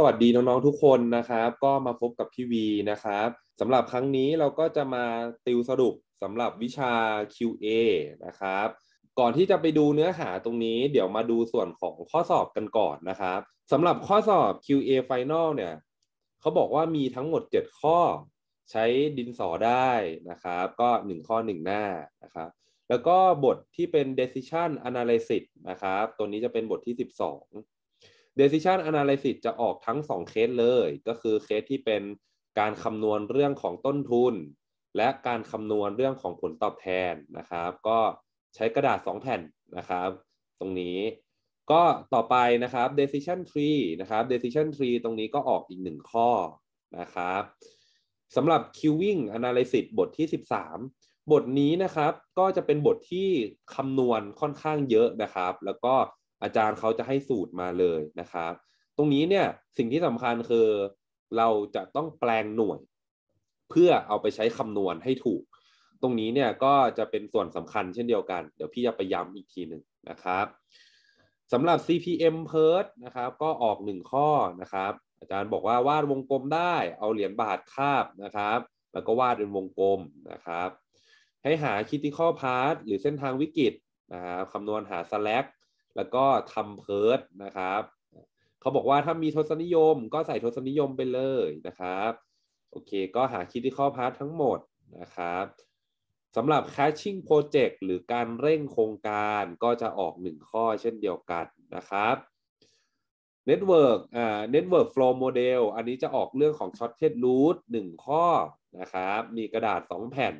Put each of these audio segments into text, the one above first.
สวัสดีน้องๆทุกคนนะครับ ก็มาพบกับพี่วีนะครับสำหรับครั้งนี้เราก็จะมาติวสรุปสำหรับวิชา QA นะครับ ก่อนที่จะไปดูเนื้อหาตรงนี้ เดี๋ยวมาดูส่วนของข้อสอบกันก่อนนะครับสำหรับข้อสอบ QA Final เนี่ยเขาบอกว่ามีทั้งหมด 7 ข้อ ใช้ดินสอได้นะครับ ก็ 1 ข้อ 1 หน้านะครับแล้วก็บทที่เป็น decision analysis นะครับ ตัวนี้จะเป็นบทที่ 12 Decision Analysis จะออกทั้ง2เคสเลย ก็คือเคสที่เป็นการคำนวณเรื่องของต้นทุน และการคำนวณเรื่องของผลตอบแทนนะครับ ก็ใช้กระดาษ 2 แผ่นนะครับ ตรงนี้ก็ต่อไปนะครับ decision tree นะครับ decision tree ตรงนี้ก็ออกอีกหนึ่งข้อนะครับสำหรับ queuing analysis บทที่ 13 บทนี้นะครับก็จะเป็นบทที่คำนวณค่อนข้างเยอะนะครับ แล้วก็อาจารย์เขาจะให้สูตรมาเลยนะครับ ตรงนี้เนี่ยสิ่งที่สำคัญคือเราจะต้องแปลงหน่วย เพื่อเอาไปใช้คำนวณให้ถูก ตรงนี้เนี่ยก็จะเป็นส่วนสำคัญเช่นเดียวกัน เดี๋ยวพี่จะไปย้ำอีกทีหนึ่งนะครับสำหรับ CPM p e r t นะครับ ก็ออกหนึ่งข้อนะครับ อาจารย์บอกว่าวาดวงกลมได้เอาเหรียญบาทคาบนะครับ แล้วก็วาดเป็นวงกลมนะครับ ให้หา critical path หรือเส้นทางวิกฤตนะครับคำนวณหา slack แล้วก็ทำเพิร์ดนะครับ เขาบอกว่าถ้ามีทศนิยมก็ใส่ทศนิยมไปเลยนะครับ โอเคก็หาคิดที่ข้อพาร์ททั้งหมดนะครับสำหรับ catching project หรือการเร่งโครงการก็จะออก 1 ข้อเช่นเดียวกันนะครับ network อ่า network flow model อันนี้จะออกเรื่องของ shortcut route 1ข้อนะครับมีกระดาษ 2 แผ่น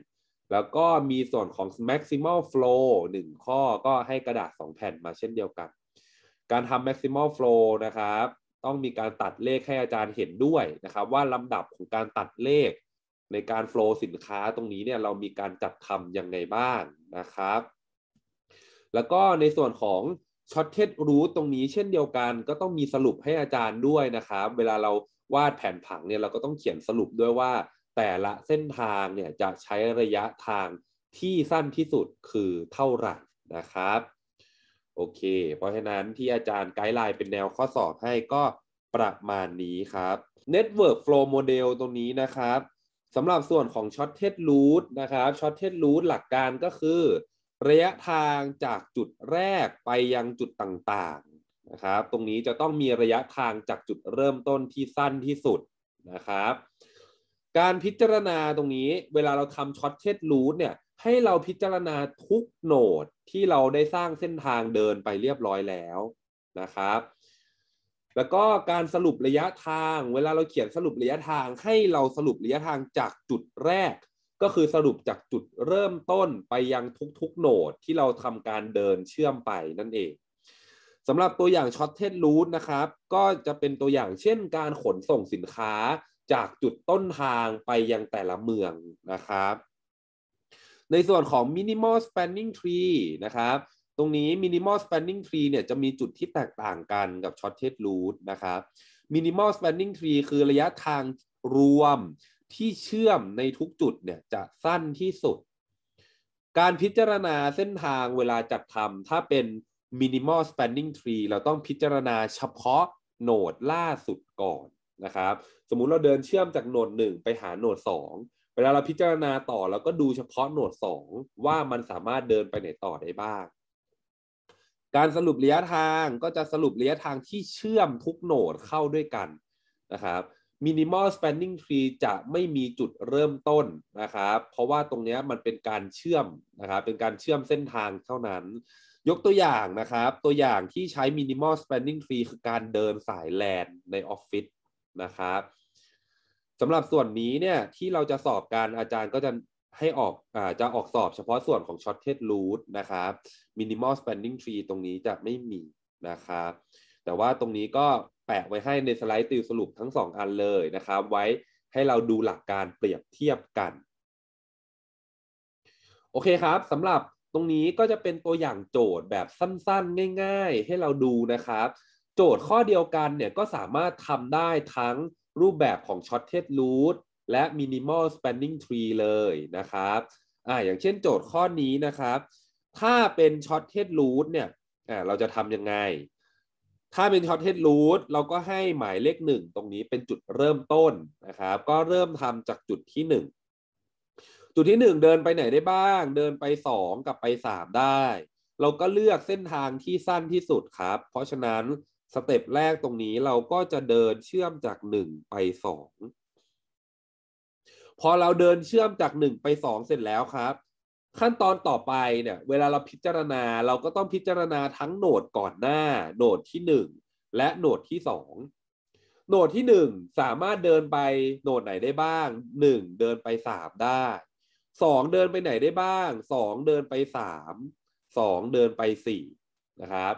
แล้วก็มีส่วนของ maximal flow 1 ข้อก็ให้กระดาษ 2 แผ่นมาเช่นเดียวกัน การทำ maximal flow นะครับ ต้องมีการตัดเลขให้อาจารย์เห็นด้วยนะครับ ว่าลำดับของการตัดเลขในการ flow สินค้าตรงนี้เนี่ยเรามีการจัดทำยังไงบ้างนะครับ แล้วก็ในส่วนของ s o r t ตเทสรู้ตรงนี้เช่นเดียวกัน ก็ต้องมีสรุปให้อาจารย์ด้วยนะครับ เวลาเราวาดแผนผังเนี่ยเราก็ต้องเขียนสรุปด้วยว่าแต่ละเส้นทางเนี่ยจะใช้ระยะทางที่สั้นที่สุดคือเท่าไหร่นะครับ โอเคเพราะฉะนั้นที่อาจารย์ไกด์ไลน์เป็นแนวข้อสอบให้ก็ประมาณนี้ครับ Network Flow Model ตรงนี้นะครับสำหรับส่วนของ s h o r t e s Route นะครับ s h o r t e ส Route หลักการก็คือ ระยะทางจากจุดแรกไปยังจุดต่างๆนะครับ ตรงนี้จะต้องมีระยะทางจากจุดเริ่มต้นที่สั้นที่สุดนะครับการพิจารณาตรงนี้เวลาเราทำช็อตเช็ดรูทเนี่ยให้เราพิจารณาทุกโหนดที่เราได้สร้างเส้นทางเดินไปเรียบร้อยแล้วนะครับ แล้วก็การสรุประยะทาง เวลาเราเขียนสรุประยะทางให้เราสรุประยะทางจากจุดแรก ก็คือสรุปจากจุดเริ่มต้นไปยังทุกๆโหนดที่เราทำการเดินเชื่อมไปนั่นเองสำหรับตัวอย่างช็อตเทสรูทนะครับก็จะเป็นตัวอย่างเช่นการขนส่งสินค้าจากจุดต้นทางไปยังแต่ละเมืองนะครับ ในส่วนของ minimal spanning tree นะครับ ตรงนี้ minimal spanning tree เนี่ยจะมีจุดที่แตกต่างกันกับ shortest route นะครับ minimal spanning tree คือระยะทางรวมที่เชื่อมในทุกจุดเนี่ยจะสั้นที่สุด การพิจารณาเส้นทางเวลาจัดทำถ้าเป็น minimal spanning tree เราต้องพิจารณาเฉพาะโหนดล่าสุดก่อนนะครับสมมุติเราเดินเชื่อมจากโหนดหนึ่งไปหาโหนดสองเวลาเราพิจารณาต่อเราก็ดูเฉพาะโหนดสองว่ามันสามารถเดินไปไหนต่อได้บ้าง การสรุประยะทางก็จะสรุประยะทางที่เชื่อมทุกโหนดเข้าด้วยกันนะครับ minimal spanning tree จะไม่มีจุดเริ่มต้นนะครับเพราะว่าตรงนี้มันเป็นการเชื่อมนะครับเป็นการเชื่อมเส้นทางเท่านั้น ยกตัวอย่างนะครับตัวอย่างที่ใช้ minimal spanning tree คือการเดินสายแลนในออฟฟิศนะครับสำหรับส่วนนี้เนี่ยที่เราจะสอบการอาจารย์ก็จะให้ออกอ่าจะออกสอบเฉพาะส่วนของช็อตเทสรูทนะครับมินิมอลสเปนดิ้งทรีตรงนี้จะไม่มีนะครับ แต่ว่าตรงนี้ก็แปะไว้ให้ในสไลด์ติวสรุปทั้ง 2 อันเลยนะครับ ไว้ให้เราดูหลักการเปรียบเทียบกันโอเคครับสำหรับตรงนี้ก็จะเป็นตัวอย่างโจทย์แบบสั้น ๆ ง่าย ๆ ให้เราดูนะครับโจทย์ข้อเดียวกันเนี่ยก็สามารถทำได้ทั้งรูปแบบของช o อตเทสรูทและ minimal spanning tree เลยนะครับ อ่าอย่างเช่นโจทย์ข้อนี้นะครับ ถ้าเป็นช o อตเทสรูทเนี่ยอ่าเราจะทำยังไง ถ้าเป็นช o อตเทสรูทเราก็ให้หมายเลขหนึ่งตรงนี้เป็นจุดเริ่มต้นนะครับ ก็เริ่มทำจากจุดที่หนึ่งจุดที่หนึ่งเดินไปไหนได้บ้าง เดินไปสองกับไปสามได้ เราก็เลือกเส้นทางที่สั้นที่สุดครับ เพราะฉะนั้นสเต็ปแรกตรงนี้เราก็จะเดินเชื่อมจากหนึ่งไปสองพอเราเดินเชื่อมจากหนึ่งไปสองเสร็จแล้วครับ ขั้นตอนต่อไปเนี่ย เวลาเราพิจารณาเราก็ต้องพิจารณาทั้งโหนดก่อนหน้าโหนดที่หนึ่งและโหนดที่สองโหนดที่หนึ่งสามารถเดินไปโหนดไหนได้บ้างหนึ่งเดินไปสามได้สองเดินไปไหนได้บ้างสองเดินไปสสามองเดินไปสี่นะครับ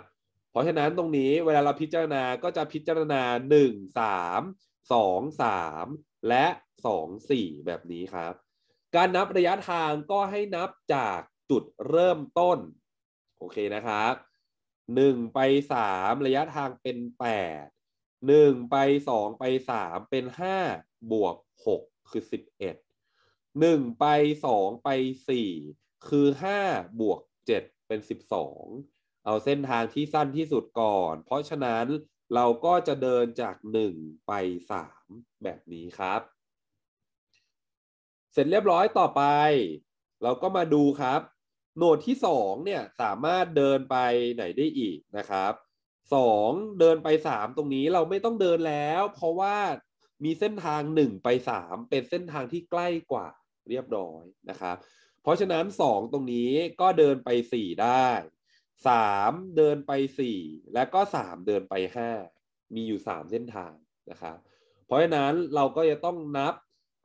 เพราะฉะนั้นตรงนี้เวลาเราพิจารณาก็จะพิจารณา 1 3 2 3 และ 2 4 แบบนี้ครับ การนับระยะทางก็ให้นับจากจุดเริ่มต้นโอเคนะครับ1ไป 3 ระยะทางเป็น 8 1 ไป 2 ไป 3 เป็น5บวก6คือ 11 1 ไป 2 ไป 4 คือ5บวก7เป็น 12เอาเส้นทางที่สั้นที่สุดก่อน เพราะฉะนั้นเราก็จะเดินจาก 1 ไป 3 แบบนี้ครับ เสร็จเรียบร้อยต่อไป เราก็มาดูครับ โหนดที่ 2เนี่ยสามารถเดินไปไหนได้อีกนะครับ2เดินไป 3 ตรงนี้เราไม่ต้องเดินแล้ว เพราะว่ามีเส้นทาง 1 ไป3เป็นเส้นทางที่ใกล้กว่าเรียบร้อยนะครับ เพราะฉะนั้น2ตรงนี้ก็เดินไป 4 ได้สามเดินไปสี่และก็สามเดินไปห้ามีอยู่สามเส้นทางนะครับเพราะฉะนั้นเราก็จะต้องนับ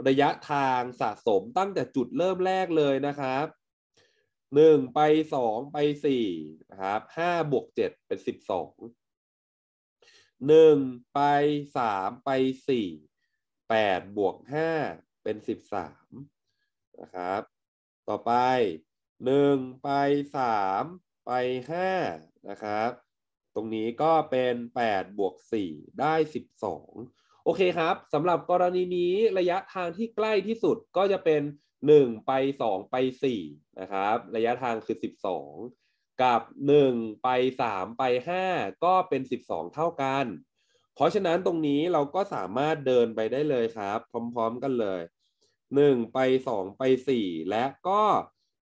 ระยะทางสะสมตั้งแต่จุดเริ่มแรกเลยนะครับหนึ่งไปสองไปสี่นะครับห้าบวกเจ็ดเป็นสิบสองหนึ่งไปสามไปสี่แปดบวกห้าเป็นสิบสามนะครับต่อไปหนึ่งไปสามไป 5 นะครับ ตรงนี้ก็เป็น 8 บวก 4 ได้ 12 โอเคครับสำหรับกรณีนี้ระยะทางที่ใกล้ที่สุดก็จะเป็น 1 ไป 2 ไป4นะครับระยะทางคือ 12 กับ 1 ไป 3 ไป 5 ก็เป็น 12 เท่ากัน เพราะฉะนั้นตรงนี้เราก็สามารถเดินไปได้เลยครับ พร้อมๆกันเลย 1 ไป 2 ไป 4 และก็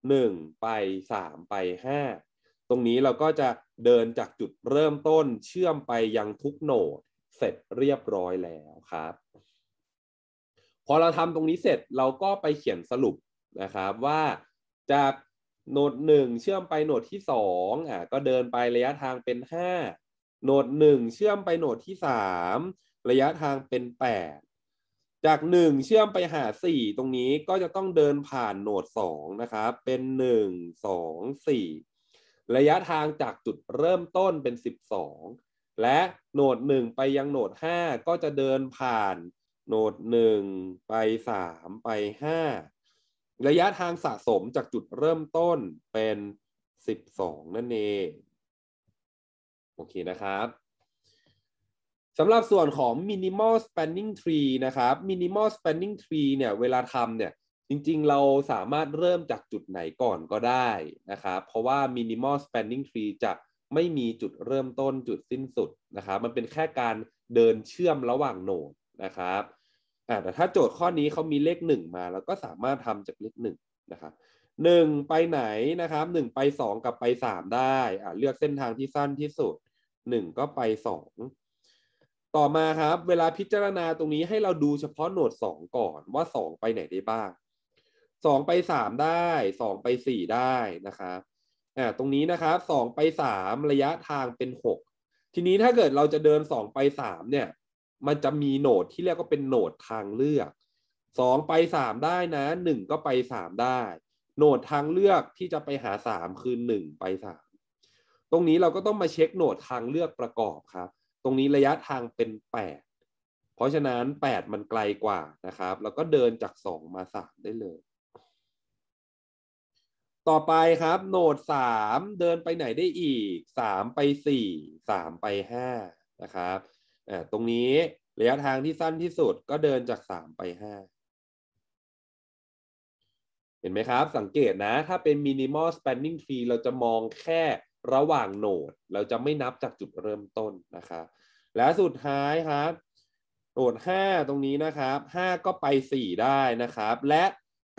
1 ไป 3 ไป 5รงนี้เราก็จะเดินจากจุดเริ่มต้นเชื่อมไปยังทุกโหนดเสร็จเรียบร้อยแล้วครับ พอเราทำตรงนี้เสร็จเราก็ไปเขียนสรุปนะครับว่าจากโหนด 1 เชื่อมไปโหนดที่2อ่ะก็เดินไประยะทางเป็น 5 โหนด 1 เชื่อมไปโหนดที่ 3 ระยะทางเป็น 8 จาก 1 เชื่อมไปหา4ตรงนี้ก็จะต้องเดินผ่านโหนด2นะครับเป็น 1 2 4ระยะทางจากจุดเริ่มต้นเป็น 12 และโหนด 1 ไปยังโหนด 5 ก็จะเดินผ่านโหนด 1 ไป 3 ไป 5 ระยะทางสะสมจากจุดเริ่มต้นเป็น 12 นั่นเองโอเคนะครับสำหรับส่วนของ minimal spanning tree นะครับ minimal spanning tree เนี่ยเวลาทำเนี่ยจริงๆเราสามารถเริ่มจากจุดไหนก่อนก็ได้นะครับเพราะว่า minimal s p e n d i n g tree จะไม่มีจุดเริ่มต้นจุดสิ้นสุดนะครับมันเป็นแค่การเดินเชื่อมระหว่างโนดนะครับแต่ถ้าโจทย์ข้อนี้เขามีเลข 1 มาเราก็สามารถทำจากเลข1นะครับหนึ่งไปไหนนะครับหนึ่งไปสองกับไปสามได้อ่าเลือกเส้นทางที่สั้นที่สุดหนึ่งก็ไปสองต่อมาครับ เวลาพิจารณาตรงนี้ให้เราดูเฉพาะโหนดสองก่อนว่าสองไปไหนได้บ้างสองไปสามได้สองไปสี่ได้นะครับอ่าตรงนี้นะครับสองไปสามระยะทางเป็นหกทีนี้ถ้าเกิดเราจะเดินสองไปสามเนี่ยมันจะมีโหนดที่เรียกว่าเป็นโหนดทางเลือกสองไปสามได้นะหนึ่งก็ไปสามได้โหนดทางเลือกที่จะไปหาสามคือหนึ่งไปสามตรงนี้เราก็ต้องมาเช็คโหนดทางเลือกประกอบครับ ตรงนี้ระยะทางเป็นแปดเพราะฉะนั้นแปดมันไกลกว่านะครับแล้วก็เดินจากสองมาสามได้เลยต่อไปครับโหนดสามเดินไปไหนได้อีกสามไปสี่สามไปห้านะครับอ่อตรงนี้ระยะทางที่สั้นที่สุดก็เดินจากสามไปห้าเห็นไหมครับสังเกตนะถ้าเป็น minimal spanning tree เราจะมองแค่ระหว่างโหนด เราจะไม่นับจากจุดเริ่มต้นนะครับและสุดท้ายครับโหนดห้าตรงนี้นะครับห้าก็ไปสี่ได้นะครับและ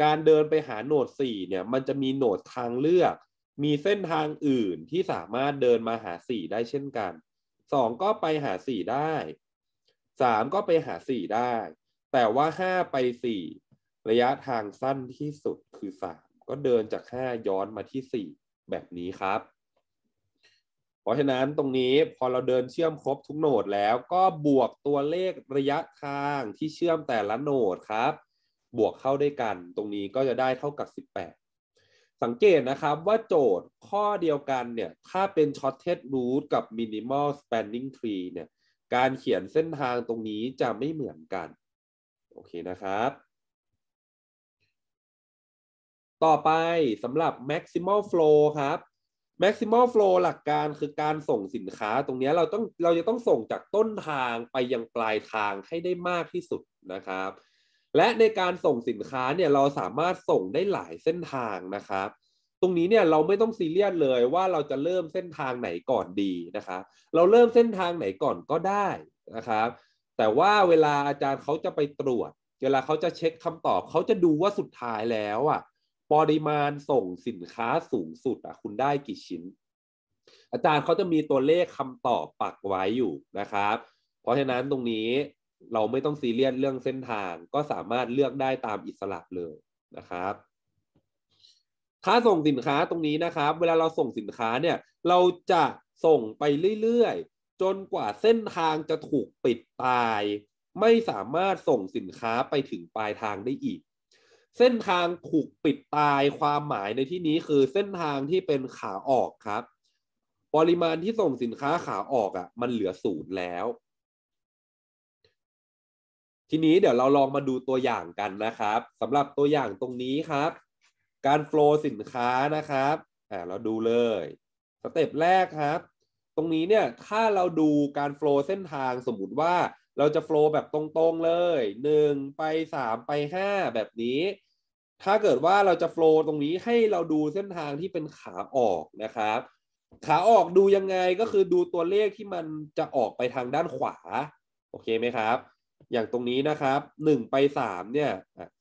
การเดินไปหาโหนดสี่เนี่ย มันจะมีโหนดทางเลือก มีเส้นทางอื่นที่สามารถเดินมาหาสี่ได้เช่นกันสองก็ไปหาสี่ได้สามก็ไปหาสี่ได้ แต่ว่าห้าไปสี่ระยะทางสั้นที่สุดคือสามก็เดินจากห้าย้อนมาที่สี่แบบนี้ครับ เพราะฉะนั้นตรงนี้พอเราเดินเชื่อมครบทุกโหนดแล้ว ก็บวกตัวเลขระยะทางที่เชื่อมแต่ละโหนดครับบวกเข้าด้วยกันตรงนี้ก็จะได้เท่ากับ 18 สังเกตนะครับว่าโจทย์ข้อเดียวกันเนี่ยถ้าเป็น shortest route กับ minimal spanning tree เนี่ยการเขียนเส้นทางตรงนี้จะไม่เหมือนกัน โอเคนะครับ ต่อไปสำหรับ maximal flow ครับ maximal flow หลักการคือการส่งสินค้าตรงนี้เราต้องเราจะต้องส่งจากต้นทางไปยังปลายทางให้ได้มากที่สุดนะครับและในการส่งสินค้าเนี่ยเราสามารถส่งได้หลายเส้นทางนะครับ ตรงนี้เนี่ยเราไม่ต้องซีเรียสเลยว่าเราจะเริ่มเส้นทางไหนก่อนดีนะครับเราเริ่มเส้นทางไหนก่อนก็ได้นะครับแต่ว่าเวลาอาจารย์เขาจะไปตรวจเวลาเขาจะเช็คคำตอบเขาจะดูว่าสุดท้ายแล้วอ่ะปริมาณส่งสินค้าสูงสุดอ่ะคุณได้กี่ชิ้น อาจารย์เขาจะมีตัวเลขคำตอบปักไว้อยู่นะครับ เพราะฉะนั้นตรงนี้เราไม่ต้องซีเรียสเรื่องเส้นทางก็สามารถเลือกได้ตามอิสระเลยนะครับค่าส่งสินค้าตรงนี้นะครับ เวลาเราส่งสินค้าเนี่ย เราจะส่งไปเรื่อยๆจนกว่าเส้นทางจะถูกปิดตาย ไม่สามารถส่งสินค้าไปถึงปลายทางได้อีก เส้นทางถูกปิดตายความหมายในที่นี้คือเส้นทางที่เป็นขาออกครับ ปริมาณที่ส่งสินค้าขาออกอะ่ะมันเหลือศูนย์แล้วทีนี้เดี๋ยวเราลองมาดูตัวอย่างกันนะครับสำหรับตัวอย่างตรงนี้ครับ การโฟล์สินค้านะครับอ่เราดูเลย สเต็ปแรกครับ ตรงนี้เนี่ยถ้าเราดูการโฟล์เส้นทางสมมติว่าเราจะโฟล์แบบตรงๆเลย1ไป3ไป5แบบนี้ ถ้าเกิดว่าเราจะโฟล์ตรงนี้ให้เราดูเส้นทางที่เป็นขาออกนะครับ ขาออกดูยังไงก็คือดูตัวเลขที่มันจะออกไปทางด้านขวา โอเคไหมครับอย่างตรงนี้นะครับหนึ่งไปสามเนี่ย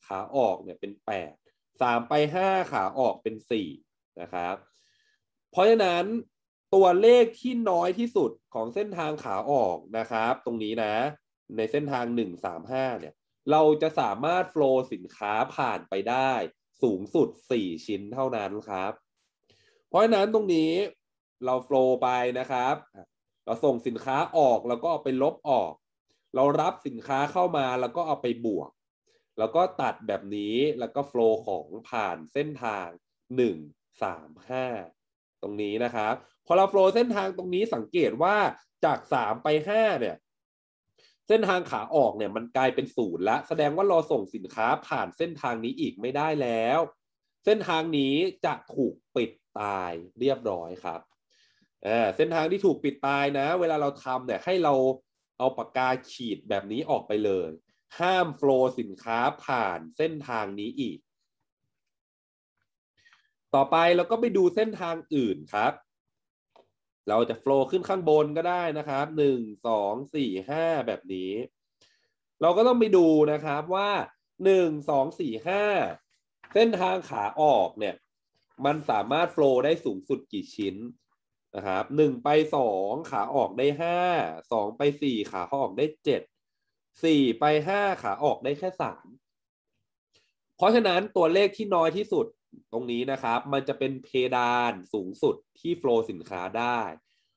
ขาออกเนี่ยเป็นแปดสามไปห้าขาออกเป็นสี่นะครับเพราะฉะนั้นตัวเลขที่น้อยที่สุดของเส้นทางขาออกนะครับ ตรงนี้นะ ในเส้นทางหนึ่งสามห้าเนี่ยเราจะสามารถโฟล์สินค้าผ่านไปได้ สูงสุดสี่ชิ้นเท่านั้นครับ เพราะฉะนั้นตรงนี้เราโฟล์ไปนะครับเราส่งสินค้าออกแล้วก็ไปลบออกเรารับสินค้าเข้ามาแล้วก็เอาไปบวก แล้วก็ตัดแบบนี้แล้วก็โฟล์ของผ่านเส้นทาง1 3 5 ตรงนี้นะครับพอเราโฟล์เส้นทางตรงนี้สังเกตว่าจาก3ไป5เนี่ยเส้นทางขาออกเนี่ย มันกลายเป็นศูนย์ละแสดงว่าเราส่งสินค้าผ่านเส้นทางนี้อีกไม่ได้แล้ว เส้นทางนี้จะถูกปิดตายเรียบร้อยครับเส้นทางที่ถูกปิดตายนะเวลาเราทำเนี่ย ให้เราเอาปากกาขีดแบบนี้ออกไปเลย ห้ามโฟลสินค้าผ่านเส้นทางนี้อีก ต่อไปเราก็ไปดูเส้นทางอื่นครับ เราจะโฟลขึ้นข้างบนก็ได้นะครับหนึ่งสองสี่ห้า แบบนี้ เราก็ต้องไปดูนะครับว่าหนึ่งสองสี่ห้า เส้นทางขาออกเนี่ย มันสามารถโฟลได้สูงสุดกี่ชิ้นนะครับหนึ่งไปสองขาออกได้ห้าสองไปสี่ขาออกได้เจ็ดสี่ไปห้าขาออกได้แค่สามเพราะฉะนั้นตัวเลขที่น้อยที่สุดตรงนี้นะครับ มันจะเป็นเพดานสูงสุดที่โฟล์สินค้าได้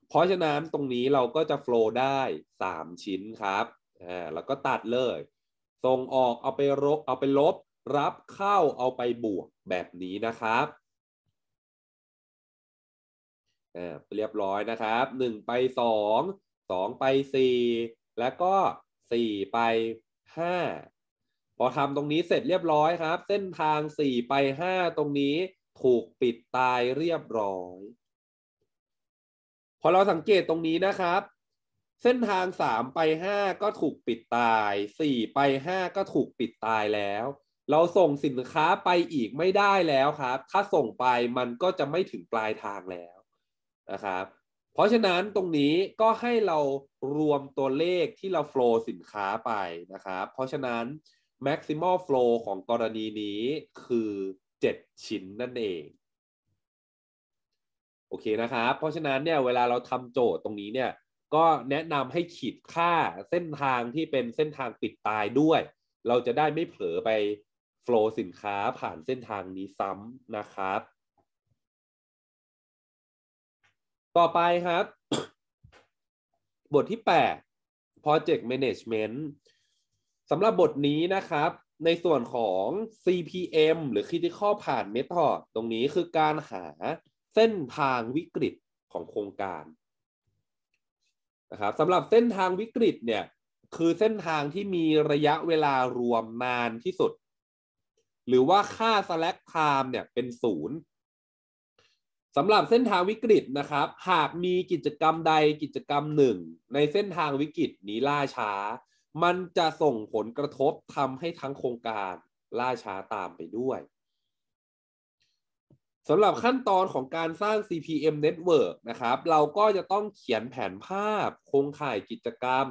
เพราะฉะนั้นตรงนี้เราก็จะโฟล์ได้สามชิ้นครับอ่าแล้วก็ตัดเลยส่งออกเอาไปลบเอาไปลบ รับเข้าเอาไปบวกแบบนี้นะครับอเรียบร้อยนะครับ 1 ไป 2 2 ไป 4 แล้วก็ 4 ไป 5 พอทำตรงนี้เสร็จเรียบร้อยครับ เส้นทาง 4 ไป5ตรงนี้ถูกปิดตายเรียบร้อย พอเราสังเกตตรงนี้นะครับ เส้นทาง3ไป5 ก็ถูกปิดตาย 4 ไป5ก็ถูกปิดตายแล้ว เราส่งสินค้าไปอีกไม่ได้แล้วครับ ถ้าส่งไปมันก็จะไม่ถึงปลายทางแล้วนะครับ เพราะฉะนั้นตรงนี้ก็ให้เรารวมตัวเลขที่เราโฟล์สินค้าไปนะครับ เพราะฉะนั้น maximal flow ของกรณีนี้คือ 7 ชิ้นนั่นเองโอเคนะครับ เพราะฉะนั้นเนี่ยเวลาเราทำโจทย์ตรงนี้เนี่ยก็แนะนำให้ขีดค่าเส้นทางที่เป็นเส้นทางปิดตายด้วย เราจะได้ไม่เผลอไปโฟล์สินค้าผ่านเส้นทางนี้ซ้ำนะครับต่อไปครับ บทที่ 8 Project Management สำหรับบทนี้นะครับ ในส่วนของ CPM หรือ Critical Path Method ตรงนี้คือการหาเส้นทางวิกฤตของโครงการนะครับสำหรับเส้นทางวิกฤตเนี่ย คือเส้นทางที่มีระยะเวลารวมนานที่สุด หรือว่าค่า slack time เนี่ยเป็นศูนย์สำหรับเส้นทางวิกฤตนะครับ หากมีกิจกรรมใดกิจกรรมหนึ่งในเส้นทางวิกฤตนี้ล่าช้า มันจะส่งผลกระทบทำให้ทั้งโครงการล่าช้าตามไปด้วย สำหรับขั้นตอนของการสร้าง CPM Network นะครับ เราก็จะต้องเขียนแผนภาพโครงข่ายกิจกรรม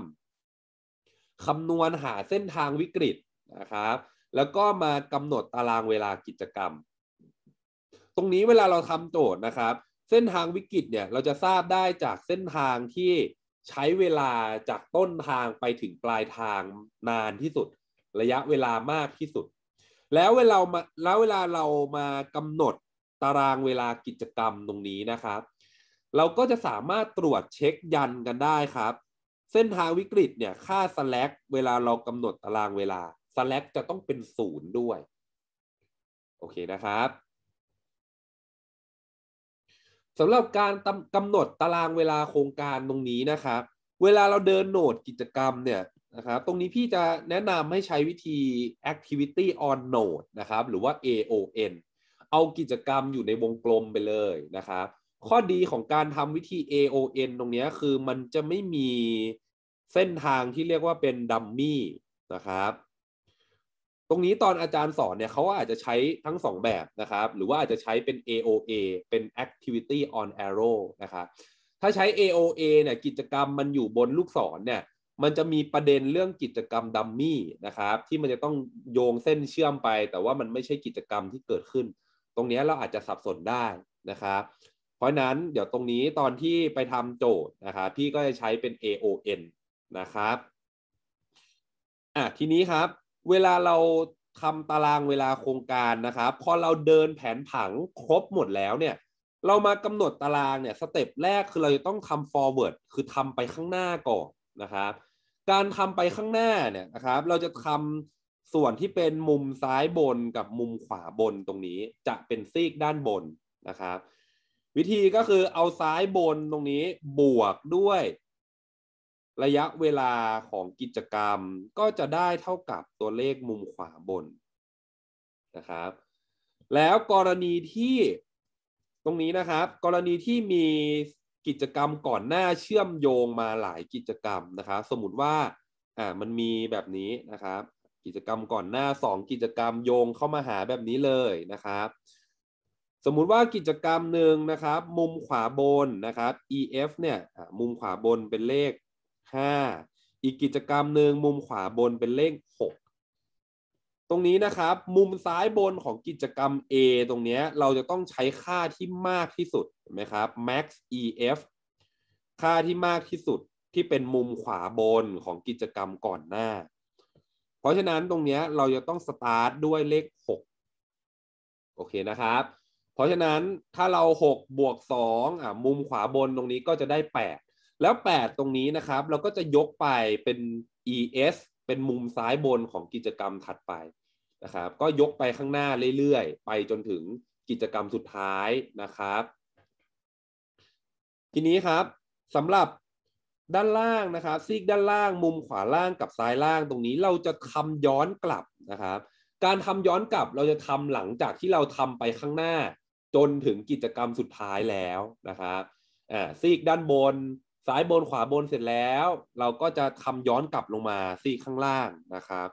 คำนวณหาเส้นทางวิกฤตนะครับ แล้วก็มากำหนดตารางเวลากิจกรรมตรงนี้เวลาเราทำโจทย์นะครับ เส้นทางวิกฤตเนี่ยเราจะทราบได้จากเส้นทางที่ใช้เวลาจากต้นทางไปถึงปลายทางนานที่สุด ระยะเวลามากที่สุด แล้วเวลามาแล้วเวลาเรามากำหนดตารางเวลากิจกรรมตรงนี้นะครับ เราก็จะสามารถตรวจเช็คยันกันได้ครับ เส้นทางวิกฤตเนี่ยค่า slack เวลาเรากำหนดตารางเวลา slack จะต้องเป็นศูนย์ด้วยโอเคนะครับสำหรับการกำหนดตารางเวลาโครงการตรงนี้นะครับ เวลาเราเดินโหนดกิจกรรมเนี่ยนะครับตรงนี้พี่จะแนะนำให้ใช้วิธี activity on node นะครับ หรือว่า AON เอากิจกรรมอยู่ในวงกลมไปเลยนะครับ ข้อดีของการทำวิธี AON ตรงนี้คือมันจะไม่มีเส้นทางที่เรียกว่าเป็นดัมมี่นะครับตรงนี้ตอนอาจารย์สอนเนี่ยเขาอาจจะใช้ทั้ง2แบบนะครับหรือว่าอาจจะใช้เป็น AOA เป็น Activity on Arrow นะครับ ถ้าใช้ AOA เนี่ยกิจกรรมมันอยู่บนลูกศรเนี่ย มันจะมีประเด็นเรื่องกิจกรรมดัมมี่นะครับที่มันจะต้องโยงเส้นเชื่อมไป แต่ว่ามันไม่ใช่กิจกรรมที่เกิดขึ้น ตรงนี้เราอาจจะสับสนได้นะครับ เพราะนั้นเดี๋ยวตรงนี้ตอนที่ไปทำโจทย์นะครับ พี่ก็จะใช้เป็น AON นะครับอ่ะทีนี้ครับเวลาเราทำตารางเวลาโครงการนะครับ พอเราเดินแผนผังครบหมดแล้วเนี่ย เรามากำหนดตารางเนี่ยสเต็ปแรกคือเราจะต้องทำ forward คือทำไปข้างหน้าก่อนนะครับ การทำไปข้างหน้าเนี่ยนะครับเราจะทำส่วนที่เป็นมุมซ้ายบนกับมุมขวาบนตรงนี้ จะเป็นซีกด้านบนนะครับวิธีก็คือเอาซ้ายบนตรงนี้บวกด้วยระยะเวลาของกิจกรรมก็จะได้เท่ากับตัวเลขมุมขวาบนนะครับแล้วกรณีที่ตรงนี้นะครับกรณีที่มีกิจกรรมก่อนหน้าเชื่อมโยงมาหลายกิจกรรมนะครับสมมติว่าอ่ามันมีแบบนี้นะครับกิจกรรมก่อนหน้า 2 กิจกรรมโยงเข้ามาหาแบบนี้เลยนะครับสมมุติว่ากิจกรรมหนึ่งนะครับ มุมขวาบนนะครับ ef เนี่ยมุมขวาบนเป็นเลข5 อีกกิจกรรมหนึ่งมุมขวาบนเป็นเลข 6 ตรงนี้นะครับ มุมซ้ายบนของกิจกรรม A ตรงนี้เราจะต้องใช้ค่าที่มากที่สุดเห็นไหมครับ max ef ค่าที่มากที่สุดที่เป็นมุมขวาบนของกิจกรรมก่อนหน้า เพราะฉะนั้นตรงนี้เราจะต้องสตาร์ทด้วยเลข 6 โอเคนะครับ เพราะฉะนั้นถ้าเรา 6 บวก2อ่ะมุมขวาบนตรงนี้ก็จะได้ 8แล้ว 8 ตรงนี้ นะครับ เราก็จะยกไปเป็น es เป็นมุมซ้ายบนของกิจกรรมถัดไปนะครับ ก็ยกไปข้างหน้าเรื่อยๆ ไปจนถึงกิจกรรมสุดท้ายนะครับ ทีนี้ครับสำหรับด้านล่างนะครับ ซีกด้านล่าง มุมขวาล่างกับซ้ายล่าง ตรงนี้เราจะทำย้อนกลับนะครับ การทำย้อนกลับเราจะทำหลังจากที่เราทำไปข้างหน้าจนถึงกิจกรรมสุดท้ายแล้วนะครับ อ่า ซีกด้านบนซ้ายบนขวาบนเสร็จแล้ว เราก็จะทำย้อนกลับลงมาซี่ข้างล่างนะครับ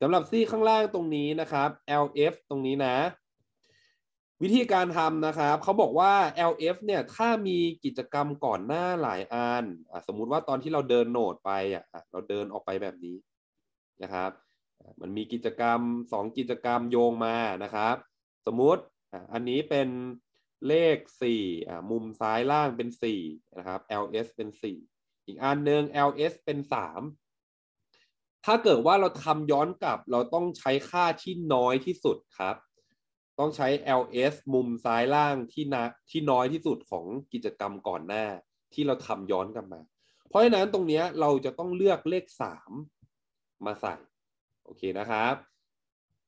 สำหรับซี่ข้างล่างตรงนี้นะครับ LF ตรงนี้นะ วิธีการทำนะครับเขาบอกว่า LF เนี่ยถ้ามีกิจกรรมก่อนหน้าหลายอันสมมุติว่าตอนที่เราเดินโนดไปอ่ะเราเดินออกไปแบบนี้นะครับ มันมีกิจกรรม 2 กิจกรรมโยงมานะครับ สมมุติอันนี้เป็นเลข4อ่ามุมซ้ายล่างเป็น4นะครับ ls เป็น4อีกอันหนึ่ง ls เป็น3ถ้าเกิดว่าเราทำย้อนกลับ เราต้องใช้ค่าที่น้อยที่สุดครับ ต้องใช้ ls มุมซ้ายล่างที่นะที่น้อยที่สุดของกิจกรรมก่อนหน้า ที่เราทำย้อนกลับมา เพราะฉะนั้นตรงนี้เราจะต้องเลือกเลข3มาใส่โอเคนะครับ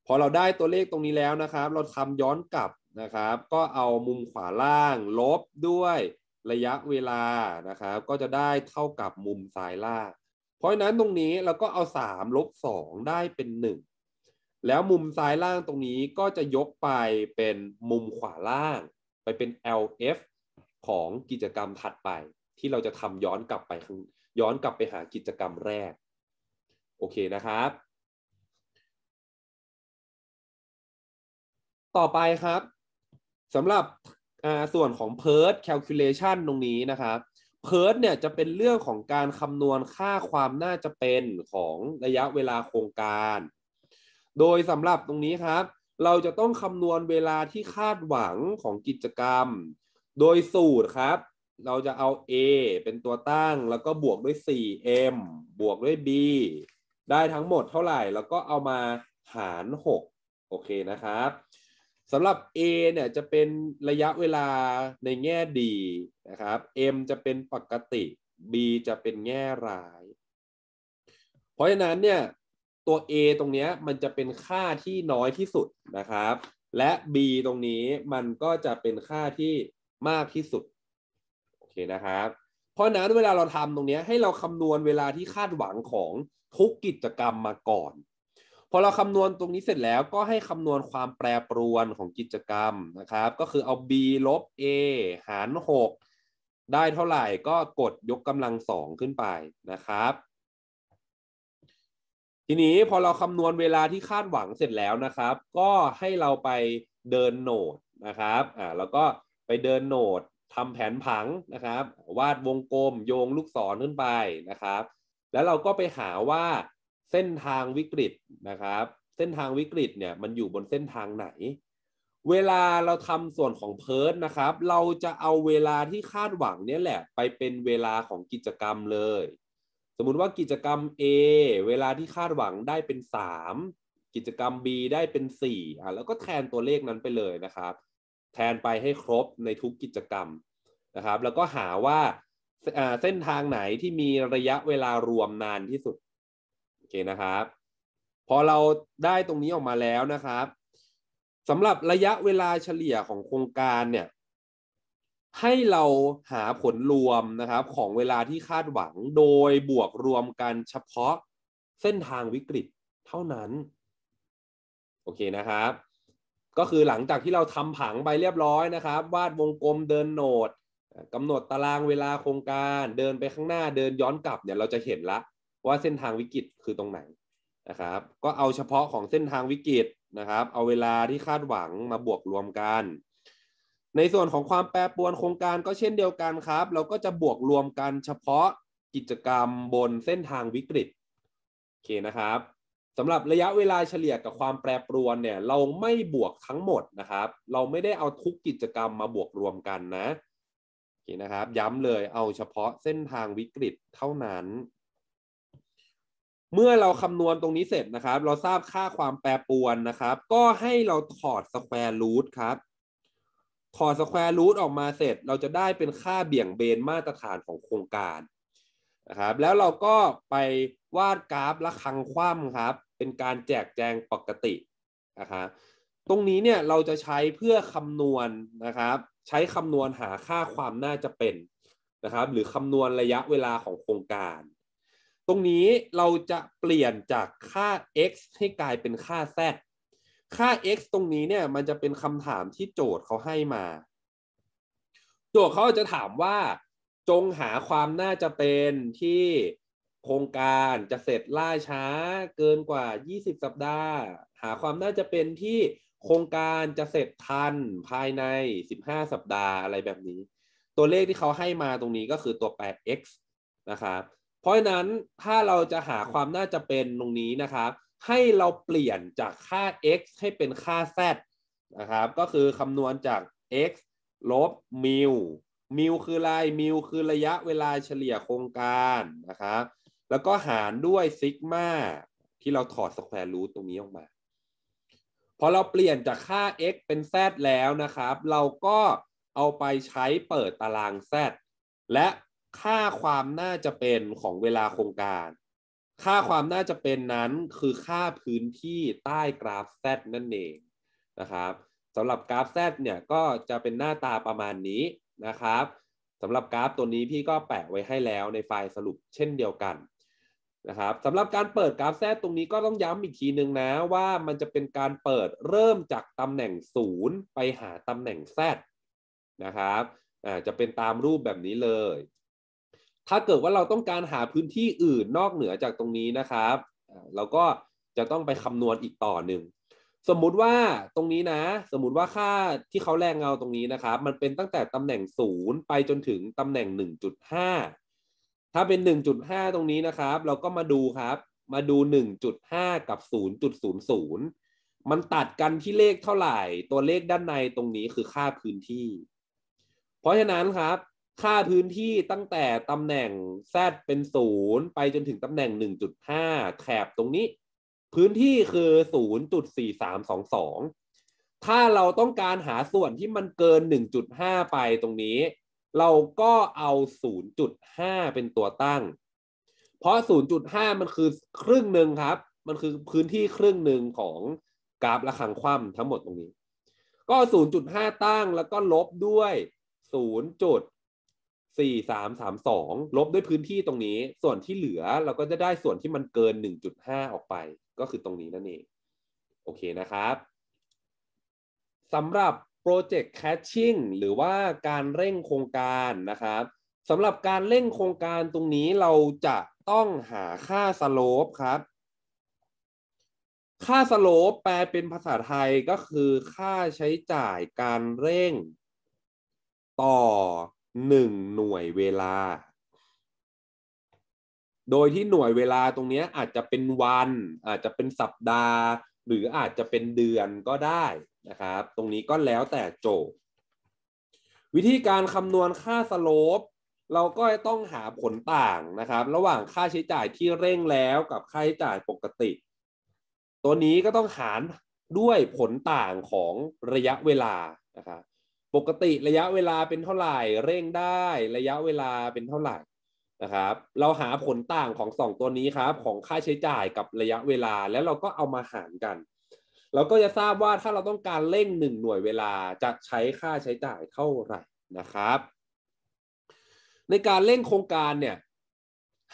พอเราได้ตัวเลขตรงนี้แล้วนะครับ เราทำย้อนกลับนะครับก็เอามุมขวาล่างลบด้วยระยะเวลานะครับก็จะได้เท่ากับมุมซ้ายล่าง เพราะนั้นตรงนี้เราก็เอา3ลบ2ได้เป็น 1 แล้วมุมซ้ายล่างตรงนี้ก็จะยกไปเป็นมุมขวาล่าง ไปเป็น LF ของกิจกรรมถัดไป ที่เราจะทำย้อนกลับไปย้อนกลับไปหากิจกรรมแรก โอเคนะครับ ต่อไปครับสำหรับส่วนของ PERT calculation ตรงนี้นะครับ PERT เนี่ย จะเป็นเรื่องของการคำนวณค่าความน่าจะเป็นของระยะเวลาโครงการ โดยสำหรับตรงนี้ครับ เราจะต้องคำนวณเวลาที่คาดหวังของกิจกรรม โดยสูตรครับ เราจะเอา A เป็นตัวตั้ง แล้วก็บวกด้วย 4m บวกด้วย b ได้ทั้งหมดเท่าไหร่ แล้วก็เอามาหาร 6โอเคนะครับสำหรับ A เนี่ยจะเป็นระยะเวลาในแง่ดีนะครับ M จะเป็นปกติ B จะเป็นแง่ร้าย เพราะฉะนั้นเนี่ยตัว A ตรงนี้มันจะเป็นค่าที่น้อยที่สุดนะครับ และ B ตรงนี้มันก็จะเป็นค่าที่มากที่สุดโอเคนะครับเพราะนั้นเวลาเราทำตรงนี้ให้เราคำนวณเวลาที่คาดหวังของทุกกิจกรรมมาก่อนพอเราคำนวณตรงนี้เสร็จแล้ว ก็ให้คำนวณความแปรปรวนของกิจกรรมนะครับ ก็คือเอา b ลบ a หาร 6 ได้เท่าไหร่ก็กดยกกำลังสองขึ้นไปนะครับ ทีนี้พอเราคำนวณเวลาที่คาดหวังเสร็จแล้วนะครับ ก็ให้เราไปเดินโหนดนะครับอ่าแล้วก็ไปเดินโหนดทำแผนผังนะครับ วาดวงกลมโยงลูกศรขึ้นไปนะครับ แล้วเราก็ไปหาว่าเส้นทางวิกฤตนะครับเส้นทางวิกฤตเนี่ยมันอยู่บนเส้นทางไหน เวลาเราทำส่วนของเพิร์ดนะครับ เราจะเอาเวลาที่คาดหวังเนี่ยแหละไปเป็นเวลาของกิจกรรมเลย สมมุติว่ากิจกรรม A เวลาที่คาดหวังได้เป็น 3 กิจกรรม B ได้เป็น4อ่ะแล้วก็แทนตัวเลขนั้นไปเลยนะครับแทนไปให้ครบในทุกกิจกรรมนะครับแล้วก็หาว่าเส้นทางไหนที่มีระยะเวลารวมนานที่สุดนะครับพอเราได้ตรงนี้ออกมาแล้วนะครับสำหรับระยะเวลาเฉลี่ยของโครงการเนี่ยให้เราหาผลรวมนะครับของเวลาที่คาดหวังโดยบวกรวมกันเฉพาะเส้นทางวิกฤตเท่านั้นโอเคนะครับก็คือหลังจากที่เราทำผังไปเรียบร้อยนะครับ วาดวงกลมเดินโหนดกำหนดตารางเวลาโครงการเดินไปข้างหน้าเดินย้อนกลับเนี่ยเราจะเห็นละว่าเส้นทางวิกฤตคือตรงไหนนะครับ ก็เอาเฉพาะของเส้นทางวิกฤตนะครับ เอาเวลาที่คาดหวังมาบวกรวมกัน ในส่วนของความแปรปรวนโครงการก็เช่นเดียวกันครับ เราก็จะบวกรวมกันเฉพาะกิจกรรมบนเส้นทางวิกฤตโอเคนะครับสำหรับระยะเวลาเฉลี่ยกับความแปรปรวนเนี่ยเราไม่บวกทั้งหมดนะครับ เราไม่ได้เอาทุกกิจกรรมมาบวกรวมกันนะโอเคนะครับ ย้ำเลยเอาเฉพาะเส้นทางวิกฤตเท่านั้นเมื่อเราคำนวณตรงนี้เสร็จนะครับ เราทราบค่าความแปรปรวนนะครับ ก็ให้เราถอดสแควร์รูทครับถอดสแควร์รูทออกมาเสร็จ เราจะได้เป็นค่าเบี่ยงเบนมาตรฐานของโครงการนะครับ แล้วเราก็ไปวาดกราฟและคังคว่ำครับ เป็นการแจกแจงปกตินะครับตรงนี้เนี่ยเราจะใช้เพื่อคำนวณนะครับ ใช้คำนวณหาค่าความน่าจะเป็นนะครับ หรือคำนวณระยะเวลาของโครงการตรงนี้เราจะเปลี่ยนจากค่า x ให้กลายเป็นค่า z ค่า x ตรงนี้เนี่ยมันจะเป็นคำถามที่โจทย์เขาให้มา โจทย์เขาจะถามว่า จงหาความน่าจะเป็นที่โครงการจะเสร็จล่าช้า เกินกว่า 20 สัปดาห์ หาความน่าจะเป็นที่โครงการจะเสร็จทันภายใน 15 สัปดาห์อะไรแบบนี้ ตัวเลขที่เขาให้มาตรงนี้ก็คือตัวแปร x นะครับพราะฉะนั้นถ้าเราจะหาความน่าจะเป็นตรงนี้นะครับให้เราเปลี่ยนจากค่า x ให้เป็นค่า z นะครับก็คือคำนวณจาก x ลบมิวมิวคืออะไรมิวคือระยะเวลาเฉลี่ยโครงการนะครับแล้วก็หารด้วยซิกมาที่เราถอดสแควร์รูทตรงนี้ออกมา พอเราเปลี่ยนจากค่า x เป็น z แล้วนะครับเราก็เอาไปใช้เปิดตาราง z และค่าความน่าจะเป็นของเวลาโครงการ ค่าความน่าจะเป็นนั้นคือค่าพื้นที่ใต้กราฟ Z นั่นเองนะครับสำหรับกราฟ Z เนี่ยก็จะเป็นหน้าตาประมาณนี้นะครับสำหรับกราฟตัวนี้พี่ก็แปะไว้ให้แล้วในไฟล์สรุปเช่นเดียวกันนะครับสำหรับการเปิดกราฟแซตรงนี้ก็ต้องย้ำอีกทีหนึ่งนะ ว่ามันจะเป็นการเปิดเริ่มจากตำแหน่ง0ไปหาตำแหน่ง Z นะครับอ่าจะเป็นตามรูปแบบนี้เลยถ้าเกิดว่าเราต้องการหาพื้นที่อื่นนอกเหนือจากตรงนี้นะครับ เราก็จะต้องไปคำนวณอีกต่อหนึ่งสมมุติว่าตรงนี้นะ สมมุติว่าค่าที่เขาแรงเงาตรงนี้นะครับ มันเป็นตั้งแต่ตำแหน่ง 0 ไปจนถึงตำแหน่ง 1.5 ถ้าเป็น 1.5 ตรงนี้นะครับ เราก็มาดูครับ มาดู 1.5 กับ 0.00 มันตัดกันที่เลขเท่าไหร่ตัวเลขด้านในตรงนี้คือค่าพื้นที่ เพราะฉะนั้นครับค่าพื้นที่ตั้งแต่ตำแหน่งแดเป็นศูนย์ไปจนถึงตำแหน่งหหนึ่งจุด้าแถบตรงนี้ พื้นที่คือศูนย์จุดสสสี่ามองสองถ้าเราต้องการหาส่วนที่มันเกิน 1.5ไปตรงนี้ เราก็เอา 0.5 เป็นตัวตั้ง เพราะ 0.5มันคือครึ่งหนึ่งครับ มันคือพื้นที่ครึ่งหนึ่งของกราฟระคังคว่ำทั้งหมดตรงนี้ ก็0.5 ตั้งแล้วก็ลบด้วย 0. สี่สามสามสองลบด้วยพื้นที่ตรงนี้ ส่วนที่เหลือเราก็จะได้ส่วนที่มันเกินหนึ่งจุดห้าออกไป ก็คือตรงนี้นั่นเอง โอเคนะครับสำหรับโปรเจกต์แคชชิ่งหรือว่าการเร่งโครงการนะครับสำหรับการเร่งโครงการตรงนี้เราจะต้องหาค่าสโลปครับ ค่าสโลปแปลเป็นภาษาไทยก็คือค่าใช้จ่ายการเร่ง ต่อหนึ่งหน่วยเวลา โดยที่หน่วยเวลาตรงนี้อาจจะเป็นวัน อาจจะเป็นสัปดาห์ หรืออาจจะเป็นเดือนก็ได้นะครับ ตรงนี้ก็แล้วแต่โจทย์ วิธีการคำนวณค่าสโลป เราก็ต้องหาผลต่างนะครับ ระหว่างค่าใช้จ่ายที่เร่งแล้วกับค่าใช้จ่ายปกติ ตัวนี้ก็ต้องหารด้วยผลต่างของระยะเวลานะครับปกติระยะเวลาเป็นเท่าไหร่ เร่งได้ระยะเวลาเป็นเท่าไหร่นะครับ เราหาผลต่างของสองตัวนี้ครับ ของค่าใช้จ่ายกับระยะเวลาแล้วเราก็เอามาหารกัน เราก็จะทราบว่าถ้าเราต้องการเร่งหนึ่งหน่วยเวลาจะใช้ค่าใช้จ่ายเท่าไหร่นะครับ ในการเร่งโครงการเนี่ย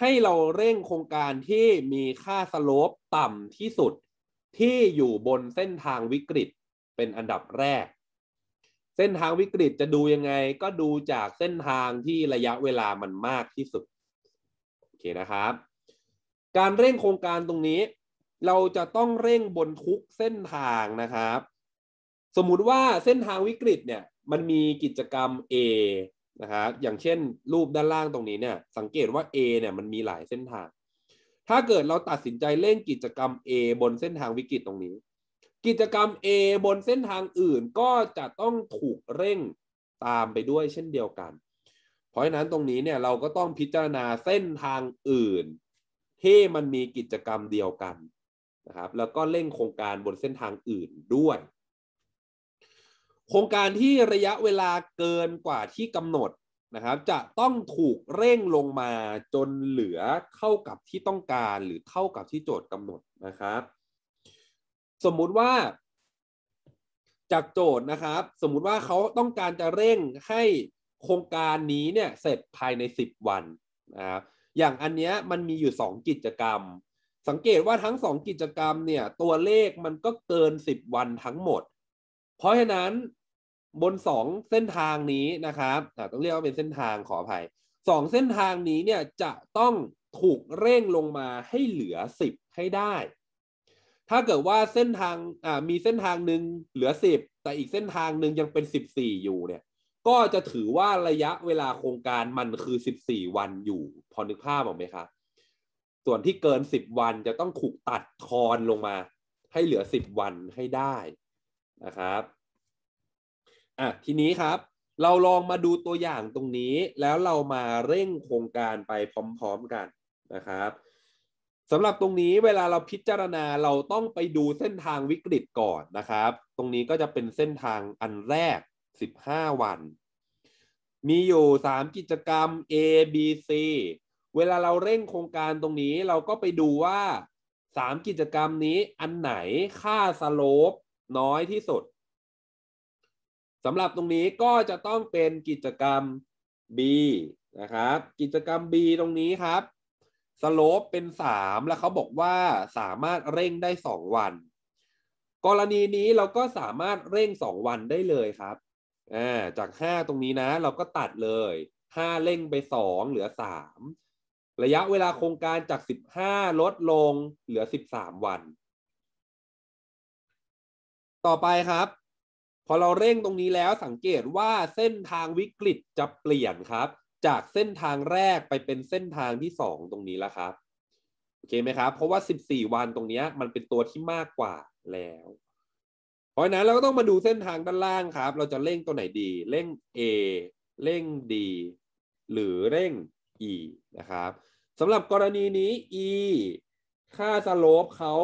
ให้เราเร่งโครงการที่มีค่าสโลปต่ำที่สุดที่อยู่บนเส้นทางวิกฤตเป็นอันดับแรกเส้นทางวิกฤตจะดูยังไงก็ดูจากเส้นทางที่ระยะเวลามันมากที่สุดโอเคนะครับ การเร่งโครงการตรงนี้ เราจะต้องเร่งบนทุกเส้นทางนะครับ สมมุติว่าเส้นทางวิกฤตเนี่ยมันมีกิจกรรม A นะฮะอย่างเช่นรูปด้านล่างตรงนี้เนี่ยสังเกตว่า A เนี่ยมันมีหลายเส้นทาง ถ้าเกิดเราตัดสินใจเร่งกิจกรรม A บนเส้นทางวิกฤตตรงนี้กิจกรรม A บนเส้นทางอื่นก็จะต้องถูกเร่งตามไปด้วยเช่นเดียวกัน เพราะฉะนั้นตรงนี้เนี่ยเราก็ต้องพิจารณาเส้นทางอื่นที่มันมีกิจกรรมเดียวกันนะครับ แล้วก็เร่งโครงการบนเส้นทางอื่นด้วย โครงการที่ระยะเวลาเกินกว่าที่กำหนดนะครับ จะต้องถูกเร่งลงมาจนเหลือเข้ากับที่ต้องการหรือเข้ากับที่โจทย์กำหนดนะครับสมมุติว่า จากโจทย์นะครับ สมมุติว่าเขาต้องการจะเร่งให้โครงการนี้เนี่ยเสร็จภายใน 10 วันนะครับอย่างอันเนี้ยมันมีอยู่ 2 กิจกรรม สังเกตว่าทั้ง2 กิจกรรมเนี่ย ตัวเลขมันก็เกิน 10 วันทั้งหมด เพราะฉะนั้นบน2เส้นทางนี้นะครับต้องเรียกว่าเป็นเส้นทางขออภัย2เส้นทางนี้เนี่ยจะต้องถูกเร่งลงมาให้เหลือ10 ให้ได้ถ้าเกิดว่าเส้นทางอ่ามีเส้นทางหนึ่งเหลือสิบแต่อีกเส้นทางหนึ่งยังเป็นสิบสี่อยู่ เนี่ย ก็จะถือว่าระยะเวลาโครงการมันคือสิบสี่วันอยู่พอนึกภาพออกไหมคะส่วนที่เกินสิบวันจะต้องถูกตัดทอนลงมาให้เหลือสิบวันให้ได้นะครับอ่ะทีนี้ครับ เราลองมาดูตัวอย่างตรงนี้ แล้วเรามาเร่งโครงการไปพร้อม ๆ กันนะครับสำหรับตรงนี้เวลาเราพิจารณาเราต้องไปดูเส้นทางวิกฤตก่อนนะครับ ตรงนี้ก็จะเป็นเส้นทางอันแรก 15 วัน มีอยู่ 3 กิจกรรม A B C เวลาเราเร่งโครงการตรงนี้เราก็ไปดูว่า 3 กิจกรรมนี้อันไหนค่าสโลปน้อยที่สุดสำหรับตรงนี้ก็จะต้องเป็นกิจกรรม B นะครับกิจกรรม B ตรงนี้ครับสโลปเป็นสามแล้วเขาบอกว่าสามารถเร่งได้สองวัน กรณีนี้เราก็สามารถเร่งสองวันได้เลยครับาจากห้าตรงนี้นะ เราก็ตัดเลยห้าเร่งไปสองเหลือสามระยะเวลาโครงการจากสิบห้าลดลงเหลือสิบสามวัน ต่อไปครับ พอเราเร่งตรงนี้แล้วสังเกตว่าเส้นทางวิกฤตจะเปลี่ยนครับจากเส้นทางแรกไปเป็นเส้นทางที่สองตรงนี้แล้วครับโอเคไหมครับเพราะว่าสสิบี่วันตรงนี้มันเป็นตัวที่มากกว่าแล้วเพราะนั้นเราก็ต้องมาดูเส้นทางด้านล่างครับ เราจะเร่งตัวไหนดีเร่ง A เร่ง D หรือเร่ง E นะครับสำหรับกรณีนี้ E ค่าสโลปเขา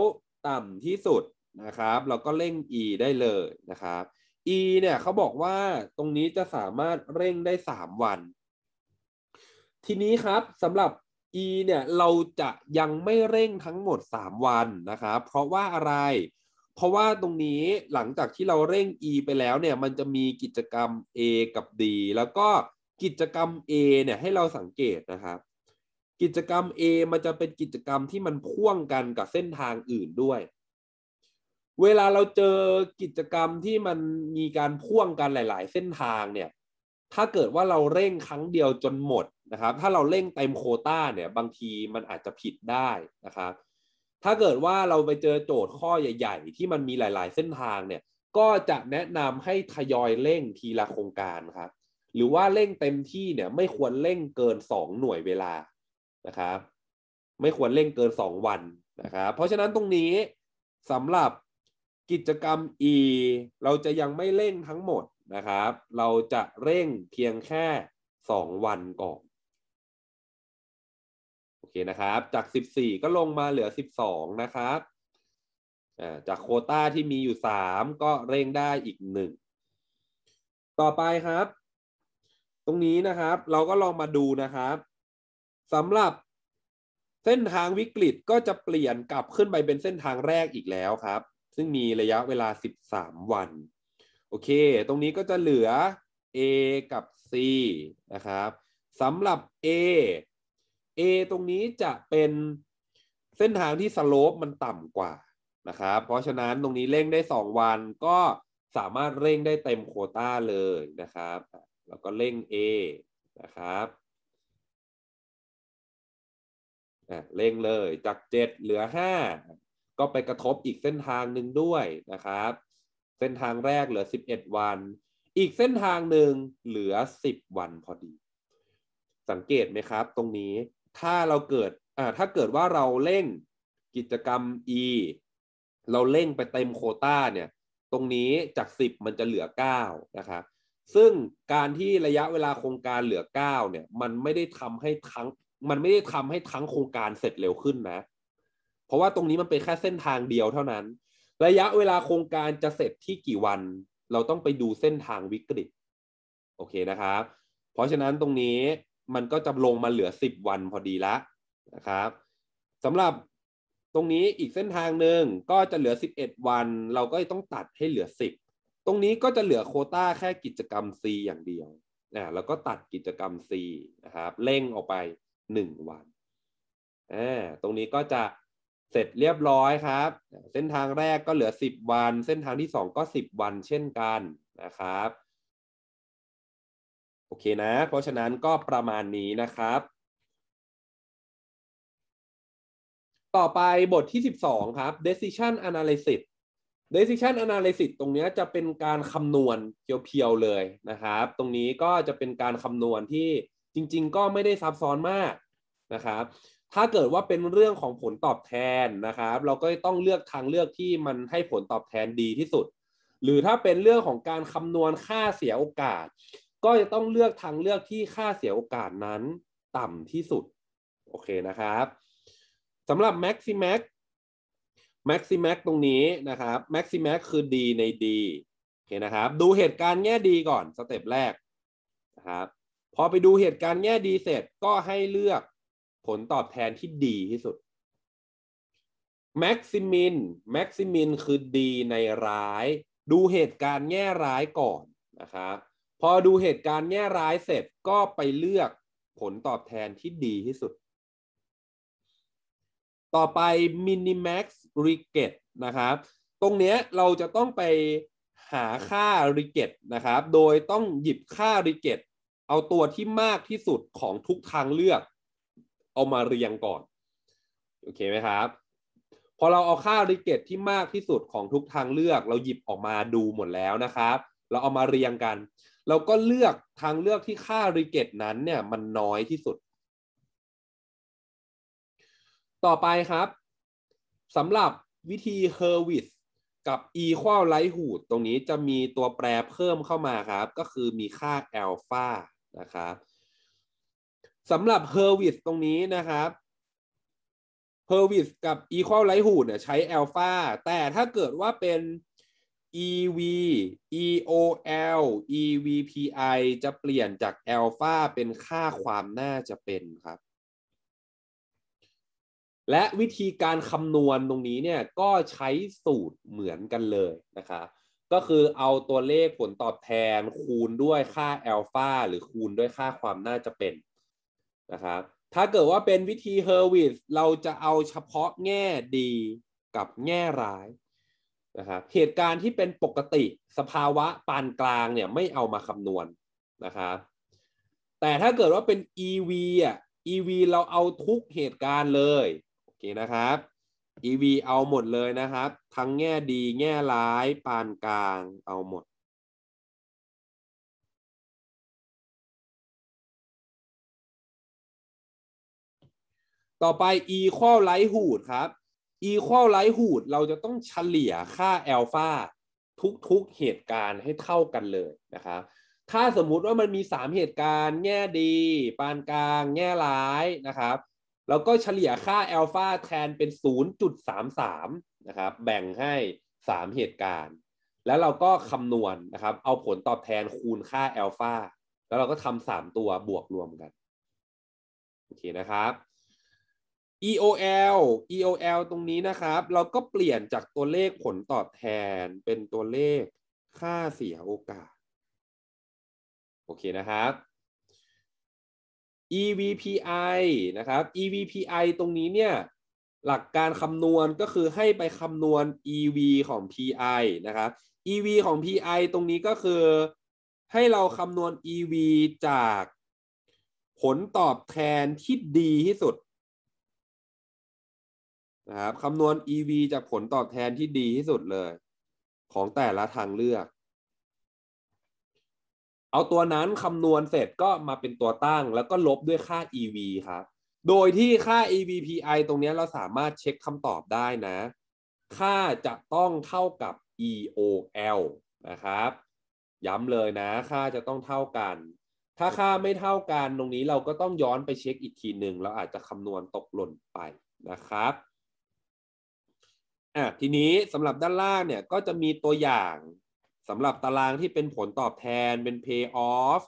ต่ำที่สุดนะครับเราก็เร่ง E ได้เลยนะครับ E เนี่ยเขาบอกว่าตรงนี้จะสามารถเร่งได้ 3วันทีนี้ครับสำหรับ E เนี่ยเราจะยังไม่เร่งทั้งหมด 3 วันนะครับเพราะว่าอะไร เพราะว่าตรงนี้หลังจากที่เราเร่ง E ไปแล้วเนี่ยมันจะมีกิจกรรม A กับ D แล้วก็กิจกรรม A เนี่ยให้เราสังเกตนะครับ กิจกรรม A มันจะเป็นกิจกรรมที่มันพ่วงกันกับเส้นทางอื่นด้วย เวลาเราเจอกิจกรรมที่มันมีการพ่วงกันหลาย ๆ เส้นทางเนี่ยถ้าเกิดว่าเราเร่งครั้งเดียวจนหมดนะครับ ถ้าเราเร่งเต็มโคต้าเนี่ย บางทีมันอาจจะผิดได้นะครับ ถ้าเกิดว่าเราไปเจอโจทย์ข้อใหญ่ ๆ ที่มันมีหลายๆเส้นทางเนี่ย ก็จะแนะนำให้ทยอยเร่งทีละโครงการครับ หรือว่าเร่งเต็มที่เนี่ยไม่ควรเร่งเกิน 2 หน่วยเวลานะครับ ไม่ควรเร่งเกิน 2 วันนะครับ เพราะฉะนั้นตรงนี้สำหรับกิจกรรม E เราจะยังไม่เร่งทั้งหมดนะครับ เราจะเร่งเพียงแค่2วันก่อนอเคนะครับ จาก 14 ก็ลงมาเหลือ 12 นะครับจากโคต้าที่มีอยู่ 3 ก็เร่งได้อีก 1 ต่อไปครับ ตรงนี้นะครับ เราก็ลองมาดูนะครับ สำหรับเส้นทางวิกฤตก็จะเปลี่ยนกลับขึ้นไปเป็นเส้นทางแรกอีกแล้วครับ ซึ่งมีระยะเวลา 13 วัน โอเค ตรงนี้ก็จะเหลือ A กับ C นะครับสำหรับ A A ตรงนี้จะเป็นเส้นทางที่สโลปมันต่ำกว่านะครับ เพราะฉะนั้นตรงนี้เร่งได้ 2 วันก็สามารถเร่งได้เต็มโคต้าเลยนะครับ แล้วก็เร่ง A นะครับเร่งเลยจาก 7 เหลือ 5 ก็ไปกระทบอีกเส้นทางหนึ่งด้วยนะครับ เส้นทางแรกเหลือ 11 วัน อีกเส้นทางหนึ่งเหลือ 10 วันพอดี สังเกตไหมครับตรงนี้ถ้าเราเกิดอ่าถ้าเกิดว่าเราเร่งกิจกรรม E เราเร่งไปเต็มโคต้าเนี่ย ตรงนี้จาก 10 มันจะเหลือ9นะครับ ซึ่งการที่ระยะเวลาโครงการเหลือ9เนี่ย มันไม่ได้ทำให้ทั้ง มันไม่ได้ทำให้ทั้งโครงการเสร็จเร็วขึ้นนะ เพราะว่าตรงนี้มันเป็นแค่เส้นทางเดียวเท่านั้น ระยะเวลาโครงการจะเสร็จที่กี่วัน เราต้องไปดูเส้นทางวิกฤต โอเคนะครับ เพราะฉะนั้นตรงนี้มันก็จะลงมาเหลือ 10 วันพอดีละนะครับสำหรับตรงนี้อีกเส้นทางหนึ่งก็จะเหลือ11 วัน เราก็ต้องตัดให้เหลือ 10 ตรงนี้ก็จะเหลือโคต้าแค่กิจกรรม C อย่างเดียวนะแล้วก็ตัดกิจกรรม C นะครับเร่งออกไป 1 วันอ่ตรงนี้ก็จะเสร็จเรียบร้อยครับ เส้นทางแรกก็เหลือ 10 วัน เส้นทางที่ 2 ก็ 10วันเช่นกันนะครับโอเคนะเพราะฉะนั้นก็ประมาณนี้นะครับ ต่อไปบทที่12ครับ decision analysis decision analysis ตรงนี้จะเป็นการคำนวณเพียวๆเลยนะครับ ตรงนี้ก็จะเป็นการคำนวณที่จริง ๆก็ไม่ได้ซับซ้อนมากนะครับ ถ้าเกิดว่าเป็นเรื่องของผลตอบแทนนะครับ เราก็ต้องเลือกทางเลือกที่มันให้ผลตอบแทนดีที่สุด หรือถ้าเป็นเรื่องของการคำนวณค่าเสียโอกาสก็จะต้องเลือกทางเลือกที่ค่าเสียโอกาสนั้นต่ำที่สุด โอเคนะครับสำหรับ Maximax Maximax ตรงนี้นะครับ Maximax คือ D ใน D โอเคนะครับ ดูเหตุการณ์แง่ดีก่อนสเต็ปแรกนะครับ พอไปดูเหตุการณ์แง่ดีเสร็จก็ให้เลือกผลตอบแทนที่ดีที่สุด Maximin Maximin คือดีในร้าย ดูเหตุการณ์แง่ร้ายก่อนนะครับพอดูเหตุการณ์แง่ร้ายเสร็จก็ไปเลือกผลตอบแทนที่ดีที่สุด ต่อไป minimax regret นะครับ ตรงเนี้ยเราจะต้องไปหาค่า r e g ก e t นะครับ โดยต้องหยิบค่า r e g ก e t เอาตัวที่มากที่สุดของทุกทางเลือก เอามาเรียงก่อน โอเคไหมครับ พอเราเอาค่าริเกตที่มากที่สุดของทุกทางเลือก เราหยิบออกมาดูหมดแล้วนะครับ เราเอามาเรียงกันเราก็เลือกทางเลือกที่ค่า ริเกตนั้นเนี่ย มันน้อยที่สุด ต่อไปครับสำหรับวิธี h e r ์ i ิสกับ equal ล i ลท์ห h o o d ตรงนี้จะมีตัวแปรเพิ่มเข้ามาครับ ก็คือมีค่า alpha นะครับสำหรับ h e r ์ i ิสตรงนี้นะครับ h e r ์ i ิสกับ equal ล i ลท์ห h o o d เนี่ยใช้ alpha แต่ถ้าเกิดว่าเป็น EV EOL EVPI จะเปลี่ยนจากอัลฟาเป็นค่าความน่าจะเป็นครับ และวิธีการคำนวณตรงนี้เนี่ยก็ใช้สูตรเหมือนกันเลยนะคะก็คือเอาตัวเลขผลตอบแทนคูณด้วยค่าอัลฟาหรือคูณด้วยค่าความน่าจะเป็นนะครับ ถ้าเกิดว่าเป็นวิธีเฮอร์วิสเราจะเอาเฉพาะแง่ดีกับแง่ร้ายะครับเหตุการณ์ที่เป็นปกติสภาวะปานกลางเนี่ยไม่เอามาคำนวณนนะครับแต่ถ้าเกิดว่าเป็น EV อ่ะ EV เราเอาทุกเหตุการณ์เลยโอเคนะครับ EV เอาหมดเลยนะครับ ทั้งแง่ดีแง่ร้ายปานกลางเอาหมด ต่อไป equal l i ์ e ูด h o o d ครับอีควอไล k ์ l ูดเราจะต้องเฉลี่ยค่าแอลฟาทุกๆเหตุการณ์ให้เท่ากันเลยนะครับ ถ้าสมมุติว่ามันมี 3 เหตุการณ์แง่ดี ปานกลางแง่ร้ายนะครับแล้วก็เฉลี่ยค่าแอลฟาแทนเป็น 0.33 นะครับ แบ่งให้ 3 เหตุการณ์ แล้วเราก็คำนวณนนะครับ เอาผลตอบแทนคูณค่าแอลฟาแล้วเราก็ทำา3ตัวบวกรวมกันโอเคนะครับ EOL EOL ตรงนี้นะครับ เราก็เปลี่ยนจากตัวเลขผลตอบแทนเป็นตัวเลขค่าเสียโอกาสโอเคนะครับ EVPI นะครับ EVPI ตรงนี้เนี่ยหลักการคำนวณก็คือให้ไปคำนวณ EV ของ PI นะครับ EV ของ PI ตรงนี้ก็คือให้เราคำนวณ EV จากผลตอบแทนที่ดีที่สุดนะครับคำนวณ EV จากผลตอบแทนที่ดีที่สุดเลย ของแต่ละทางเลือก เอาตัวนั้นคำนวณเสร็จก็มาเป็นตัวตั้ง แล้วก็ลบด้วยค่า EV ครับ โดยที่ค่า EVPI ตรงนี้เราสามารถเช็คคำตอบได้นะ ค่าจะต้องเท่ากับ EOL นะครับ ย้ำเลยนะ ค่าจะต้องเท่ากัน ถ้าค่าไม่เท่ากันตรงนี้เราก็ต้องย้อนไปเช็คอีกทีหนึ่งเราอาจจะคำนวณตกหล่นไปนะครับอ่ะทีนี้สำหรับด้านล่างเนี่ยก็จะมีตัวอย่างสำหรับตารางที่เป็นผลตอบแทนเป็น payoff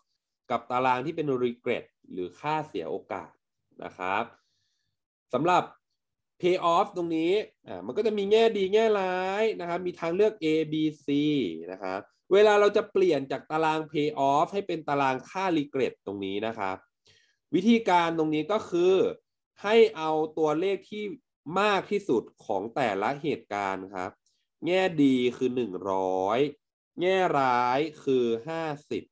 กับตารางที่เป็น regret หรือค่าเสียโอกาสนะครับสำหรับ payoff ตรงนี้อ่ามันก็จะมีแง่ดีแง่ร้ายนะครับมีทางเลือก A B C นะครับเวลาเราจะเปลี่ยนจากตาราง payoff ให้เป็นตารางค่า regret ตรงนี้นะครับวิธีการตรงนี้ก็คือให้เอาตัวเลขที่มากที่สุดของแต่ละเหตุการณ์ครับ แง่ดีคือหนึ่งร้อยแง่ร้ายคือห้าสิบ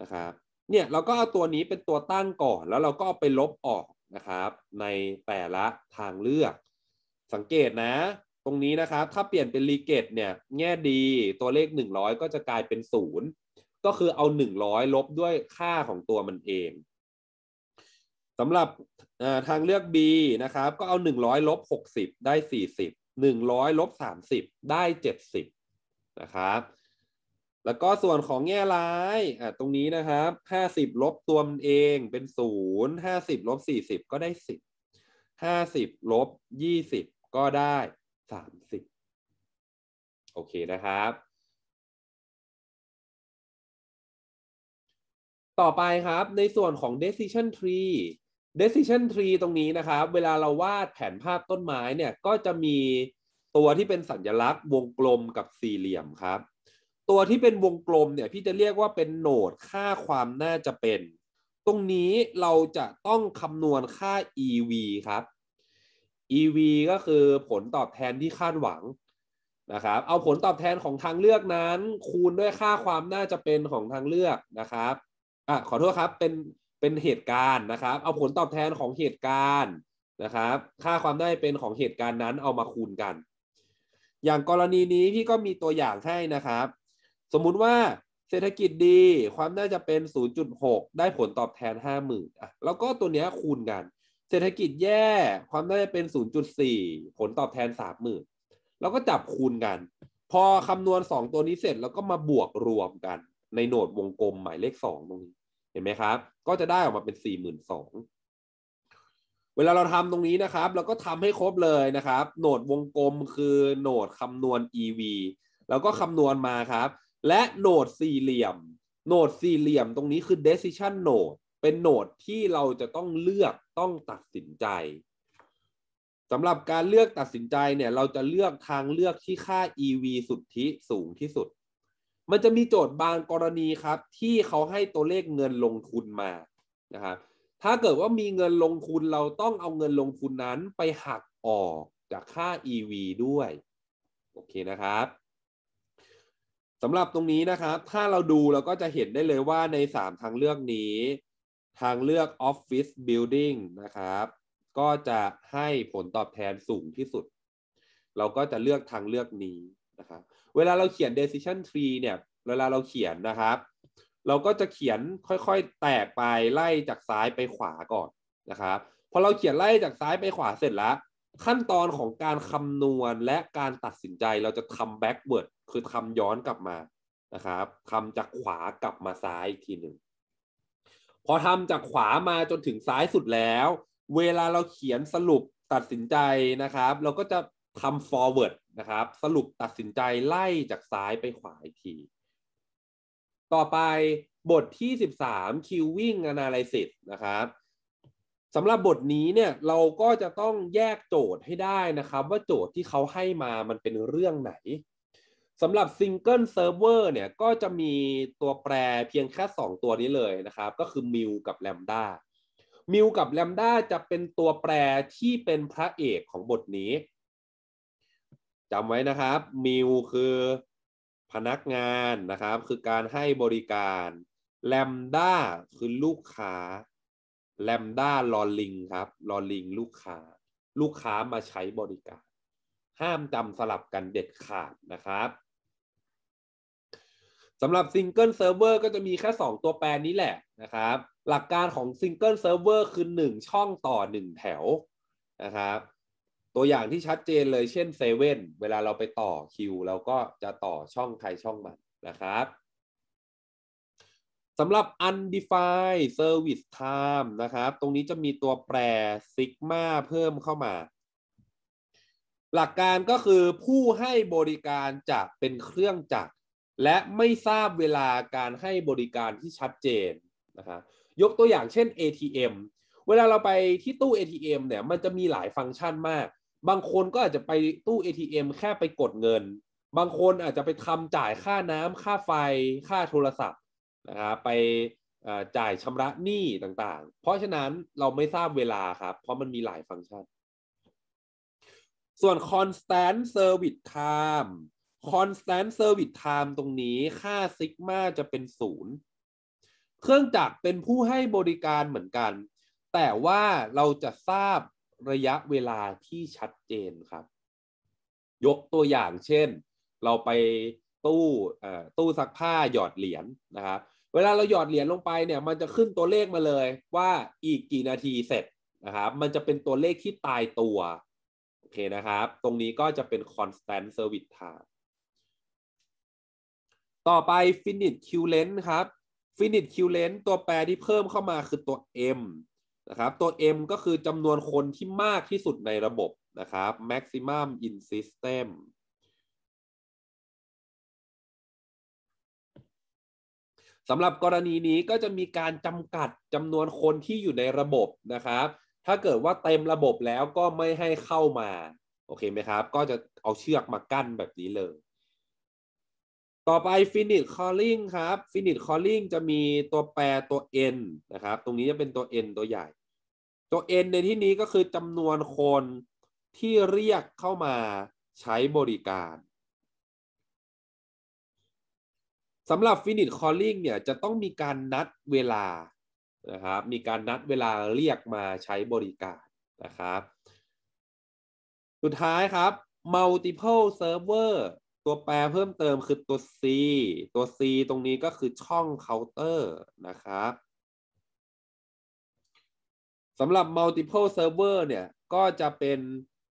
นะครับเนี่ยเราก็เอาตัวนี้เป็นตัวตั้งก่อนแล้วเราก็ไปลบออกนะครับในแต่ละทางเลือก สังเกตนะตรงนี้นะครับถ้าเปลี่ยนเป็นรีเกตเนี่ยแง่ดีตัวเลข 100 ก็จะกลายเป็น 0 ก็คือเอา 100 ลบด้วยค่าของตัวมันเองสำหรับทางเลือก B นะครับ ก็เอา 100ลบ60 ได้ 40 100ลบ30 ได้ 70นะครับแล้วก็ส่วนของแง่ร้ายอ่ะตรงนี้นะครับ50ลบตัวมันเองเป็น 0 50ลบ40 ก็ได้ 10 50ลบ20 ก็ได้ 30 โอเคนะครับ ต่อไปครับในส่วนของ decision tree decision tree ตรงนี้นะครับ เวลาเราวาดแผนภาพต้นไม้เนี่ยก็จะมีตัวที่เป็นสัญลักษณ์วงกลมกับสี่เหลี่ยมครับ ตัวที่เป็นวงกลมเนี่ยพี่จะเรียกว่าเป็นโหนดค่าความน่าจะเป็น ตรงนี้เราจะต้องคำนวณค่า EV ครับ EV ก็คือผลตอบแทนที่คาดหวังนะครับเอาผลตอบแทนของทางเลือกนั้น คูณด้วยค่าความน่าจะเป็นของทางเลือกนะครับอ่ะขอโทษครับเป็นเป็นเหตุการณ์นะครับเอาผลตอบแทนของเหตุการณ์นะครับค่าความได้เป็นของเหตุการณ์นั้นเอามาคูณกัน อย่างกรณีนี้พี่ก็มีตัวอย่างให้นะครับ สมมุติว่าเศรษฐกิจดีความน่าจะเป็น 0.6 ได้ผลตอบแทน 50,000อ่ะแล้วก็ตัวเนี้ยคูณกัน เศรษฐกิจแย่ความน่าจะเป็น 0.4 ผลตอบแทน 30,000แล้วก็จับคูณกัน พอคำนวณ 2 ตัวนี้เสร็จแล้วก็มาบวกรวมกัน ในโหนดวงกลมหมายเลข2 ตรงนี้เห็นไหมครับ ก็จะได้ออกมาเป็นสี่หมื่นสองเวลาเราทำตรงนี้นะครับ เราก็ทำให้ครบเลยนะครับ โหนดวงกลมคือโหนดคำนวณ EV แล้วก็คำนวณมาครับ และโหนดสี่เหลี่ยม โหนดสี่เหลี่ยมตรงนี้คือ decision node เป็นโหนดที่เราจะต้องเลือกต้องตัดสินใจ สำหรับการเลือกตัดสินใจเนี่ย เราจะเลือกทางเลือกที่ค่า EV สุทธิสูงที่สุดมันจะมีโจทย์บางกรณีครับ ที่เขาให้ตัวเลขเงินลงทุนมานะครับถ้าเกิดว่ามีเงินลงทุนเราต้องเอาเงินลงทุนนั้นไปหักออกจากค่า EV ด้วย โอเคนะครับสำหรับตรงนี้นะครับ ถ้าเราดูเราก็จะเห็นได้เลยว่าใน 3 ทางเลือกนี้ ทางเลือก Office Building นะครับ ก็จะให้ผลตอบแทนสูงที่สุด เราก็จะเลือกทางเลือกนี้นะครับเวลาเราเขียน decision tree เนี่ย เวลาเราเขียนนะครับ เราก็จะเขียนค่อยๆแตกไปไล่จากซ้ายไปขวาก่อนนะครับ พอเราเขียนไล่จากซ้ายไปขวาเสร็จแล้ว ขั้นตอนของการคำนวณและการตัดสินใจเราจะทำ backward คือทำย้อนกลับมานะครับทำจากขวากลับมาซ้ายอีกทีหนึ่งพอทำจากขวามาจนถึงซ้ายสุดแล้ว เวลาเราเขียนสรุปตัดสินใจนะครับ เราก็จะทำฟอร์เวิร์ดนะครับ สรุปตัดสินใจไล่จากซ้ายไปขวาอีกที ต่อไปบทที่ 13 q u ว u i n g Analysis นะครับ สำหรับบทนี้เนี่ย เราก็จะต้องแยกโจทย์ให้ได้นะครับ ว่าโจทย์ที่เขาให้มา มันเป็นเรื่องไหน สำหรับ Single Server เนี่ย ก็จะมีตัวแปรเพียงแค่ 2 ตัวนี้เลยนะครับ ก็คือมิวกับแลมด้ามิวกับแลมด้าจะเป็นตัวแปรที่เป็นพระเอกของบทนี้จำไว้นะครับมิวคือพนักงานนะครับ คือการให้บริการ แลมด้าคือลูกค้า แลมด้าลอลิงครับ ลอลิงลูกค้า ลูกค้ามาใช้บริการ ห้ามจำสลับกันเด็ดขาดนะครับ สำหรับซิงเกิลเซิร์ฟเวอร์ก็จะมีแค่ 2 ตัวแปรนี้แหละนะครับ หลักการของซิงเกิลเซิร์ฟเวอร์คือ 1 ช่องต่อ 1 แถวนะครับตัวอย่างที่ชัดเจนเลยเช่นเซเว่นเวลาเราไปต่อคิวเราก็จะต่อช่องใครช่องมันนะครับสำหรับ undefined service time นะครับ ตรงนี้จะมีตัวแปรซิกมาเพิ่มเข้ามา หลักการก็คือผู้ให้บริการจะเป็นเครื่องจักร และไม่ทราบเวลาการให้บริการที่ชัดเจนนะครับยกตัวอย่างเช่น ATM เวลาเราไปที่ตู้ ATM เนี่ยมันจะมีหลายฟังก์ชันมากบางคนก็อาจจะไปตู้ ATM แค่ไปกดเงิน บางคนอาจจะไปทำจ่ายค่าน้ำ ค่าไฟ ค่าโทรศัพท์นะครับ ไปจ่ายชำระหนี้ต่างๆ เพราะฉะนั้นเราไม่ทราบเวลาครับ เพราะมันมีหลายฟังก์ชัน ส่วน constant service time constant service time ตรงนี้ค่าซิกมาจะเป็นศูนย์ เครื่องจักรเป็นผู้ให้บริการเหมือนกัน แต่ว่าเราจะทราบระยะเวลาที่ชัดเจนครับ ยกตัวอย่างเช่น เราไปตู้ตู้ซักผ้าหยอดเหรียญนนะครับเวลาเราหยอดเหรียญลงไปเนี่ย มันจะขึ้นตัวเลขมาเลยว่าอีกกี่นาทีเสร็จนะครับ มันจะเป็นตัวเลขที่ตายตัวโอเคนะครับ ตรงนี้ก็จะเป็น constant service time ต่อไป finite q l e n ครับ finite q l e n ตัวแปรที่เพิ่มเข้ามาคือตัว m นะครับ ตัว M ก็คือจำนวนคนที่มากที่สุดในระบบนะครับ maximum in system สำหรับกรณีนี้ก็จะมีการจำกัดจำนวนคนที่อยู่ในระบบนะครับ ถ้าเกิดว่าเต็มระบบแล้วก็ไม่ให้เข้ามา โอเคไหมครับ ก็จะเอาเชือกมากั้นแบบนี้เลยต่อไป finite calling ครับ finite calling จะมีตัวแปรตัว n นะครับ ตรงนี้จะเป็นตัว n ตัวใหญ่ ตัว n ในที่นี้ก็คือจำนวนคนที่เรียกเข้ามาใช้บริการ สำหรับ finite calling เนี่ยจะต้องมีการนัดเวลา นะครับ มีการนัดเวลาเรียกมาใช้บริการนะครับ สุดท้ายครับ multiple server ตัวแปรเพิ่มเติมคือตัว c ตัว c ตรงนี้ก็คือช่องเคาน์เตอร์นะครับสำหรับ multiple server เนี่ยก็จะเป็น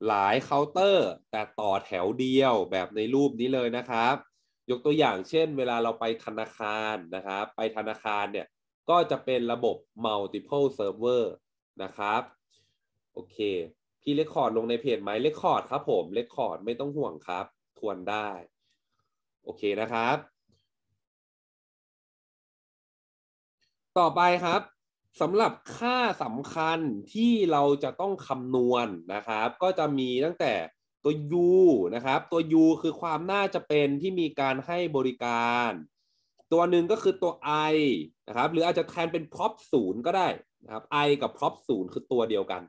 หลายเคาน์เตอร์ แต่ต่อแถวเดียวแบบในรูปนี้เลยนะครับ ยกตัวอย่างเช่น เวลาเราไปธนาคารนะครับ ไปธนาคารเนี่ยก็จะเป็นระบบ multiple server นะครับโอเค พี่เลคคอร์ดลงในเพจไหมเลคคอร์ดครับผมเลคคอร์ดไม่ต้องห่วงครับควรได้โอเคนะครับ ต่อไปครับสำหรับค่าสำคัญที่เราจะต้องคำนวณนนะครับ ก็จะมีตั้งแต่ตัว u นะครับ ตัว u คือความน่าจะเป็นที่มีการให้บริการ ตัวหนึ่งก็คือตัว i นะครับ หรืออาจจะแทนเป็น prop ศูนย์ก็ได้นะครับ i กับ prop ศูนย์คือตัวเดียวกัน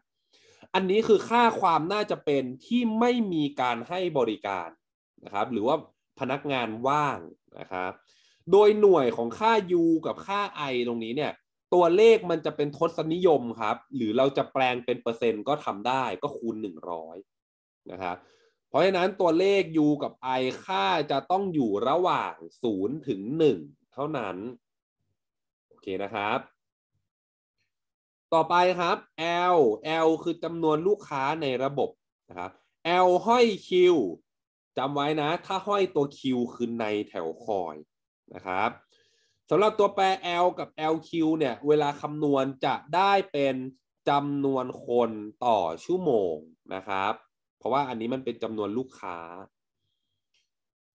อันนี้คือค่าความน่าจะเป็นที่ไม่มีการให้บริการนะครับหรือว่าพนักงานว่างนะครับโดยหน่วยของค่า u กับค่า i ตรงนี้เนี่ยตัวเลขมันจะเป็นทศนิยมครับ หรือเราจะแปลงเป็นเปอร์เซ็นต์ก็ทำได้ก็คูณ 100นะครับเพราะฉะนั้นตัวเลข u กับ i ค่าจะต้องอยู่ระหว่าง 0 ถึง 1 เท่านั้น โอเคนะครับ ต่อไปครับ l l คือจำนวนลูกค้าในระบบนะครับ l ห้อย q จำไว้นะ ถ้าห้อยตัว Q คือในแถวคอยนะครับสำหรับตัวแปร L กับ LQ เนี่ย เวลาคำนวณจะได้เป็นจำนวนคนต่อชั่วโมงนะครับ เพราะว่าอันนี้มันเป็นจำนวนลูกค้า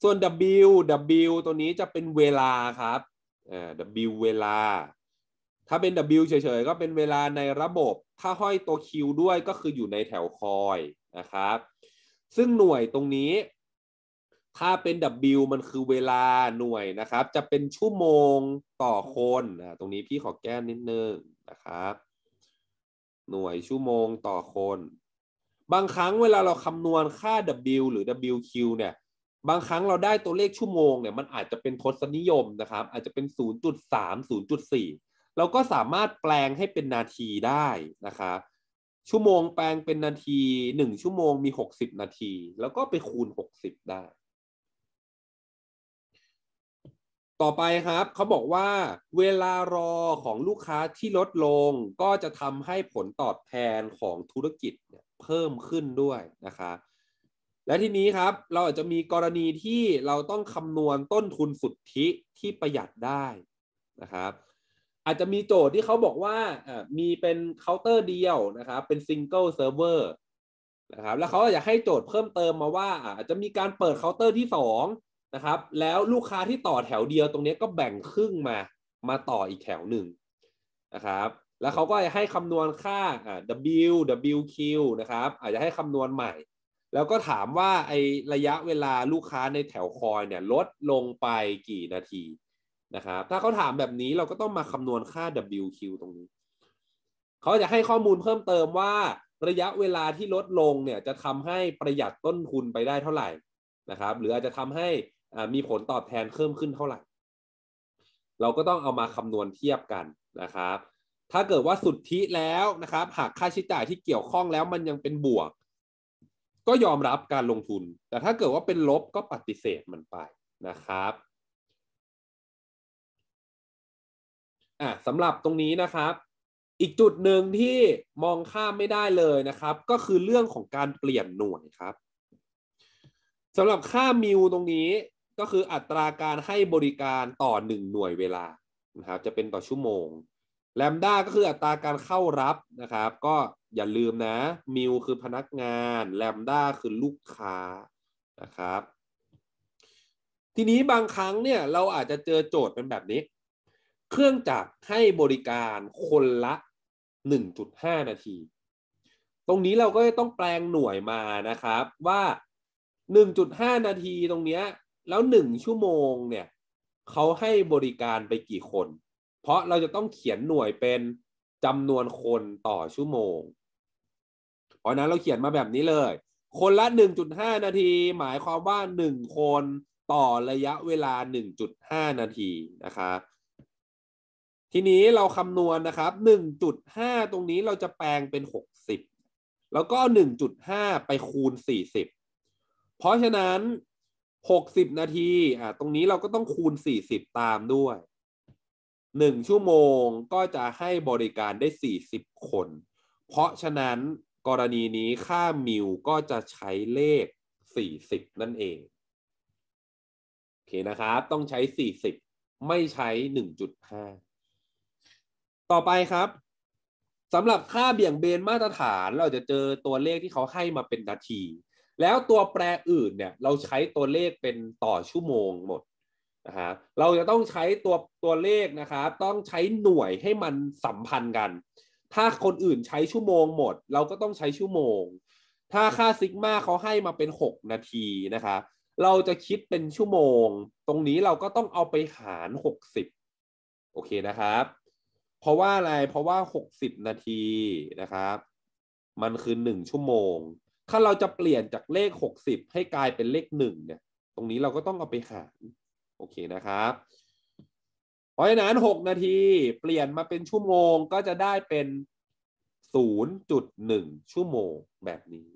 ส่วน W W ตัวนี้จะเป็นเวลาครับอ่า W เวลา ถ้าเป็น W เฉยๆ ก็เป็นเวลาในระบบ ถ้าห้อยตัว Q ด้วยก็คืออยู่ในแถวคอยนะครับ ซึ่งหน่วยตรงนี้ถ้าเป็น W มันคือเวลาหน่วยนะครับ จะเป็นชั่วโมงต่อคนนะตรงนี้พี่ขอแก้นิดนึงนะครับ หน่วยชั่วโมงต่อคน บางครั้งเวลาเราคำนวณค่า W หรือ WQ เนี่ย บางครั้งเราได้ตัวเลขชั่วโมงเนี่ยมันอาจจะเป็นทศนิยมนะครับ อาจจะเป็น 0.3 0.4 เราก็สามารถแปลงให้เป็นนาทีได้นะครับ ชั่วโมงแปลงเป็นนาที1ชั่วโมงมี60นาที แล้วก็ไปคูณ60ได้ต่อไปครับเขาบอกว่าเวลารอของลูกค้าที่ลดลงก็จะทำให้ผลตอบแทนของธุรกิจเพิ่มขึ้นด้วยนะคะและทีนี้ครับเราอาจจะมีกรณีที่เราต้องคำนวณต้นทุนสุทธิที่ประหยัดได้นะครับอาจจะมีโจทย์ที่เขาบอกว่ามีเป็นเคาน์เตอร์เดียวนะครับเป็นซิงเกิลเซิร์ฟเวอร์นะครับแล้วเขาอยากให้โจทย์เพิ่มเติมมาว่า อาจจะมีการเปิดเคาน์เตอร์ที่สองนะครับแล้วลูกค้าที่ต่อแถวเดียวตรงนี้ก็แบ่งครึ่งมามาต่ออีกแถวหนึ่งนะครับแล้วเขาก็จะให้คำนวณค่าอ่ W WQ นะครับ อาจจะให้คำนวณใหม่ แล้วก็ถามว่าไอระยะเวลาลูกค้าในแถวคอยเนี่ยลดลงไปกี่นาทีนะครับถ้าเขาถามแบบนี้เราก็ต้องมาคำนวณค่า WQ ตรงนี้เขาจะให้ข้อมูลเพิ่มเติมว่า ระยะเวลาที่ลดลงเนี่ยจะทำให้ประหยัดต้นทุนไปได้เท่าไหร่นะครับหรืออาจจะทำให้มีผลตอบแทนเพิ่มขึ้นเท่าไหร่ เราก็ต้องเอามาคำนวณเทียบกันนะครับ ถ้าเกิดว่าสุทธิแล้วนะครับหากค่าใช้จ่ายที่เกี่ยวข้องแล้วมันยังเป็นบวก ก็ยอมรับการลงทุน แต่ถ้าเกิดว่าเป็นลบก็ปฏิเสธมันไปนะครับอ่ะสำหรับตรงนี้นะครับ อีกจุดหนึ่งที่มองข้ามไม่ได้เลยนะครับ ก็คือเรื่องของการเปลี่ยนหน่วยครับสำหรับค่ามิวตรงนี้ก็คืออัตราการให้บริการต่อ 1 หน่วยเวลานะครับ จะเป็นต่อชั่วโมงแลมด้าก็คืออัตราการเข้ารับนะครับ ก็อย่าลืมนะมิวคือพนักงานแลมด้าคือลูกค้านะครับ ทีนี้บางครั้งเนี่ยเราอาจจะเจอโจทย์เป็นแบบนี้ เครื่องจักรให้บริการคนละ 1.5 นาที ตรงนี้เราก็ต้องแปลงหน่วยมานะครับว่า 1.5 นาทีตรงเนี้ยแล้วหนึ่งชั่วโมงเนี่ย เขาให้บริการไปกี่คน เพราะเราจะต้องเขียนหน่วยเป็นจำนวนคนต่อชั่วโมง เพราะนั้นเราเขียนมาแบบนี้เลย คนละ 1.5 นาที หมายความว่า 1 คนต่อระยะเวลา 1.5 นาทีนะครับ ทีนี้เราคำนวณนะครับ 1.5 ตรงนี้เราจะแปลงเป็น 60 แล้วก็1.5 ไปคูณ 40 เพราะฉะนั้นหกสิบนาที อ่า ตรงนี้เราก็ต้องคูณสี่สิบตามด้วยหนึ่งชั่วโมงก็จะให้บริการได้สี่สิบคน เพราะฉะนั้นกรณีนี้ค่า มิว ก็จะใช้เลขสี่สิบนั่นเอง โอเคนะครับ ต้องใช้สี่สิบไม่ใช้หนึ่งจุดห้าต่อไปครับสำหรับค่าเบี่ยงเบนมาตรฐานเราจะเจอตัวเลขที่เขาให้มาเป็นนาทีแล้วตัวแปรอื่นเนี่ยเราใช้ตัวเลขเป็นต่อชั่วโมงหมดนะฮะเราจะต้องใช้ตัวตัวเลขนะครับต้องใช้หน่วยให้มันสัมพันธ์กัน ถ้าคนอื่นใช้ชั่วโมงหมด เราก็ต้องใช้ชั่วโมง ถ้าค่าซิกมาเขาให้มาเป็น 6 นาทีนะครับเราจะคิดเป็นชั่วโมง ตรงนี้เราก็ต้องเอาไปหาร 60โอเคนะครับเพราะว่าอะไรเพราะว่า60 นาทีนะครับมันคือ1ชั่วโมงถ้าเราจะเปลี่ยนจากเลข60 ให้กลายเป็นเลขหนึ่งเนี่ย ตรงนี้เราก็ต้องเอา ไปหาร โอเคนะครับเพราะฉะนั้น6นาทีเปลี่ยนมาเป็นชั่วโมงก็จะได้เป็น 0.1 ชั่วโมงแบบนี้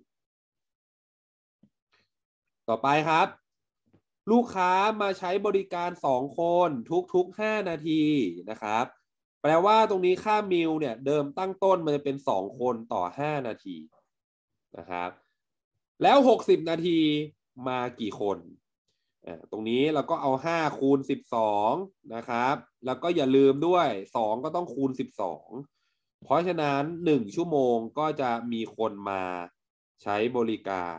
ต่อไปครับ ลูกค้ามาใช้บริการ2คนทุกๆ5นาทีนะครับ แปลว่าตรงนี้ค่ามิลเนี่ยเดิมตั้งต้นมันจะเป็น2คนต่อ 5 นาที นะครับแล้วหกสิบนาที มากี่คนอตรงนี้ เราก็เอาห้าคูณสิบสองนะครับ แล้วก็อย่าลืมด้วยสองก็ต้องคูณสิบสองเพราะฉะนั้นหนึ่งชั่วโมงก็จะมีคนมาใช้บริการ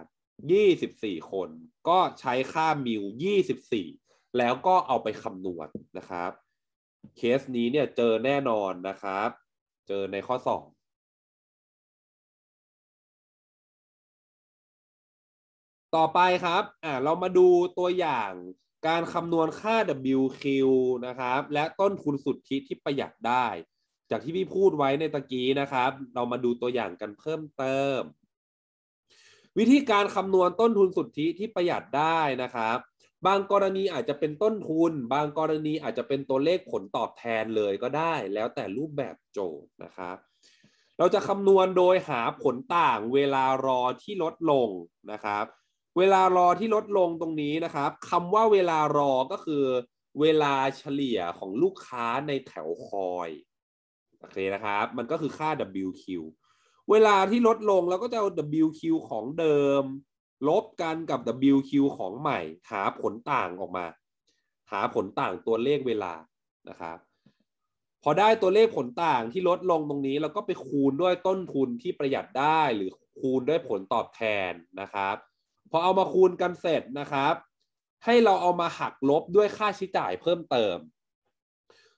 ยี่สิบี่คน ก็ใช้ค่า มิวยี่สิบี่แล้วก็เอาไปคำนวณนนะครับ เคสนี้ เนี่ย เจอแน่นอนนะครับ เจอในข้อสอบต่อไปครับอ่าเรามาดูตัวอย่างการคำนวณค่า WQ นะครับ และต้นทุนสุทธิที่ประหยัดได้ จากที่พี่พูดไว้ในตะกี้นะครับ เรามาดูตัวอย่างกันเพิ่มเติม วิธีการคำนวณต้นทุนสุทธิที่ประหยัดได้นะครับ บางกรณีอาจจะเป็นต้นทุน บางกรณีอาจจะเป็นตัวเลขผลตอบแทนเลยก็ได้ แล้วแต่รูปแบบโจทย์นะครับ เราจะคำนวณโดยหาผลต่างเวลารอที่ลดลงนะครับเวลารอที่ลดลงตรงนี้นะครับคำว่าเวลารอก็คือเวลาเฉลี่ยของลูกค้าในแถวคอยโอเคนะครับ มันก็คือค่า WQ เวลาที่ลดลงเราก็จะเอา WQ ของเดิม ลบกันกับ WQ ของใหม่หาผลต่างออกมา หาผลต่างตัวเลขเวลานะครับ พอได้ตัวเลขผลต่างที่ลดลงตรงนี้เราก็ไปคูณด้วยต้นทุนที่ประหยัดได้หรือคูณด้วยผลตอบแทนนะครับพอเอามาคูณกันเสร็จนะครับ ให้เราเอามาหักลบด้วยค่าใช้จ่ายเพิ่มเติม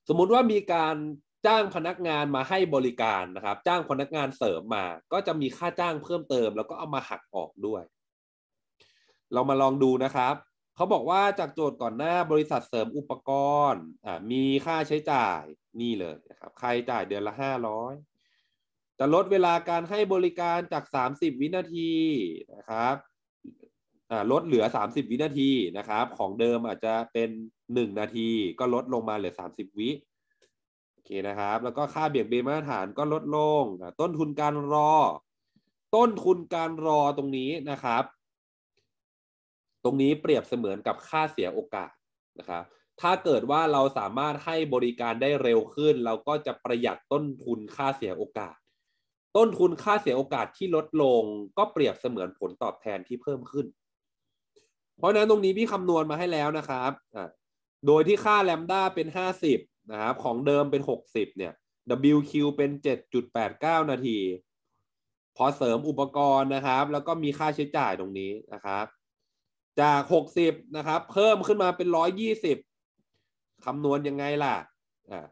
สมมุติว่ามีการจ้างพนักงานมาให้บริการนะครับ จ้างพนักงานเสริมมา ก็จะมีค่าจ้างเพิ่มเติม แล้วก็เอามาหักออกด้วย เรามาลองดูนะครับเขาบอกว่าจากโจทย์ก่อนหน้าบริษัทเสริมอุปกรณ์มีค่าใช้จ่ายนี่เลยนะครับใครจ่ายเดือนละห้าร้อยจะลดเวลาการให้บริการจาก 30 วินาทีนะครับลดเหลือ 30 วินาทีนะครับ ของเดิมอาจจะเป็น 1นาที ก็ลดลงมาเหลือ30 วิโอเคนะครับแล้วก็ค่าเบี่ยงเบนมาตรฐานก็ลดลง ต้นทุนการรอ ต้นทุนการรอตรงนี้นะครับ ตรงนี้เปรียบเสมือนกับค่าเสียโอกาสนะครับถ้าเกิดว่าเราสามารถให้บริการได้เร็วขึ้น เราก็จะประหยัดต้นทุนค่าเสียโอกาส ต้นทุนค่าเสียโอกาสที่ลดลง ก็เปรียบเสมือนผลตอบแทนที่เพิ่มขึ้นเพราะนั้นตรงนี้พี่คำนวณมาให้แล้วนะครับ โดยที่ค่าแลมด้าเป็น 50นะครับของเดิมเป็น 60เนี่ย WQ เป็น 7.89 นาที พอเสริมอุปกรณ์นะครับ แล้วก็มีค่าใช้จ่ายตรงนี้นะครับ จาก 60นะครับ เพิ่มขึ้นมาเป็น 120คำนวณยังไงล่ะอ่า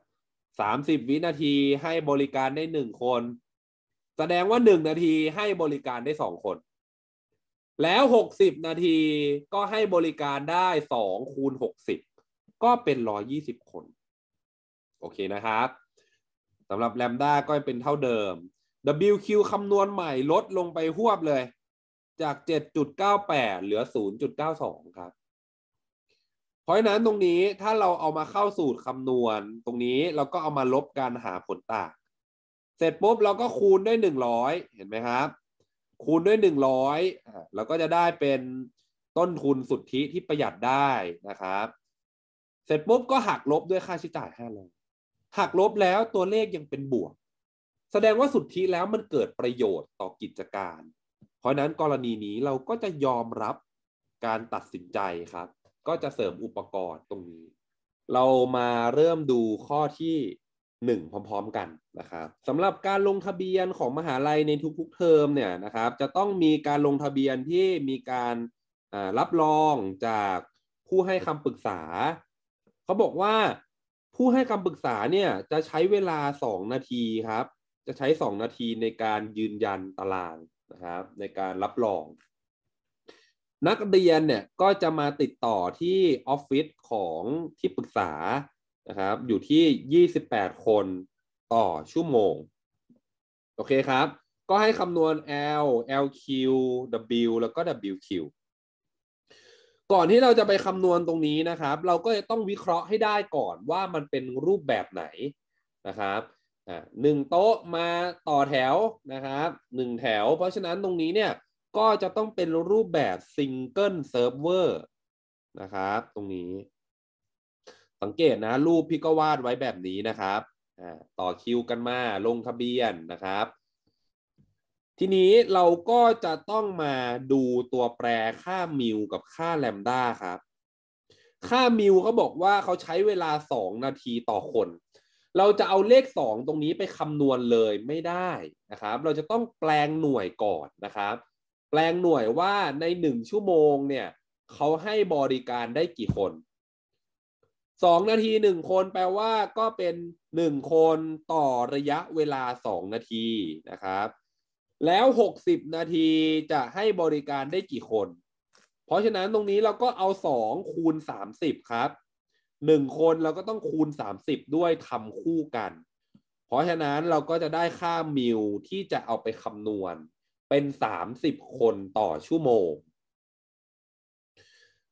30 วินาทีให้บริการได้ 1 คน แสดงว่า 1 นาทีให้บริการได้ 2 คนแล้ว 60 นาที ก็ให้บริการได้2คูณ60 ก็เป็น 120 คน โอเคนะครับ สำหรับ แลมด้าก็เป็นเท่าเดิม WQ คำนวณใหม่ลดลงไปหวบเลย จาก 7.98 เหลือ 0.92 ครับ เพราะนั้นตรงนี้ ถ้าเราเอามาเข้าสูตรคำนวณ ตรงนี้เราก็เอามาลบการหาผลต่าง เสร็จปุ๊บ เราก็คูณได้100 เห็นไหมครับคูณด้วยหนึ่งร้อยเราก็จะได้เป็นต้นทุนสุทธิที่ประหยัดได้นะครับ เสร็จปุ๊บก็หักลบด้วยค่าใช้จ่ายห้าร้อยหักลบแล้วตัวเลขยังเป็นบวก แสดงว่าสุทธิแล้วมันเกิดประโยชน์ต่อกิจการ เพราะนั้นกรณีนี้เราก็จะยอมรับการตัดสินใจครับ ก็จะเสริมอุปกรณ์ตรงนี้เรามาเริ่มดูข้อที่หนึ่งพร้อมๆ กันนะครับสำหรับการลงทะเบียนของมหาลัยในทุก ๆเทอมเนี่ยนะครับ จะต้องมีการลงทะเบียนที่มีการรับรองจากผู้ให้คำปรึกษาเขาบอกว่าผู้ให้คำปรึกษาเนี่ยจะใช้เวลาสองนาทีครับ จะใช้สองนาทีในการยืนยันตารางนะครับในการรับรอง นักเรียนเนี่ยก็จะมาติดต่อที่ออฟฟิศของที่ปรึกษานะครับ อยู่ที่ 28 คนต่อชั่วโมง โอเคครับ ก็ให้คำนวณ L LQ W แล้วก็ WQ ก่อนที่เราจะไปคำนวณตรงนี้นะครับ เราก็จะต้องวิเคราะห์ให้ได้ก่อนว่ามันเป็นรูปแบบไหนนะครับหนึ่งโต๊ะมาต่อแถวนะครับหนึ่งแถว เพราะฉะนั้นตรงนี้เนี่ย ก็จะต้องเป็นรูปแบบซิิงเกลเซิร์ฟเวอร์นะครับตรงนี้สังเกตนะรูปพี่ก็วาดไว้แบบนี้นะครับ ต่อคิวกันมาลงทะเบียนนะครับ ทีนี้เราก็จะต้องมาดูตัวแปรค่ามิวกับค่าแลมด้าครับ ค่ามิวเขาบอกว่าเขาใช้เวลา 2 นาทีต่อคน เราจะเอาเลข 2 ตรงนี้ไปคำนวณเลยไม่ได้นะครับ เราจะต้องแปลงหน่วยก่อนนะครับ แปลงหน่วยว่าใน 1 ชั่วโมงเนี่ยเขาให้บริการได้กี่คนสองนาทีหนึ่งคนแปลว่าก็เป็นหนึ่งคนต่อระยะเวลาสองนาทีนะครับ แล้วหกสิบนาทีจะให้บริการได้กี่คน เพราะฉะนั้นตรงนี้เราก็เอาสองคูณสามสิบครับหนึ่งคนเราก็ต้องคูณสามสิบด้วยทำคู่กัน เพราะฉะนั้นเราก็จะได้ค่า มิลที่จะเอาไปคำนวณ เป็นสามสิบคนต่อชั่วโมง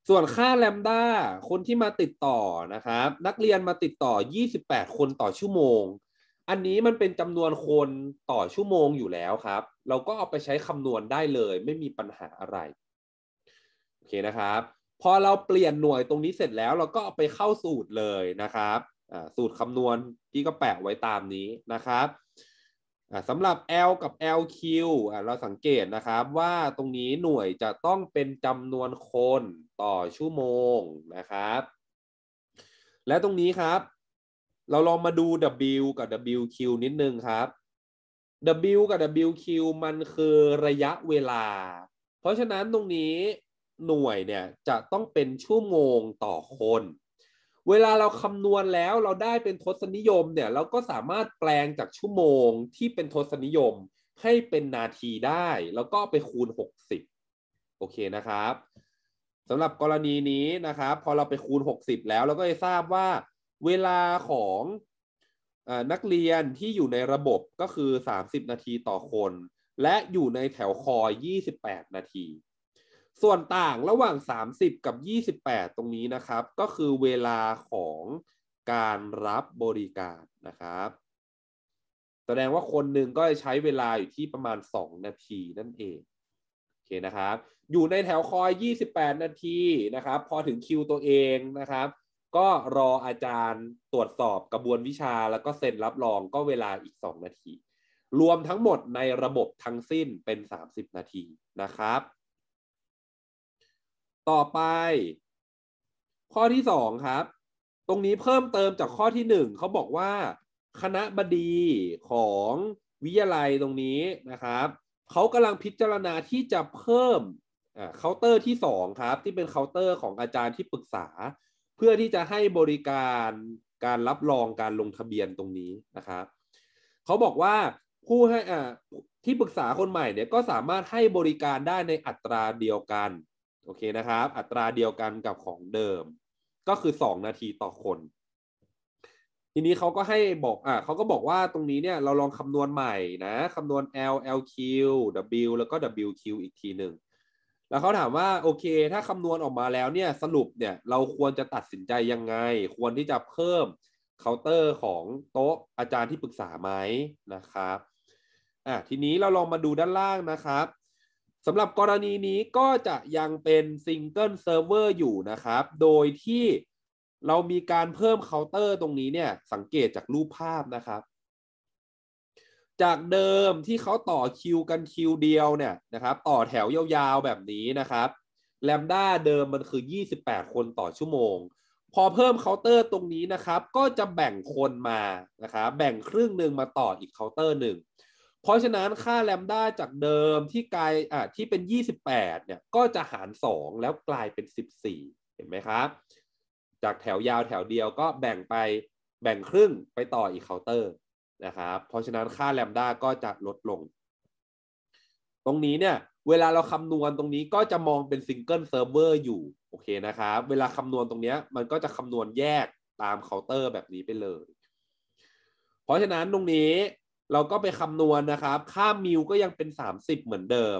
ส่วนค่าแลมด้าคนที่มาติดต่อนะครับ นักเรียนมาติดต่อ 28 คนต่อชั่วโมง อันนี้มันเป็นจำนวนคนต่อชั่วโมงอยู่แล้วครับ เราก็เอาไปใช้คำนวณได้เลยไม่มีปัญหาอะไรโอเคนะครับพอเราเปลี่ยนหน่วยตรงนี้เสร็จแล้วเราก็เอาไปเข้าสูตรเลยนะครับสูตรคำนวณที่ก็แปะไว้ตามนี้นะครับสำหรับ L กับ LQ เราสังเกตนะครับว่าตรงนี้หน่วยจะต้องเป็นจำนวนคน่อชั่วโมงนะครับ และตรงนี้ครับ เราลองมาดู W กับ WQ นิดนึงครับ W กับ WQ มันคือระยะเวลา เพราะฉะนั้นตรงนี้หน่วยเนี่ยจะต้องเป็นชั่วโมงต่อคน เวลาเราคำนวณแล้วเราได้เป็นทศนิยมเนี่ย เราก็สามารถแปลงจากชั่วโมงที่เป็นทศนิยมให้เป็นนาทีได้ แล้วก็ไปคูณ 60 โอเคนะครับสำหรับกรณีนี้นะครับพอเราไปคูณ 60 แล้วเราก็จะทราบว่าเวลาของนักเรียนที่อยู่ในระบบก็คือ 30 นาทีต่อคน และอยู่ในแถวคอย28 นาที ส่วนต่างระหว่าง 30 กับ 28 ตรงนี้นะครับ ก็คือเวลาของการรับบริการนะครับ แสดงว่าคนหนึ่งก็จะใช้เวลาอยู่ที่ประมาณ 2 นาทีนั่นเองคนะครับ อยู่ในแถวคอย 28 นาทีนะครับ พอถึงคิวตัวเองนะครับ ก็รออาจารย์ตรวจสอบกระบวนวิชาแล้วก็เซ็นรับรองก็เวลาอีก 2 นาที รวมทั้งหมดในระบบทั้งสิ้นเป็น 30 นาทีนะครับ ต่อไป ข้อที่ 2 ครับ ตรงนี้เพิ่มเติมจากข้อที่ 1 เขาบอกว่า คณะบดีของวิทยาลัยตรงนี้นะครับเขากำลังพิจารณาที่จะเพิ่มเคาน์เตอร์ที่สองครับ ที่เป็นเคาน์เตอร์ ของอาจารย์ที่ปรึกษา เพื่อที่จะให้บริการการรับรองการลงทะเบียนตรงนี้นะครับ เขาบอกว่าผู้ให้ที่ปรึกษาคนใหม่เนี่ยก็สามารถให้บริการได้ในอัตราเดียวกันโอเคนะครับ อัตราเดียวกันกับของเดิม ก็คือ 2 นาทีต่อคนทีนี้เขาก็ให้บอกอ่าเขาก็บอกว่าตรงนี้เนี่ยเราลองคำนวณใหม่นะคำนวณ L LQ W แล้วก็ WQ อีกทีหนึ่งแล้วเขาถามว่าโอเค ถ้าคำนวณออกมาแล้วเนี่ยสรุปเนี่ยเราควรจะตัดสินใจยังไง ควรที่จะเพิ่มเคาน์เตอร์ของโต๊ะอาจารย์ที่ปรึกษาไหมนะครับอ่ะทีนี้เราลองมาดูด้านล่างนะครับ สำหรับกรณีนี้ก็จะยังเป็นซิงเกิลเซิร์ฟเวอร์อยู่นะครับ โดยที่เรามีการเพิ่มเคาน์เตอร์ตรงนี้เนี่ยสังเกตจากรูปภาพนะครับ จากเดิมที่เขาต่อคิวกันคิวเดียวเนี่ยนะครับต่อแถวยาวๆแบบนี้นะครับแลมด้าเดิมมันคือ 28 คนต่อชั่วโมง พอเพิ่มเคาน์เตอร์ตรงนี้นะครับก็จะแบ่งคนมานะครับแบ่งครึ่งหนึ่งมาต่ออีกเคาน์เตอร์หนึ่งเพราะฉะนั้นค่าแลมด้าจากเดิมที่กลายอ่าที่เป็น 28เนี่ยก็จะหาร 2 แล้วกลายเป็น 14 เห็นไหมครับจาก แถวยาวแถวเดียวก็แบ่งไปแบ่งครึ่งไปต่ออีกเคาน์เตอร์นะครับเพราะฉะนั้นค่าแลมด้าก็จะลดลง ตรงนี้เนี่ย เวลาเราคำนวณตรงนี้ก็จะมองเป็นซิงเกิลเซิร์ฟเวอร์อยู่โอเคนะครับเวลาคำนวณตรงนี้มันก็จะคำนวณแยกตามเคาน์เตอร์แบบนี้ไปเลย เพราะฉะนั้นตรงนี้เราก็ไปคำนวณนะครับ ค่ามิวก็ยังเป็น 30 เหมือนเดิม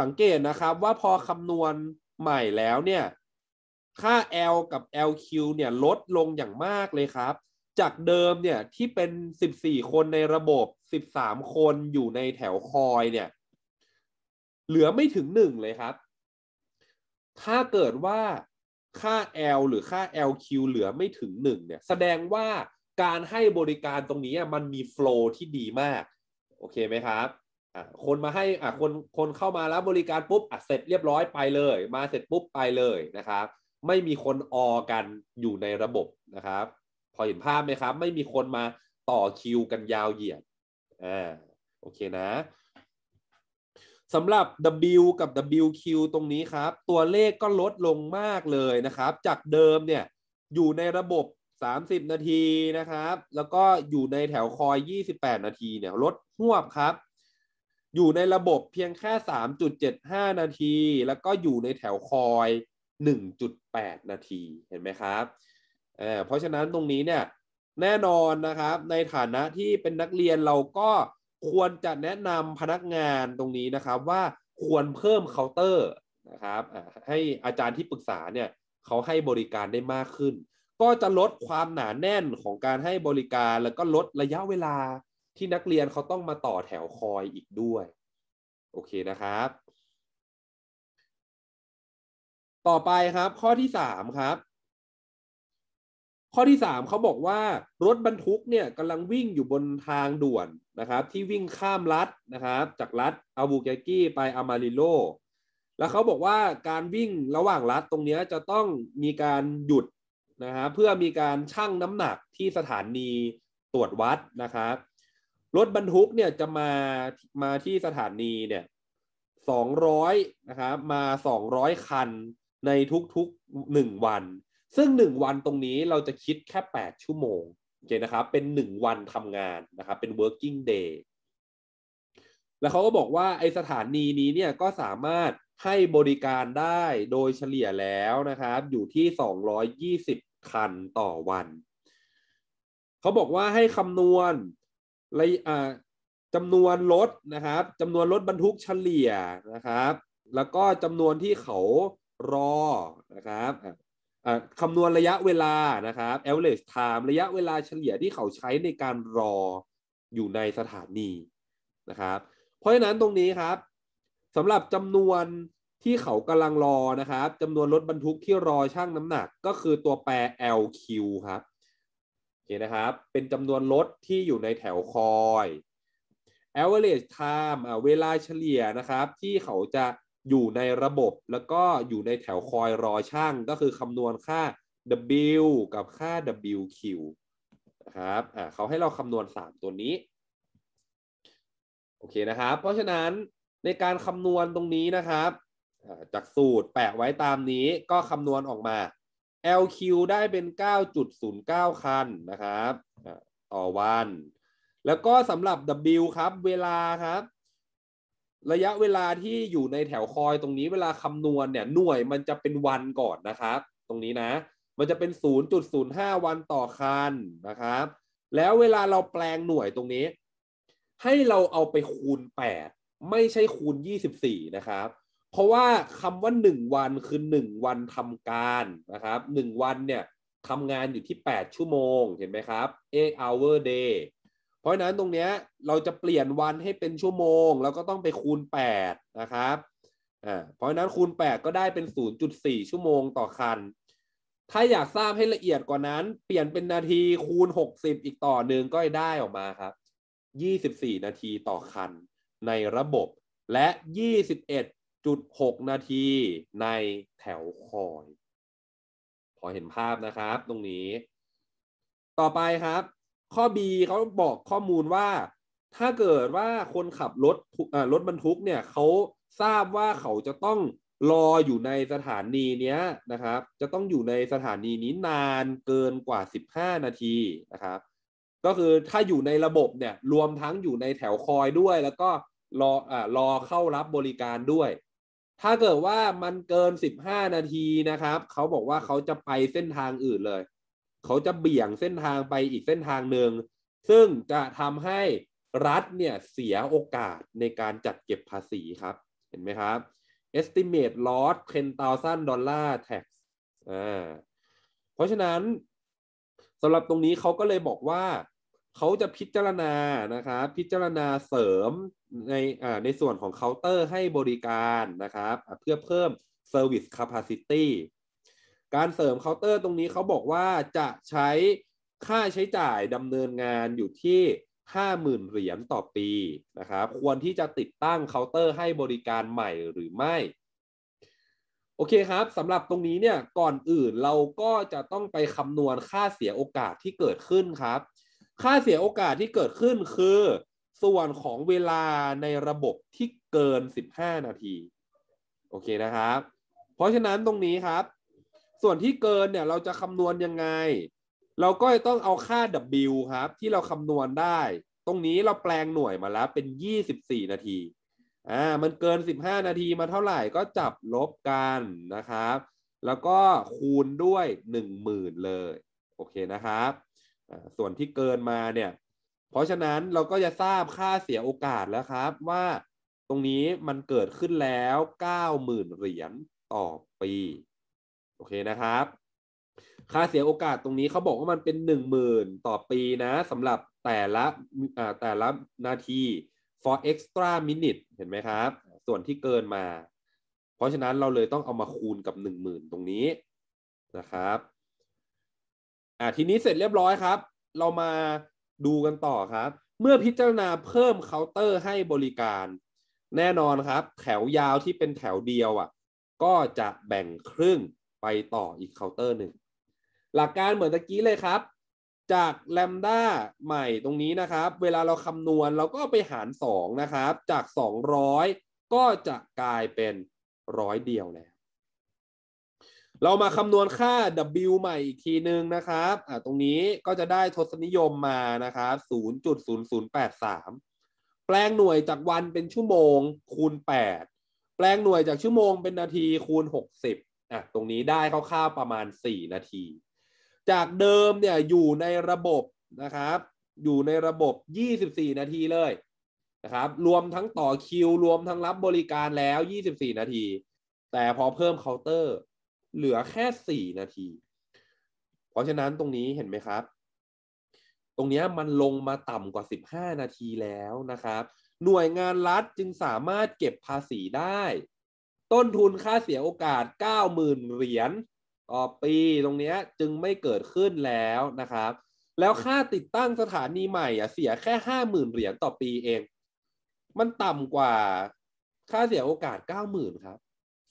สังเกตนะครับว่าพอคำนวณใหม่แล้วเนี่ยค่า L กับ LQ เนี่ยลดลงอย่างมากเลยครับ จากเดิมเนี่ยที่เป็น 14 คนในระบบ 13 คนอยู่ในแถวคอยเนี่ย เหลือไม่ถึงหนึ่งเลยครับ ถ้าเกิดว่าค่า L หรือค่า LQ เหลือไม่ถึงหนึ่งเนี่ย แสดงว่าการให้บริการตรงนี้มันมีโฟล์ที่ดีมาก โอเคไหมครับ คนมาให้อ่ะคนคนเข้ามาแล้วบริการปุ๊บอ่ะเสร็จเรียบร้อยไปเลยมาเสร็จปุ๊บ ไปเลยนะครับไม่มีคนออกันอยู่ในระบบนะครับ พอเห็นภาพไหมครับ ไม่มีคนมาต่อคิวกันยาวเหยียดอ่าโอเคนะสำหรับ W กับ WQ ตรงนี้ครับ ตัวเลขก็ลดลงมากเลยนะครับ จากเดิมเนี่ยอยู่ในระบบ 30 นาทีนะครับ แล้วก็อยู่ในแถวคอย 28 นาทีเนี่ย ลดหวบครับ อยู่ในระบบเพียงแค่ 3.75 นาที แล้วก็อยู่ในแถวคอย1.8 นาที เห็นไหมครับเเพราะฉะนั้นตรงนี้เนี่ย แน่นอนนะครับ ในฐานะที่เป็นนักเรียนเราก็ควรจะแนะนำพนักงานตรงนี้นะครับ ว่าควรเพิ่มเคาน์เตอร์นะครับ ให้อาจารย์ที่ปรึกษาเนี่ยเขาให้บริการได้มากขึ้น ก็จะลดความหนาแน่นของการให้บริการ แล้วก็ลดระยะเวลาที่นักเรียนเขาต้องมาต่อแถวคอยอีกด้วย โอเคนะครับต่อไปครับ ข้อที่สามครับ ข้อที่สามเขาบอกว่ารถบรรทุกเนี่ยกำลังวิ่งอยู่บนทางด่วนนะครับ ที่วิ่งข้ามรัฐนะครับจากรัฐอาบูเกกี้ไปอามาริโลแล้วเขาบอกว่าการวิ่งระหว่างรัฐตรงนี้จะต้องมีการหยุดนะฮะเพื่อมีการชั่งน้ำหนักที่สถานีตรวจวัดนะครับรถบรรทุกเนี่ยจะมามาที่สถานีเนี่ยสองร้อยนะครับมาสองร้อยคันในทุกๆหนึ่งวัน ซึ่งหนึ่งวันตรงนี้เราจะคิดแค่แปดชั่วโมง โอเค นะ ครับ เป็นหนึ่งวันทำงาน นะครับเป็น working day แล้วเขาก็บอกว่า ไอสถานีนี้ เนี่ย ก็สามารถให้บริการได้โดยเฉลี่ยแล้วนะครับ อยู่ที่ 220 คันต่อวัน เขาบอกว่าให้คำนวณระยะจำนวนรถนะ ครับจำนวนรถบรรทุกเฉลี่ยนะครับ แล้วก็จำนวนที่เขารอนะครับคำนวณระยะเวลานะครับ average time ระยะเวลาเฉลี่ยที่เขาใช้ในการรออยู่ในสถานีนะครับ เพราะฉะนั้นตรงนี้ครับสำหรับจำนวนที่เขากำลังรอนะครับจำนวนรถบรรทุกที่รอช่างน้ำหนักก็คือตัวแปร LQ ครับโอเคนะครับ เป็นจำนวนรถที่อยู่ในแถวคอย average time เวลาเฉลี่ยนะครับที่เขาจะอยู่ในระบบแล้วก็อยู่ในแถวคอยรอช่างก็คือคำนวณค่า W กับค่า WQ นะครับเขาให้เราคำนวณ 3 ตัวนี้ โอเคนะครับ เพราะฉะนั้นในการคำนวณตรงนี้นะครับ จากสูตรแปะไว้ตามนี้ก็คำนวณออกมา LQ ได้เป็น 9.09 คันนะครับต่อวัน แล้วก็สำหรับ W ครับเวลาครับระยะเวลาที่อยู่ในแถวคอยตรงนี้เวลาคำนวณเนี่ยหน่วยมันจะเป็นวันก่อนนะครับ ตรงนี้นะมันจะเป็น 0.05 วันต่อคันนะครับ แล้วเวลาเราแปลงหน่วยตรงนี้ ให้เราเอาไปคูณ 8 ไม่ใช่คูณ 24 นะครับ เพราะว่าคำว่า 1 วันคือ 1 วันทำการนะครับ1วันเนี่ยทำงานอยู่ที่ 8 ชั่วโมงเห็นไหมครับ8 hour day เพราะนั้นตรงเนี้ยเราจะเปลี่ยนวันให้เป็นชั่วโมงเราก็ต้องไปคูณ 8 นะครับอ่าเพราะนั้นคูณ 8 ก็ได้เป็น 0.4 ชั่วโมงต่อคัน ถ้าอยากทราบให้ละเอียดกว่านั้นเปลี่ยนเป็นนาทีคูณ 60 อีกต่อหนึ่งก็ได้ออกมาครับ24 นาทีต่อคัน ในระบบและ21.6 นาทีในแถวคอย พอเห็นภาพนะครับตรงนี้ ต่อไปครับข้อ B เขาบอกข้อมูลว่าถ้าเกิดว่าคนขับรถรถบรรทุกเนี่ยเขาทราบว่าเขาจะต้องรออยู่ในสถานีเนี้ยนะครับ จะต้องอยู่ในสถานีนี้นานเกินกว่า 15 นาทีนะครับ ก็คือถ้าอยู่ในระบบเนี่ย รวมทั้งอยู่ในแถวคอยด้วย แล้วก็รออ่ารอเข้ารับบริการด้วย ถ้าเกิดว่ามันเกิน 15 นาทีนะครับเขาบอกว่าเขาจะไปเส้นทางอื่นเลยเขาจะเบี่ยงเส้นทางไปอีกเส้นทางหนึ่ง ซึ่งจะทำให้รัฐเนี่ยเสียโอกาสในการจัดเก็บภาษีครับ เห็นไหมครับ estimate loss 10,000 dollar tax อ่าเพราะฉะนั้นสำหรับตรงนี้เขาก็เลยบอกว่า เขาจะพิจารณานะครับพิจารณาเสริมในอ่าในส่วนของเคาน์เตอร์ให้บริการนะครับ เพื่อเพิ่ม service capacity การเสริมเคาน์เตอร์ตรงนี้เขาบอกว่าจะใช้ค่าใช้จ่ายดำเนินงานอยู่ที่ห้าหมื่นเหรียญต่อปีนะครับ ควรที่จะติดตั้งเคาน์เตอร์ให้บริการใหม่หรือไม่ โอเคครับ สำหรับตรงนี้เนี่ยก่อนอื่นเราก็จะต้องไปคำนวณค่าเสียโอกาสที่เกิดขึ้นครับ ค่าเสียโอกาสที่เกิดขึ้นคือ ส่วนของเวลาในระบบที่เกิน 15 นาที โอเคนะครับ เพราะฉะนั้นตรงนี้ครับส่วนที่เกินเนี่ยเราจะคำนวณยังไง เราก็ต้องเอาค่า W ครับ ที่เราคำนวณได้ ตรงนี้เราแปลงหน่วยมาแล้วเป็น 24 นาที อ่ามันเกิน 15 นาทีมาเท่าไหร่ก็จับลบกันนะครับ แล้วก็คูณด้วย 10,000 เลยโอเคนะครับส่วนที่เกินมาเนี่ย เพราะฉะนั้นเราก็จะทราบค่าเสียโอกาสแล้วครับ ว่าตรงนี้มันเกิดขึ้นแล้ว 90,000 เหรียญต่อปีโอเคนะครับ ค่าเสียโอกาสตรงนี้เขาบอกว่ามันเป็นหนึ่งหมื่นต่อปีนะสำหรับแต่ละแต่ละนาที for extra minute เห็นไหมครับ ส่วนที่เกินมา เพราะฉะนั้นเราเลยต้องเอามาคูณกับหนึ่งหมื่นตรงนี้นะครับอ่าทีนี้เสร็จเรียบร้อยครับ เรามาดูกันต่อครับ เมื่อพิจารณาเพิ่มเคาน์เตอร์ให้บริการแน่นอนครับ แถวยาวที่เป็นแถวเดียวอะ่ะก็จะแบ่งครึ่งไปต่ออีกเคาน์เตอร์หนึ่งหลักการเหมือนตะกี้เลยครับจากแลมด้าใหม่ตรงนี้นะครับเวลาเราคำนวณเราก็ไปหาร2นะครับจาก 200 ก็จะกลายเป็นร้อยเดียวแล้วเรามาคำนวณค่า W ใหม่อีกทีหนึ่งนะครับอ่ตรงนี้ก็จะได้ทศนิยมมานะครับ0.0083 แปลงหน่วยจากวันเป็นชั่วโมงคูณ 8 แปลงหน่วยจากชั่วโมงเป็นนาทีคูณ 60อ่ะตรงนี้ได้คร่าวๆประมาณ 4 นาที จากเดิมเนี่ยอยู่ในระบบนะครับ อยู่ในระบบ 24 นาทีเลยนะครับ รวมทั้งต่อคิวรวมทั้งรับบริการแล้ว 24 นาที แต่พอเพิ่มเคาน์เตอร์ เหลือแค่ 4 นาที เพราะฉะนั้นตรงนี้เห็นไหมครับ ตรงนี้มันลงมาต่ำกว่า 15 นาทีแล้วนะครับ หน่วยงานรัฐจึงสามารถเก็บภาษีได้ต้นทุนค่าเสียโอกาส 90,000 เหรียญต่อปี ตรงนี้จึงไม่เกิดขึ้นแล้วนะครับ แล้วค่าติดตั้งสถานีใหม่อ่ะเสียแค่ 50,000 เหรียญต่อปีเอง มันต่ำกว่าค่าเสียโอกาส 90,000 ครับ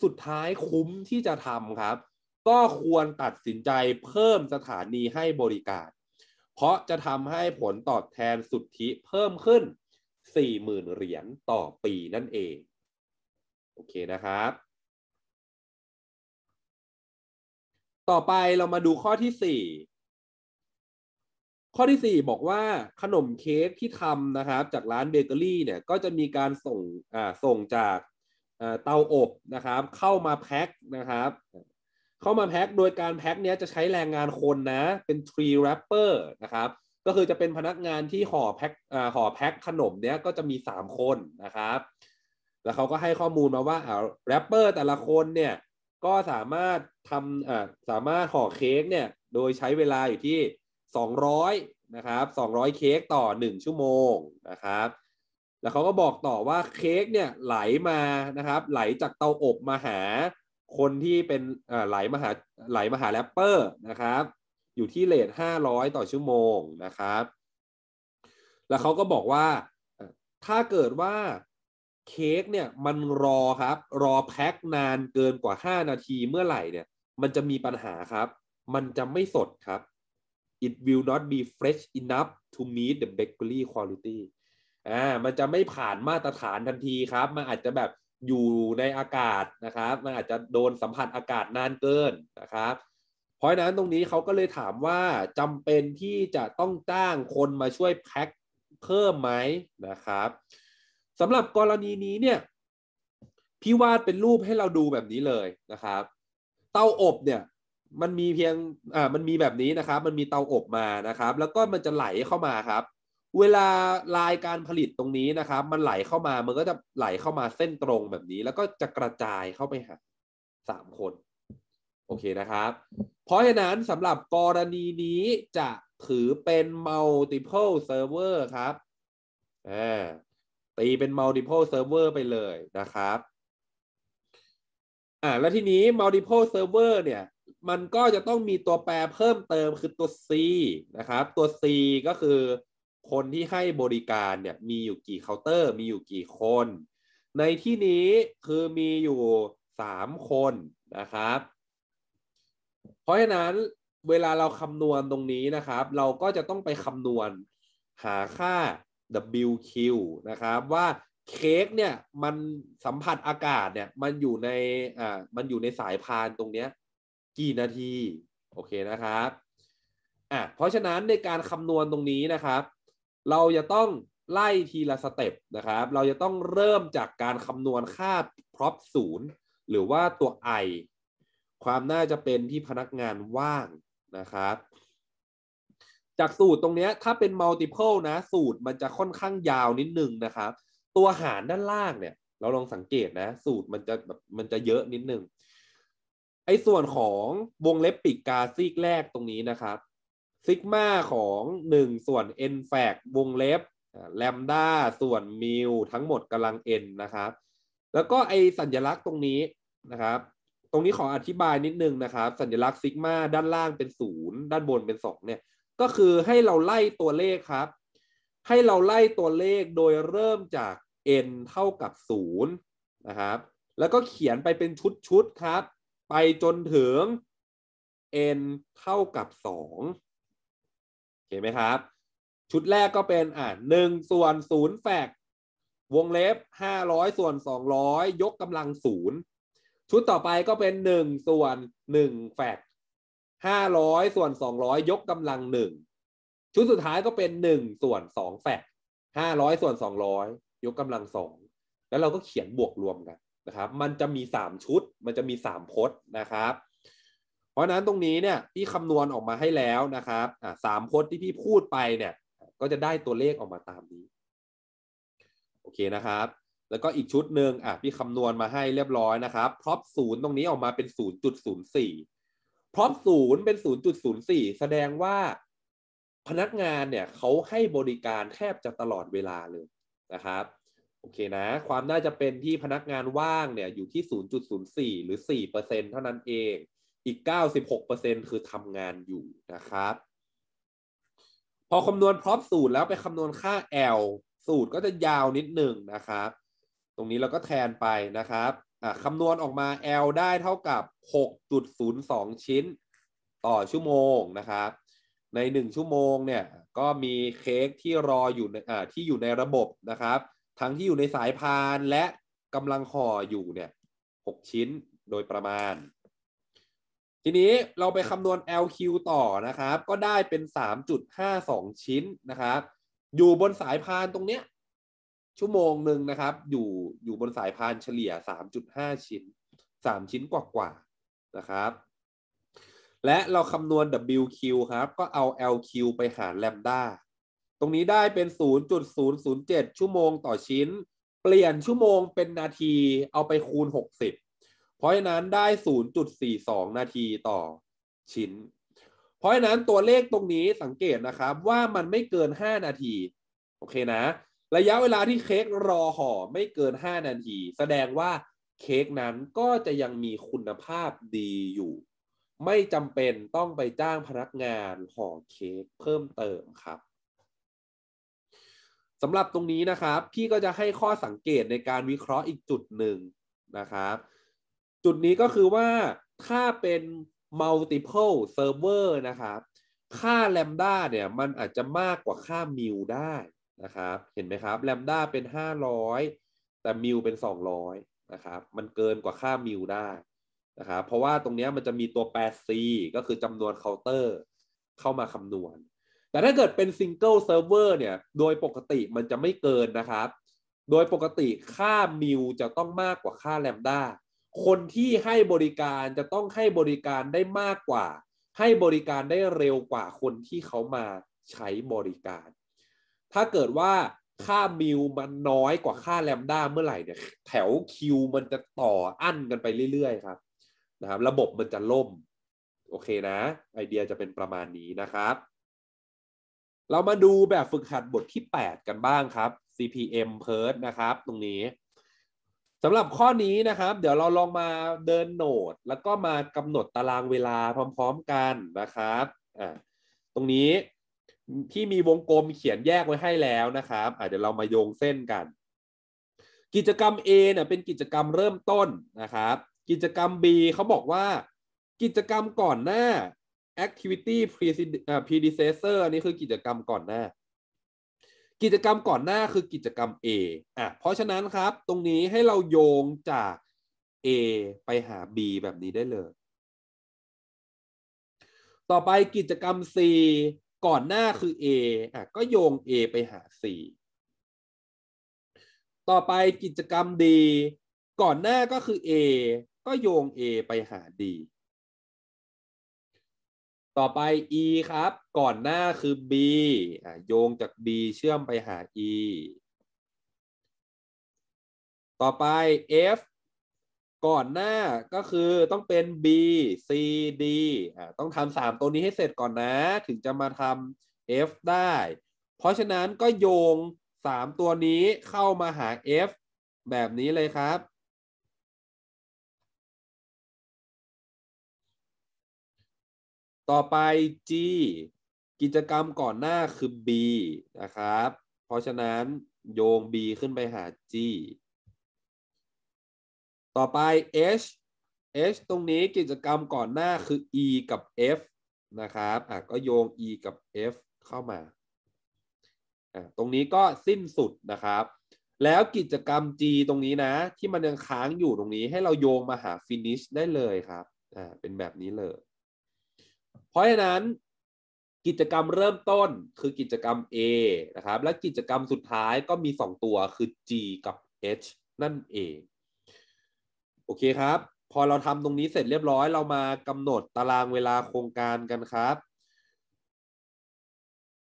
สุดท้ายคุ้มที่จะทำครับ ก็ควรตัดสินใจเพิ่มสถานีให้บริการ เพราะจะทำให้ผลตอบแทนสุทธิเพิ่มขึ้น 40,000 เหรียญต่อปีนั่นเองโอเคนะครับ ต่อไปเรามาดูข้อที่สี่ ข้อที่สี่บอกว่าขนมเค้กที่ทำนะครับจากร้านเบเกอรี่เนี่ย ก็จะมีการส่งอ่าส่งจากเตาอบนะครับ เข้ามาแพ็คนะครับเข้ามาแพ็คโดยการแพ็คเนี้ยจะใช้แรงงานคนนะ เป็น tree wrapper นะครับ ก็คือจะเป็นพนักงานที่ห่อแพ็คห่อแพ็คขนมเนี้ยก็จะมี 3 คนนะครับแล้วเขาก็ให้ข้อมูลมาว่าอ่าแรปเปอร์แต่ละคนเนี่ยก็สามารถทำอ่าสามารถห่อเค้กเนี่ยโดยใช้เวลาอยู่ที่ 200นะครับ200 เค้กต่อ 1 ชั่วโมงนะครับ แล้วเขาก็บอกต่อว่าเค้กเนี่ยไหลมานะครับ ไหลจากเตาอบมาหาคนที่เป็นอ่าไหลมาหาไหลมาหาแรปเปอร์นะครับอยู่ที่เลท500 ต่อชั่วโมงนะครับ แล้วเขาก็บอกว่าถ้าเกิดว่าเค้กเนี่ยมันรอครับรอแพ็คนานเกินกว่า 5 นาทีเมื่อไหร่เนี่ย มันจะมีปัญหาครับ มันจะไม่สดครับ it will not be fresh enough to meet the bakery quality อ่ามันจะไม่ผ่านมาตรฐานทันทีครับ มันอาจจะแบบอยู่ในอากาศนะครับมันอาจจะโดนสัมผัสอากาศนานเกินนะครับเพราะนั้นตรงนี้เขาก็เลยถามว่าจำเป็นที่จะต้องจ้างคนมาช่วยแพ็คเพิ่มไหมนะครับสำหรับกรณีนี้เนี่ยพี่วาดเป็นรูปให้เราดูแบบนี้เลยนะครับ เตาอบเนี่ย มันมีเพียงอ่ามันมีแบบนี้นะครับ มันมีเตาอบมานะครับ แล้วก็มันจะไหลเข้ามาครับ เวลาลายการผลิตตรงนี้นะครับ มันไหลเข้ามามันก็จะไหลเข้ามาเส้นตรงแบบนี้ แล้วก็จะกระจายเข้าไปหาสามคน โอเคนะครับเพราะฉะนั้นสำหรับกรณีนี้จะถือเป็น multiple server ครับอ่าตีเป็น multiple server ไปเลยนะครับ อ่า แล้วทีนี้ multiple server เนี่ย มันก็จะต้องมีตัวแปรเพิ่มเติมคือตัว C นะครับ ตัว C ก็คือ คนที่ให้บริการเนี่ยมีอยู่กี่เคาน์เตอร์ มีอยู่กี่คน ในที่นี้คือมีอยู่สามคนนะครับ เพราะฉะนั้นเวลาเราคำนวณตรงนี้นะครับ เราก็จะต้องไปคำนวณหาค่า WQ นะครับว่าเค้กเนี่ยมันสัมผัสอากาศเนี่ยมันอยู่ในอ่ามันอยู่ในสายพานตรงเนี้ยกี่นาที โอเคนะครับอ่ะเพราะฉะนั้นในการคำนวณตรงนี้นะครับ เราจะต้องไล่ทีละสเต็ปนะครับเราจะต้องเริ่มจากการคำนวณค่า prop ศูนย์หรือว่าตัว i ความน่าจะเป็นที่พนักงานว่างนะครับจากสูตรตรงนี้ถ้าเป็น multiple นะ สูตรมันจะค่อนข้างยาวนิดนึงนะครับตัวหารด้านล่างเนี่ยเราลองสังเกตนะสูตรมันจะแบบมันจะเยอะนิด นึงไอ้ส่วนของวงเล็บปีกกาซีกแรกตรงนี้นะครับซิกมาของ1ส่วน n แฟกวงเล็บแลมด้าส่วนมิวทั้งหมดกำลัง n นะครับแล้วก็ไอสัญลักษณ์ตรงนี้นะครับ ตรงนี้ขออธิบายนิดนึงนะครับสัญลักษณ์ซิกมาด้านล่างเป็น0ด้านบนเป็น2เนี่ยก็คือให้เราไล่ตัวเลขครับ ให้เราไล่ตัวเลขโดยเริ่มจาก n เท่ากับ 0 นะครับ แล้วก็เขียนไปเป็นชุด ๆ ครับ ไปจนถึง n เท่ากับ 2เห็นไหมครับ ชุดแรกก็เป็นอ่ะ1ส่วน0แฟกวงเล็บ 500 ส่วน 200 ยกกำลัง 0 ชุดต่อไปก็เป็น 1 ส่วน1แฟกห้าร้อยส่วนสองร้อยยกกำลังหนึ่งชุดสุดท้ายก็เป็นหนึ่งส่วนสองแฟกห้าร้อยส่วนสองร้อยยกกำลังสองแล้วเราก็เขียนบวกรวมกันนะครับ มันจะมีสามชุดมันจะมีสามพจน์นะครับเพราะนั้นตรงนี้เนี่ยที่คำนวณออกมาให้แล้วนะครับอ่าสามพจน์ที่พี่พูดไปเนี่ยก็จะได้ตัวเลขออกมาตามนี้ โอเคนะครับ แล้วก็อีกชุดหนึ่งอ่ะพี่คำนวณมาให้เรียบร้อยนะครับพร็อพศูนย์ตรงนี้ออกมาเป็น0.04พร้อมศูนย์เป็นศูนย์จุดศูนย์สี่แสดงว่าพนักงานเนี่ยเขาให้บริการแทบจะตลอดเวลาเลยนะครับ โอเคนะ ความน่าจะเป็นที่พนักงานว่างเนี่ย อยู่ที่ 0.04 หรือ 4%เท่านั้นเอง อีก 96%คือทำงานอยู่นะครับ พอคำนวณพร้อมสูตรแล้วไปคำนวณค่า L สูตรก็จะยาวนิดหนึ่งนะครับ ตรงนี้เราก็แทนไปนะครับคำนวณออกมา L ได้เท่ากับ 6.02 ชิ้น ต่อชั่วโมงนะครับ ใน 1 ชั่วโมงเนี่ยก็มีเค้กที่รออยู่ในที่อยู่ในระบบนะครับ ทั้งที่อยู่ในสายพานและกำลังห่ออยู่เนี่ย6ชิ้นโดยประมาณ ทีนี้เราไปคำนวณ LQ ต่อนะครับก็ได้เป็น 3.52 ชิ้นนะครับอยู่บนสายพานตรงเนี้ยชั่วโมงหนึ่งนะครับ อยู่อยู่บนสายพานเฉลี่ย 3.5 ชิ้น 3 ชิ้นกว่ากว่านะครับ และเราคำนวณ WQ ครับ ก็เอา LQ ไปหารแลมด้าตรงนี้ได้เป็น 0.007 ชั่วโมงต่อชิ้น เปลี่ยนชั่วโมงเป็นนาทีเอาไปคูณ 60 เพราะฉะนั้นได้ 0.42 นาทีต่อชิ้น เพราะฉะนั้นตัวเลขตรงนี้สังเกตนะครับว่ามันไม่เกิน 5 นาที โอเคนะระยะเวลาที่เค้กรอห่อไม่เกิน 5 นาที แสดงว่าเค้กนั้นก็จะยังมีคุณภาพดีอยู่ ไม่จำเป็นต้องไปจ้างพนักงานห่อเค้กเพิ่มเติมครับสำหรับตรงนี้นะครับ พี่ก็จะให้ข้อสังเกตในการวิเคราะห์อีกจุดหนึ่งนะครับ จุดนี้ก็คือว่า ถ้าเป็น multiple server นะครับค่าแลมด้าเนี่ยมันอาจจะมากกว่าค่ามิวได้นะครับ เห็นไหมครับ แลมด้าเป็น 500 แต่มิวเป็น 200นะครับ มันเกินกว่าค่ามิวได้นะครับ เพราะว่าตรงนี้มันจะมีตัวแปร C ก็คือจำนวนเคาน์เตอร์เข้ามาคำนวณ แต่ถ้าเกิดเป็นซิงเกิลเซิร์ฟเวอร์เนี่ย โดยปกติมันจะไม่เกินนะครับ โดยปกติค่ามิวจะต้องมากกว่าค่าแลมด้าคนที่ให้บริการจะต้องให้บริการได้มากกว่า ให้บริการได้เร็วกว่าคนที่เขามาใช้บริการถ้าเกิดว่าค่ามิลมันน้อยกว่าค่าแลมด้าเมื่อไหร่เนี่ยแถวคิวมันจะต่ออั้นกันไปเรื่อยๆครับ นะครับ ระบบมันจะล่ม โอเคนะ ไอเดียจะเป็นประมาณนี้นะครับ เรามาดูแบบฝึกหัดบทที่ 8 กันบ้างครับ CPM p e r s นะครับ ตรงนี้สำหรับข้อนี้นะครับ เดี๋ยวเราลองมาเดินโหนด แล้วก็มากำหนดตารางเวลาพร้อม ๆกันนะครับอ่าตรงนี้ที่มีวงกลมเขียนแยกไว้ให้แล้วนะครับ อาจจะเรามาโยงเส้นกัน กิจกรรม A เนี่ยเป็นกิจกรรมเริ่มต้นนะครับ กิจกรรม B เขาบอกว่า กิจกรรมก่อนหน้า activity predecessor นี่คือกิจกรรมก่อนหน้า กิจกรรมก่อนหน้าคือกิจกรรม A อ่ะ เพราะฉะนั้นครับ ตรงนี้ให้เราโยงจาก A ไปหา B แบบนี้ได้เลย ต่อไปกิจกรรม C ก่อนหน้าคือ A อ่ะ ก็โยง A ไปหา C ต่อไปกิจกรรม D ก่อนหน้าก็คือ A ก็โยง A ไปหา D ต่อไป E ครับ ก่อนหน้าคือ B อ่ะ โยงจาก B เชื่อมไปหา E ต่อไป F ก่อนหน้าก็คือต้องเป็น B C D อ่าต้องทำสามตัวนี้ให้เสร็จก่อนนะ ถึงจะมาทำ F ได้ เพราะฉะนั้นก็โยงสามตัวนี้เข้ามาหา F แบบนี้เลยครับ ต่อไป G กิจกรรมก่อนหน้าคือ B นะครับ เพราะฉะนั้นโยง B ขึ้นไปหา G ต่อไป h h ตรงนี้กิจกรรมก่อนหน้าคือ e กับ f นะครับ อ่ะก็โยง e กับ f เข้ามา อ่ะตรงนี้ก็สิ้นสุดนะครับ แล้วกิจกรรม g ตรงนี้นะที่มันยังค้างอยู่ตรงนี้ ให้เราโยงมาหา finish ได้เลยครับ อ่า เป็นแบบนี้เลย เพราะฉะนั้น กิจกรรมเริ่มต้นคือกิจกรรม A นะครับ และกิจกรรมสุดท้ายก็มี 2 ตัวคือ G กับ H นั่นเองโอเคครับ พอเราทำตรงนี้เสร็จเรียบร้อย เรามากำหนดตารางเวลาโครงการกันครับ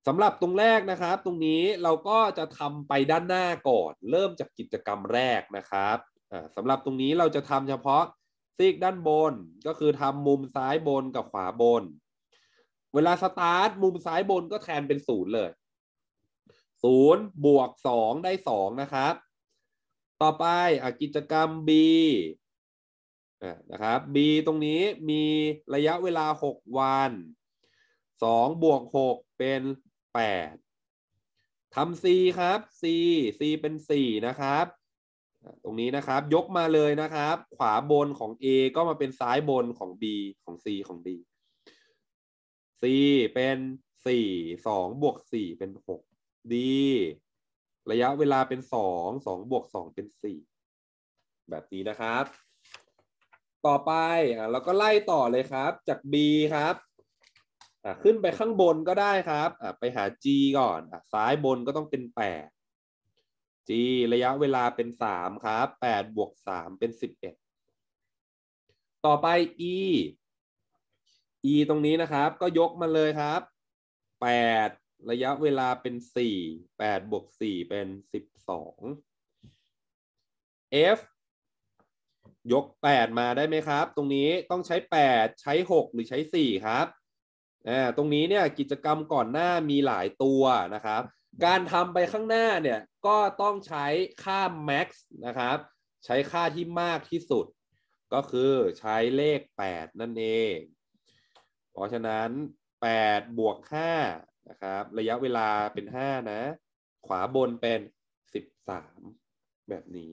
สำหรับตรงแรกนะครับ ตรงนี้เราก็จะทำไปด้านหน้าก่อน เริ่มจากกิจกรรมแรกนะครับสำหรับตรงนี้เราจะทำเฉพาะซีกด้านบน ก็คือทำมุมซ้ายบนกับขวาบน เวลาสตาร์ทมุมซ้ายบนก็แทนเป็นศูนย์เลยศูนย์บวกสองได้สองนะครับ ต่อไปอกิจกรรม B นะครับ b ตรงนี้มีระยะเวลา 6 วัน2บวก6เป็น 8ทำ c ครับ c c เป็น 4 นะครับ ตรงนี้นะครับยกมาเลยนะครับ ขวาบนของ a ก็มาเป็น ซ้ายบนของ b ของ c ของ d c เป็นสี่สองบวกสี่เป็นหกดีระยะเวลาเป็นสองสองบวกสองเป็นสี่แบบนี้ นะครับต่อไปอ่ะเราก็ไล่ต่อเลยครับจาก B ครับอ่ะขึ้นไปข้างบนก็ได้ครับอ่ะไปหา G ก่อนอ่ะซ้ายบนก็ต้องเป็น 8 G ระยะเวลาเป็น 3 ครับ 8 บวก3เป็น 11 ต่อไป E E ตรงนี้นะครับก็ยกมาเลยครับ 8 ระยะเวลาเป็น 4 8 บวก 4 เป็น 12 F ยกแปดมาได้ไหมครับ ตรงนี้ต้องใช้แปดใช้หกหรือใช้สี่ครับอ่าตรงนี้เนี่ยกิจกรรมก่อนหน้ามีหลายตัวนะครับ การทำไปข้างหน้าเนี่ยก็ต้องใช้ค่า max นะครับ ใช้ค่าที่มากที่สุด ก็คือใช้เลข 8 นั่นเอง เพราะฉะนั้น 8 บวก5นะครับระยะเวลาเป็น 5 นะ ขวาบนเป็น 13 แบบนี้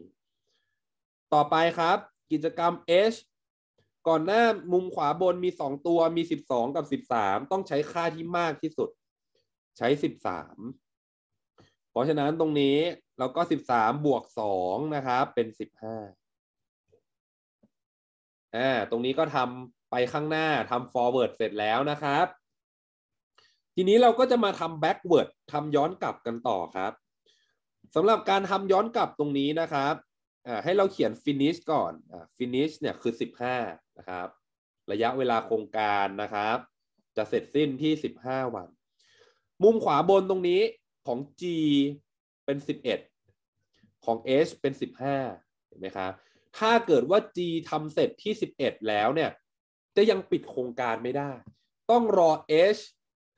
ต่อไปครับกิจกรรม H ก่อนหน้ามุมขวาบนมี 2 ตัวมี 12 กับ 13 ต้องใช้ค่าที่มากที่สุด ใช้ 13เพราะฉะนั้นตรงนี้เราก็ 13บวก2นะครับ เป็น 15อ่าตรงนี้ก็ทำไปข้างหน้าทำ forward เสร็จแล้วนะครับ ทีนี้เราก็จะมาทำ backward ทำย้อนกลับกันต่อครับสำหรับการทำย้อนกลับตรงนี้นะครับให้เราเขียน finish ก่อน finish เนี่ยคือ 15 นะครับ ระยะเวลาโครงการนะครับ จะเสร็จสิ้นที่ 15 วัน มุมขวาบนตรงนี้ของ G เป็น 11 ของ H เป็น 15 เห็นไหมครับถ้าเกิดว่า G ทำเสร็จที่ 11 แล้วเนี่ย จะยังปิดโครงการไม่ได้ ต้องรอ H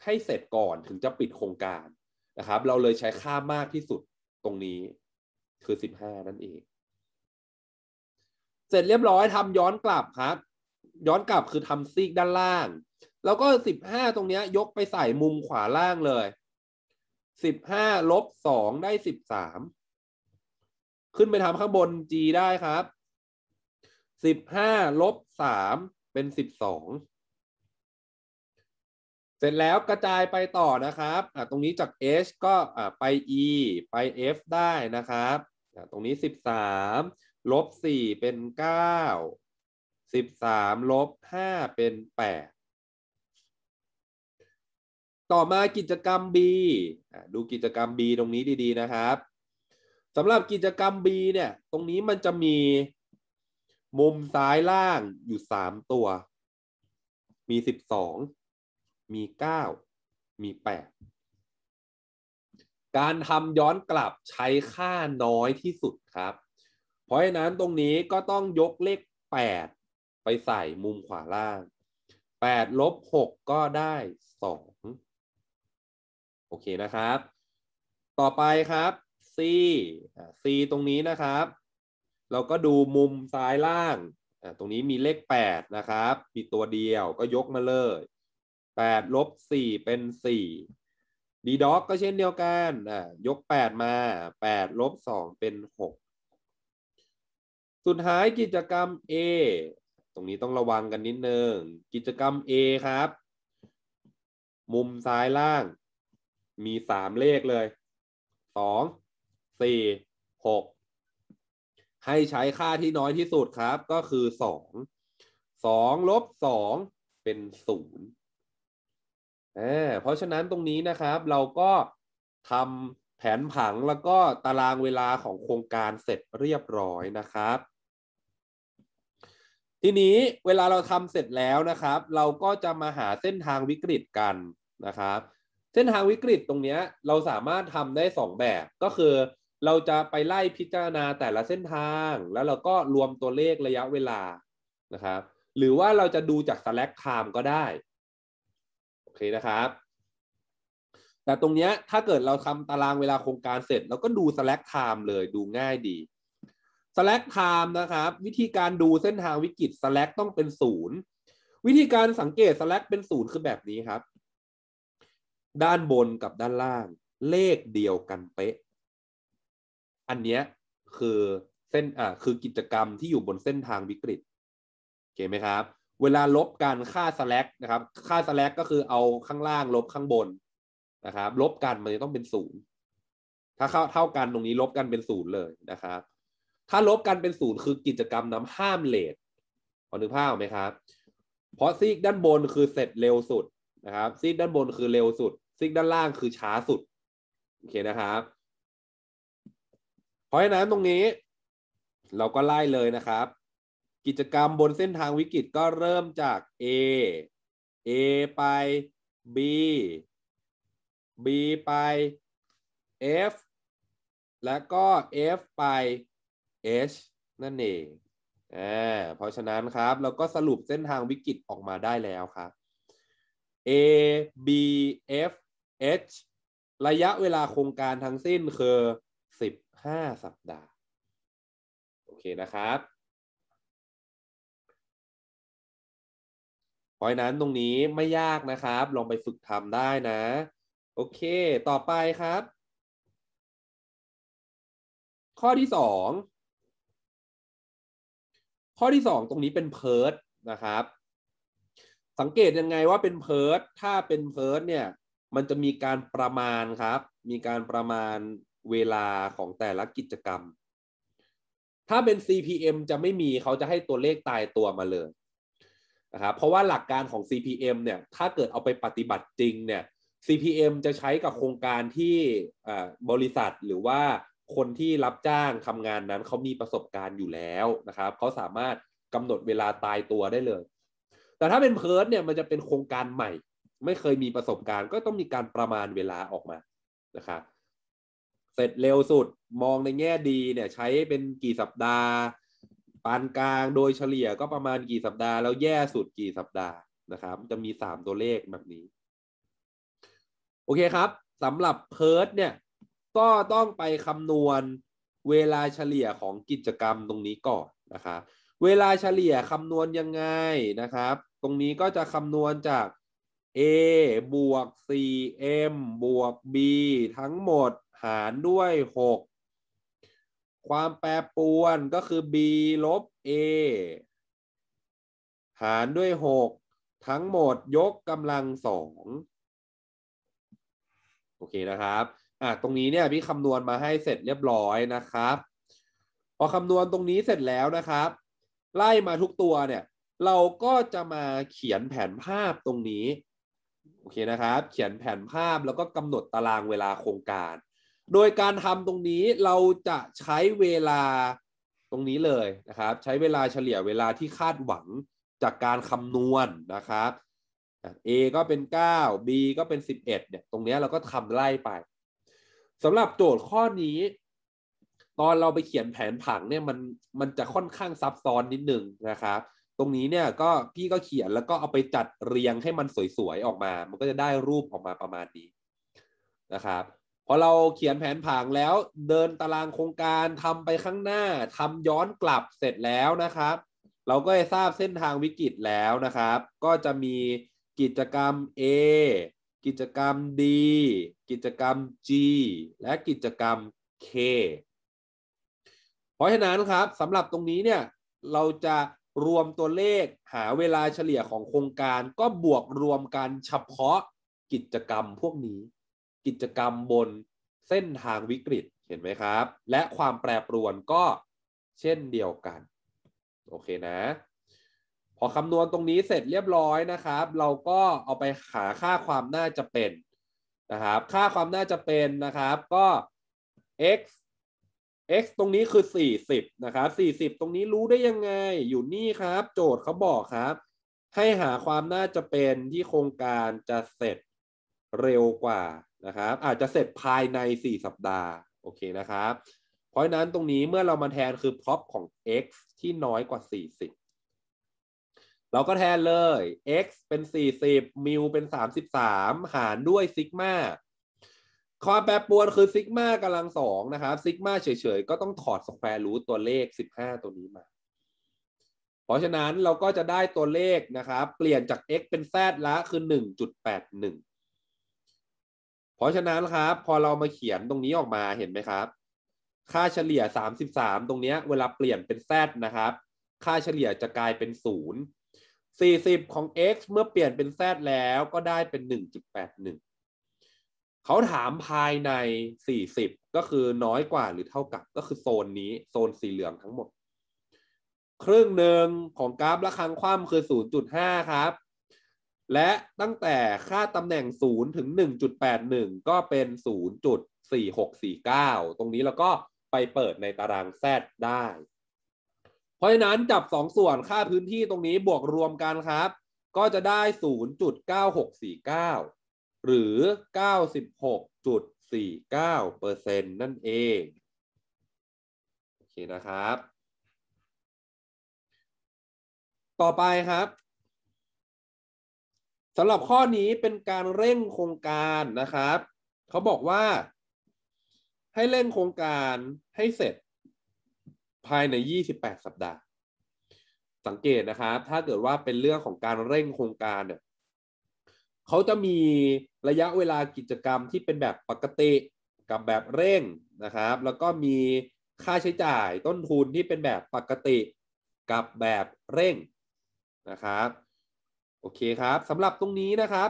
ให้เสร็จก่อนถึงจะปิดโครงการนะครับ เราเลยใช้ค่ามากที่สุดตรงนี้คือ 15 นั่นเองเสร็จเรียบร้อยทำย้อนกลับครับ ย้อนกลับคือทำซีกด้านล่าง แล้วก็สิบห้าตรงเนี้ยยกไปใส่มุมขวาล่างเลยสิบห้าลบสองได้สิบสามขึ้นไปทำข้างบน g ได้ครับสิบห้าลบสามเป็นสิบสองเสร็จแล้วกระจายไปต่อนะครับอ่ตรงนี้จาก h ก็อ่ไป e ไป f ได้นะครับอ่ตรงนี้สิบสามลบสี่เป็นเก้า สิบสามลบห้าเป็นแปด ต่อมากิจกรรม B ดูกิจกรรม B ตรงนี้ดี ๆ นะครับ สำหรับกิจกรรม B เนี่ย ตรงนี้มันจะมี มุมซ้ายล่างอยู่สามตัว มีสิบสอง มีเก้า มีแปด การทำย้อนกลับใช้ค่าน้อยที่สุดครับราะฉะนั้นตรงนี้ก็ต้องยกเลข 8 ไปใส่มุมขวาล่าง8ลบ6ก็ได้ 2 โอเคนะครับ ต่อไปครับ c c ตรงนี้นะครับ เราก็ดูมุมซ้ายล่าง ตรงนี้มีเลข 8 นะครับ มีตัวเดียวก็ยกมาเลย8ลบ4เป็น 4 d ีด็อกก็เช่นเดียวกัน ยก 8 มา8ลบ2เป็น 6สุดท้ายกิจกรรม A ตรงนี้ต้องระวังกันนิดนึงกิจกรรม A ครับ มุมซ้ายล่าง มีสามเลขเลยสองสี่หกให้ใช้ค่าที่น้อยที่สุดครับ ก็คือสองสองลบสองเป็นศูนย์เพราะฉะนั้นตรงนี้นะครับ เราก็ทำแผนผังแล้วก็ตารางเวลาของโครงการเสร็จเรียบร้อยนะครับทีนี้เวลาเราทำเสร็จแล้วนะครับ เราก็จะมาหาเส้นทางวิกฤตกันนะครับ เส้นทางวิกฤตตรงนี้เราสามารถทำได้2แบบ ก็คือเราจะไปไล่พิจารณาแต่ละเส้นทาง แล้วเราก็รวมตัวเลขระยะเวลานะครับหรือว่าเราจะดูจาก slack time ก็ได้โอเคนะครับ แต่ตรงนี้ถ้าเกิดเราทำตารางเวลาโครงการเสร็จเราก็ดู slack time เลยดูง่ายดี slack time นะครับ วิธีการดูเส้นทางวิกฤต slack ต้องเป็นศูนย์วิธีการสังเกต slack เป็นศูนย์คือแบบนี้ครับ ด้านบนกับด้านล่าง เลขเดียวกันเป๊ะ อันเนี้ยคือเส้นอ่าคือกิจกรรมที่อยู่บนเส้นทางวิกฤตโอเคไหมครับเวลาลบการค่า slack นะครับค่า slack ก็คือเอาข้างล่างลบข้างบนนะครับ ลบกันมันจะต้องเป็นศูนย์ถ้าเข้าเท่ากันตรงนี้ลบกันเป็นศูนย์เลยนะครับถ้าลบกันเป็นศูนย์คือกิจกรรมนำห้ามเลทพอนึกภาพไหมครับเพราะซีกด้านบนคือเสร็จเร็วสุดนะครับซีกด้านบนคือเร็วสุดซีกด้านล่างคือช้าสุด โอเคนะครับเพราะฉะนั้นตรงนี้ เราก็ไล่เลยนะครับ กิจกรรมบนเส้นทางวิกฤตก็เริ่มจาก A A ไป B B ไป F แล้วก็ F ไป H นั่นเอง อ่า เพราะฉะนั้นครับเราก็สรุปเส้นทางวิกฤตออกมาได้แล้วครับ A B F H ระยะเวลาโครงการทั้งสิ้นคือ 15 สัปดาห์ โอเคนะครับ เพราะนั้นตรงนี้ไม่ยากนะครับ ลองไปฝึกทำได้นะ โอเค ต่อไปครับ ข้อที่สองข้อที่สองตรงนี้เป็นเพิร์ดนะครับ สังเกตยังไงว่าเป็นเพิร์ดถ้าเป็นเพิร์ดเนี่ย มันจะมีการประมาณครับ มีการประมาณเวลาของแต่ละกิจกรรม ถ้าเป็น CPM จะไม่มีเขาจะให้ตัวเลขตายตัวมาเลยนะครับเพราะว่าหลักการของ CPM เนี่ย ถ้าเกิดเอาไปปฏิบัติจริงเนี่ย CPM จะใช้กับโครงการที่บริษัทหรือว่าคนที่รับจ้างทำงานนั้นเขามีประสบการณ์อยู่แล้วนะครับเขาสามารถกำหนดเวลาตายตัวได้เลย แต่ถ้าเป็นเพิร์ดเนี่ยมันจะเป็นโครงการใหม่ ไม่เคยมีประสบการณ์ ก็ต้องมีการประมาณเวลาออกมานะครับเสร็จเร็วสุดมองในแง่ดีเนี่ยใช้เป็นกี่สัปดาห์ ปานกลางโดยเฉลี่ยก็ประมาณกี่สัปดาห์แล้วแย่สุดกี่สัปดาห์นะครับจะมีสามตัวเลขแบบนี้โอเคครับสำหรับเพิร์ดเนี่ยก็ต้องไปคำนวณเวลาเฉลี่ยของกิจกรรมตรงนี้ก่อนนะครับเวลาเฉลี่ยคำนวณยังไงนะครับ ตรงนี้ก็จะคำนวณจาก a บวก 4m บวก b ทั้งหมดหารด้วย 6 ความแปรปรวนก็คือ b ลบ a หารด้วย 6 ทั้งหมดยกกำลังสองโอเคนะครับอ่ะตรงนี้เนี่ยพี่คำนวณมาให้เสร็จเรียบร้อยนะครับพอคำนวณตรงนี้เสร็จแล้วนะครับ ไล่มาทุกตัวเนี่ยเราก็จะมาเขียนแผนภาพตรงนี้โอเคนะครับเขียนแผนภาพแล้วก็กำหนดตารางเวลาโครงการ โดยการทำตรงนี้เราจะใช้เวลาตรงนี้เลยนะครับใช้เวลาเฉลี่ยเวลาที่คาดหวังจากการคำนวณนนะครับ A ก็เป็น 9 B ก็เป็น 11เนี่ยตรงนี้เราก็ทำไล่ไปสำหรับโจทย์ข้อนี้ ตอนเราไปเขียนแผนผังเนี่ยมันมันจะค่อนข้างซับซ้อนนิดหนึ่งนะครับ ตรงนี้เนี่ยก็พี่ก็เขียนแล้วก็เอาไปจัดเรียงให้มันสวยๆออกมา มันก็จะได้รูปออกมาประมาณนี้นะครับพอเราเขียนแผนผังแล้วเดินตารางโครงการทำไปข้างหน้า ทำย้อนกลับเสร็จแล้วนะครับ เราก็จะทราบเส้นทางวิกฤตแล้วนะครับ ก็จะมีกิจกรรม A กิจกรรม D กิจกรรม G และกิจกรรม K เพราะฉะนั้นครับสำหรับตรงนี้เนี่ยเราจะรวมตัวเลขหาเวลาเฉลี่ยของโครงการก็บวกรวมกันเฉพาะกิจกรรมพวกนี้ กิจกรรมบนเส้นทางวิกฤต เห็นไหมครับ และความแปรปรวนก็เช่นเดียวกัน โอเคนะอคำนวณตรงนี้เสร็จเรียบร้อยนะครับ เราก็เอาไปหาค่าความน่าจะเป็นนะครับค่าความน่าจะเป็นนะครับก็ x x ตรงนี้คือ 40 นะครับ 40 ตรงนี้รู้ได้ยังไงอยู่นี่ครับ โจทย์เขาบอกครับ ให้หาความน่าจะเป็นที่โครงการจะเสร็จเร็วกว่านะครับอาจจะเสร็จภายใน 4 สัปดาห์โอเคนะครับเพราะนั้นตรงนี้เมื่อเรามาแทนคือ prop ของ x ที่น้อยกว่า 40เราก็แทน เลย x เป็น 40มิวเป็น 33หารด้วยซิกมาความแปรปรวนคือซิกมากำลังสองนะครับซิกมาเฉยๆก็ต้องถอดสแควร์รูตตัวเลข 15 ตัวนี้มา เพราะฉะนั้นเราก็จะได้ตัวเลขนะครับ เปลี่ยนจาก x เป็น z ละคือ 1.81เพราะฉะนั้นครับพอเรามาเขียนตรงนี้ออกมาเห็นไหมครับ ค่าเฉลี่ย33ตรงนี้เวลาเปลี่ยนเป็น z นะครับค่าเฉลี่ยจะกลายเป็น0 40 ของ x เมื่อเปลี่ยนเป็น z แล้วก็ได้เป็น 1.81 เขาถามภายใน 40 ก็คือน้อยกว่าหรือเท่ากับก็คือโซนนี้ โซนสีเหลืองทั้งหมด ครึ่งหนึ่งของกราฟระคังความคือ 0.5 ครับ และตั้งแต่ค่าตำแหน่ง 0 ถึง 1.81 ก็เป็น 0.4649 ตรงนี้แล้วก็ไปเปิดในตาราง z ได้ราะฉะนั้นจับสองส่วนค่าพื้นที่ตรงนี้บวกรวมกันครับ ก็จะได้ 0.9649 หรือ 96.49เเปอร์เซ็นต์นั่นเองโอเคนะครับ ต่อไปครับสำหรับข้อนี้เป็นการเร่งโครงการนะครับ เขาบอกว่าให้เร่งโครงการให้เสร็จภายใน 28 สัปดาห์ สังเกตนะครับถ้าเกิดว่าเป็นเรื่องของการเร่งโครงการเนี่ยเขาจะมีระยะเวลากิจกรรมที่เป็นแบบปกติกับแบบเร่งนะครับ แล้วก็มีค่าใช้จ่ายต้นทุนที่เป็นแบบปกติกับแบบเร่งนะครับโอเคครับสำหรับตรงนี้นะครับ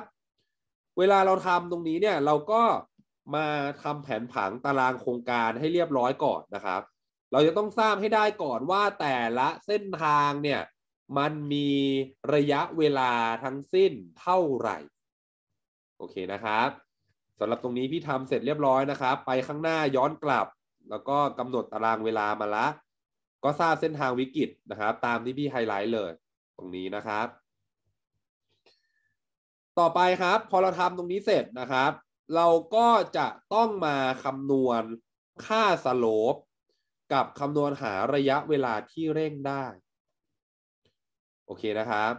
เวลาเราทำตรงนี้เนี่ยเราก็มาทำแผนผังตารางโครงการให้เรียบร้อยก่อนนะครับเราจะต้องทราบให้ได้ก่อนว่าแต่ละเส้นทางเนี่ย มันมีระยะเวลาทั้งสิ้นเท่าไหร่ โอเคนะครับสำหรับตรงนี้พี่ทำเสร็จเรียบร้อยนะครับ ไปข้างหน้าย้อนกลับ แล้วก็กำหนดตารางเวลามาละก็ทราบเส้นทางวิกฤตนะครับตามที่พี่ไฮไลท์เลย ตรงนี้นะครับ ต่อไปครับ พอเราทำตรงนี้เสร็จนะครับ เราก็จะต้องมาคำนวณค่าสโลปกับคำนวณหาระยะเวลาที่เร่งได้โอเคนะครับ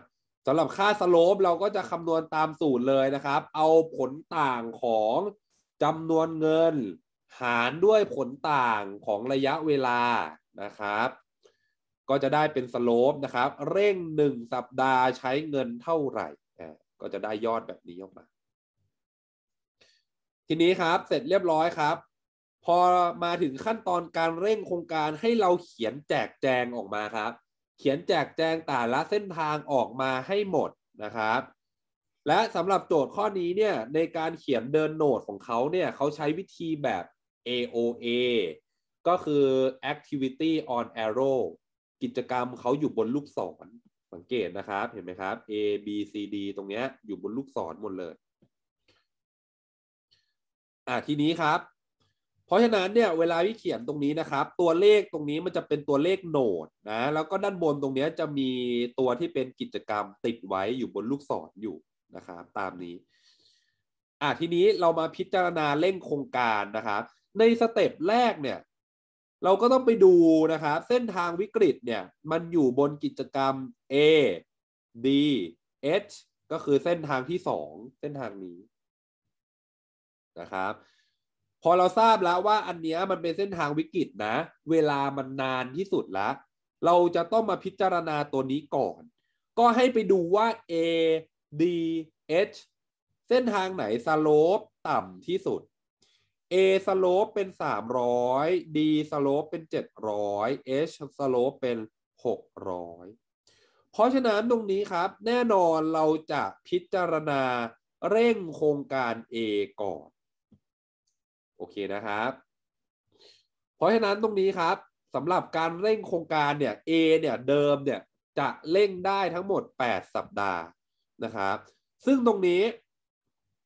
สำหรับค่าสโลปเราก็จะคำนวณตามสูตรเลยนะครับ เอาผลต่างของจำนวนเงินหารด้วยผลต่างของระยะเวลานะครับ ก็จะได้เป็นสโลปนะครับ เร่ง1สัปดาห์ใช้เงินเท่าไหร่ก็จะได้ยอดแบบนี้ออกมา ทีนี้ครับเสร็จเรียบร้อยครับพอมาถึงขั้นตอนการเร่งโครงการให้เราเขียนแจกแจงออกมาครับ เขียนแจกแจงแต่ละเส้นทางออกมาให้หมดนะครับ และสำหรับโจทย์ข้อนี้เนี่ยในการเขียนเดินโนดของเขาเนี่ยเขาใช้วิธีแบบ AOA ก็คือ activity on arrow กิจกรรมเขาอยู่บนลูกศรสังเกตนะครับ เห็นไหมครับ A B C D ตรงเนี้ยอยู่บนลูกศรหมดเลย อ่ะทีนี้ครับเพราะฉะนั้นเนี่ยเวลาที่เขียนตรงนี้นะครับ ตัวเลขตรงนี้มันจะเป็นตัวเลขโหนดนะ แล้วก็ด้านบนตรงนี้จะมีตัวที่เป็นกิจกรรมติดไว้อยู่บนลูกศรอยู่นะครับตามนี้อ่ะทีนี้เรามาพิจารณาเร่งโครงการนะครับในสเต็ปแรกเนี่ย เราก็ต้องไปดูนะครับเส้นทางวิกฤตเนี่ย มันอยู่บนกิจกรรม A D H ก็คือเส้นทางที่สองเส้นทางนี้นะครับพอเราทราบแล้วว่าอันนี้มันเป็นเส้นทางวิกฤตนะเวลามันนานที่สุดละเราจะต้องมาพิจารณาตัวนี้ก่อนก็ให้ไปดูว่า A D H เส้นทางไหนสโลปต่ำที่สุด A สโลปเป็น 300 D สโลปเป็น 700 H สโลปเป็น 600 เพราะฉะนั้นตรงนี้ครับแน่นอนเราจะพิจารณาเร่งโครงการ A ก่อนโอเคนะครับ เพราะฉะนั้นตรงนี้ครับสำหรับการเร่งโครงการเนี่ย A เนี่ยเดิมเนี่ยจะเร่งได้ทั้งหมด 8 สัปดาห์นะครับ ซึ่งตรงนี้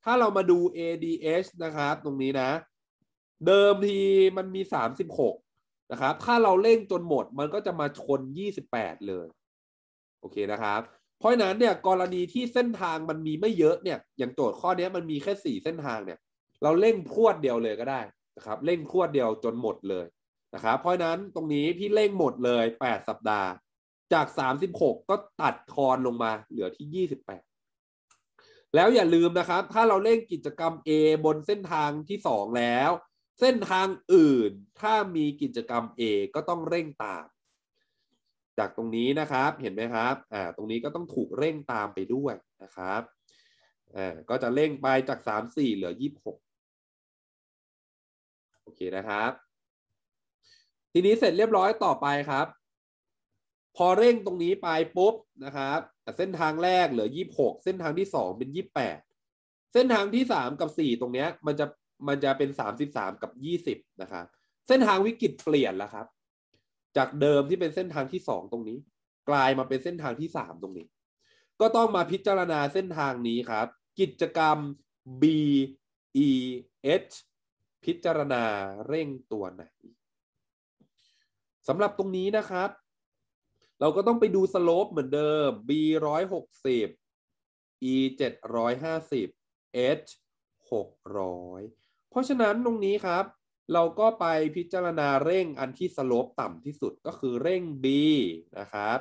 ถ้าเรามาดู ADH นะครับตรงนี้นะเดิมทีมันมี 36 นะครับ ถ้าเราเร่งจนหมดมันก็จะมาชน 28 เลยโอเคนะครับเพราะนั้นเนี่ยกรณีที่เส้นทางมันมีไม่เยอะเนี่ยอย่างโจทย์ข้อนี้มันมีแค่ 4 เส้นทางเนี่ยเราเร่งพรวดเดียวเลยก็ได้นะครับเร่งพรวดเดียวจนหมดเลยนะครับเพราะนั้นตรงนี้พี่เร่งหมดเลย 8 สัปดาห์ จาก36ก็ตัดทอนลงมา เหลือที่28แล้วอย่าลืมนะครับ ถ้าเราเร่งกิจกรรม A บนเส้นทางที่2แล้ว เส้นทางอื่นถ้ามีกิจกรรม A ก็ต้องเร่งตาม จากตรงนี้นะครับเห็นไหมครับอ่าตรงนี้ก็ต้องถูกเร่งตามไปด้วยนะครับอ่าก็จะเร่งไปจาก34เหลือ26โอเคนะครับ ทีนี้เสร็จเรียบร้อยต่อไปครับ พอเร่งตรงนี้ไปปุ๊บนะครับเส้นทางแรกเหลือยี่หกเส้นทางที่สองเป็นยี่ปดเส้นทางที่สามกับสี่ตรงเนี้ย มันจะมันจะเป็นสสสามิบามกับยี่สิบนะครับเส้นทางวิกฤตเปลี่ยนแล้วครับ จากเดิมที่เป็นเส้นทางที่สองตรงนี้กลายมาเป็นเส้นทางที่สามตรงนี้ ก็ต้องมาพิจารณาเส้นทางนี้ครับ กิจกรรม B E H พิจารณาเร่งตัวไหน สำหรับตรงนี้นะครับ เราก็ต้องไปดูสโลปเหมือนเดิม b ร้อยหกสิบ e เจ็ดร้อยห้าสิบ h หกร้อยเพราะฉะนั้นตรงนี้ครับ เราก็ไปพิจารณาเร่งอันที่สโลปต่ำที่สุดก็คือเร่ง b นะครับ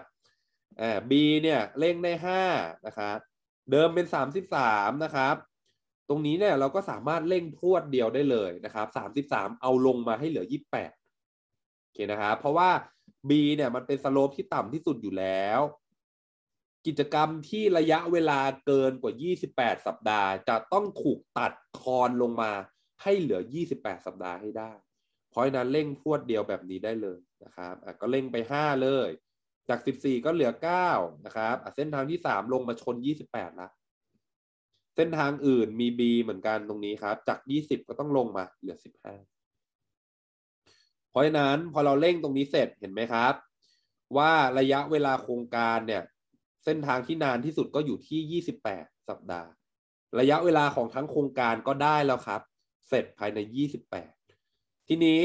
อ่า b เนี่ยเร่งได้5นะครับเดิมเป็น 33 นะครับตรงนี้เนี่ยเราก็สามารถเร่งพรวดเดียวได้เลยนะครับสามิบามเอาลงมาให้เหลือยี่สิบแปดโอเคนะครับเพราะว่า B เนี่ยมันเป็นสโลปที่ต่ำที่สุดอยู่แล้ว กิจกรรมที่ระยะเวลาเกินกว่า28สัปดาห์ จะต้องถูกตัดคอนลงมาให้เหลือ28 สัปดาห์ให้ได้ เพราะนั้นเร่งพรวดเดียวแบบนี้ได้เลยนะครับก็เร่งไป5เลย จาก 14 ก็เหลือ9นะครับเส้นทางที่ 3 ลงมาชน 28แล้วเส้นทางอื่นมี B เหมือนกันตรงนี้ครับจากยี่สิบก็ต้องลงมาเหลือสิบห้าเพราะฉะนั้นพอเราเร่งตรงนี้เสร็จเห็นไหมครับ ว่าระยะเวลาโครงการเนี่ยเส้นทางที่นานที่สุดก็อยู่ที่ยี่สิบแปดสัปดาห์ ระยะเวลาของทั้งโครงการก็ได้แล้วครับ เสร็จภายในยี่สิบแปดทีนี้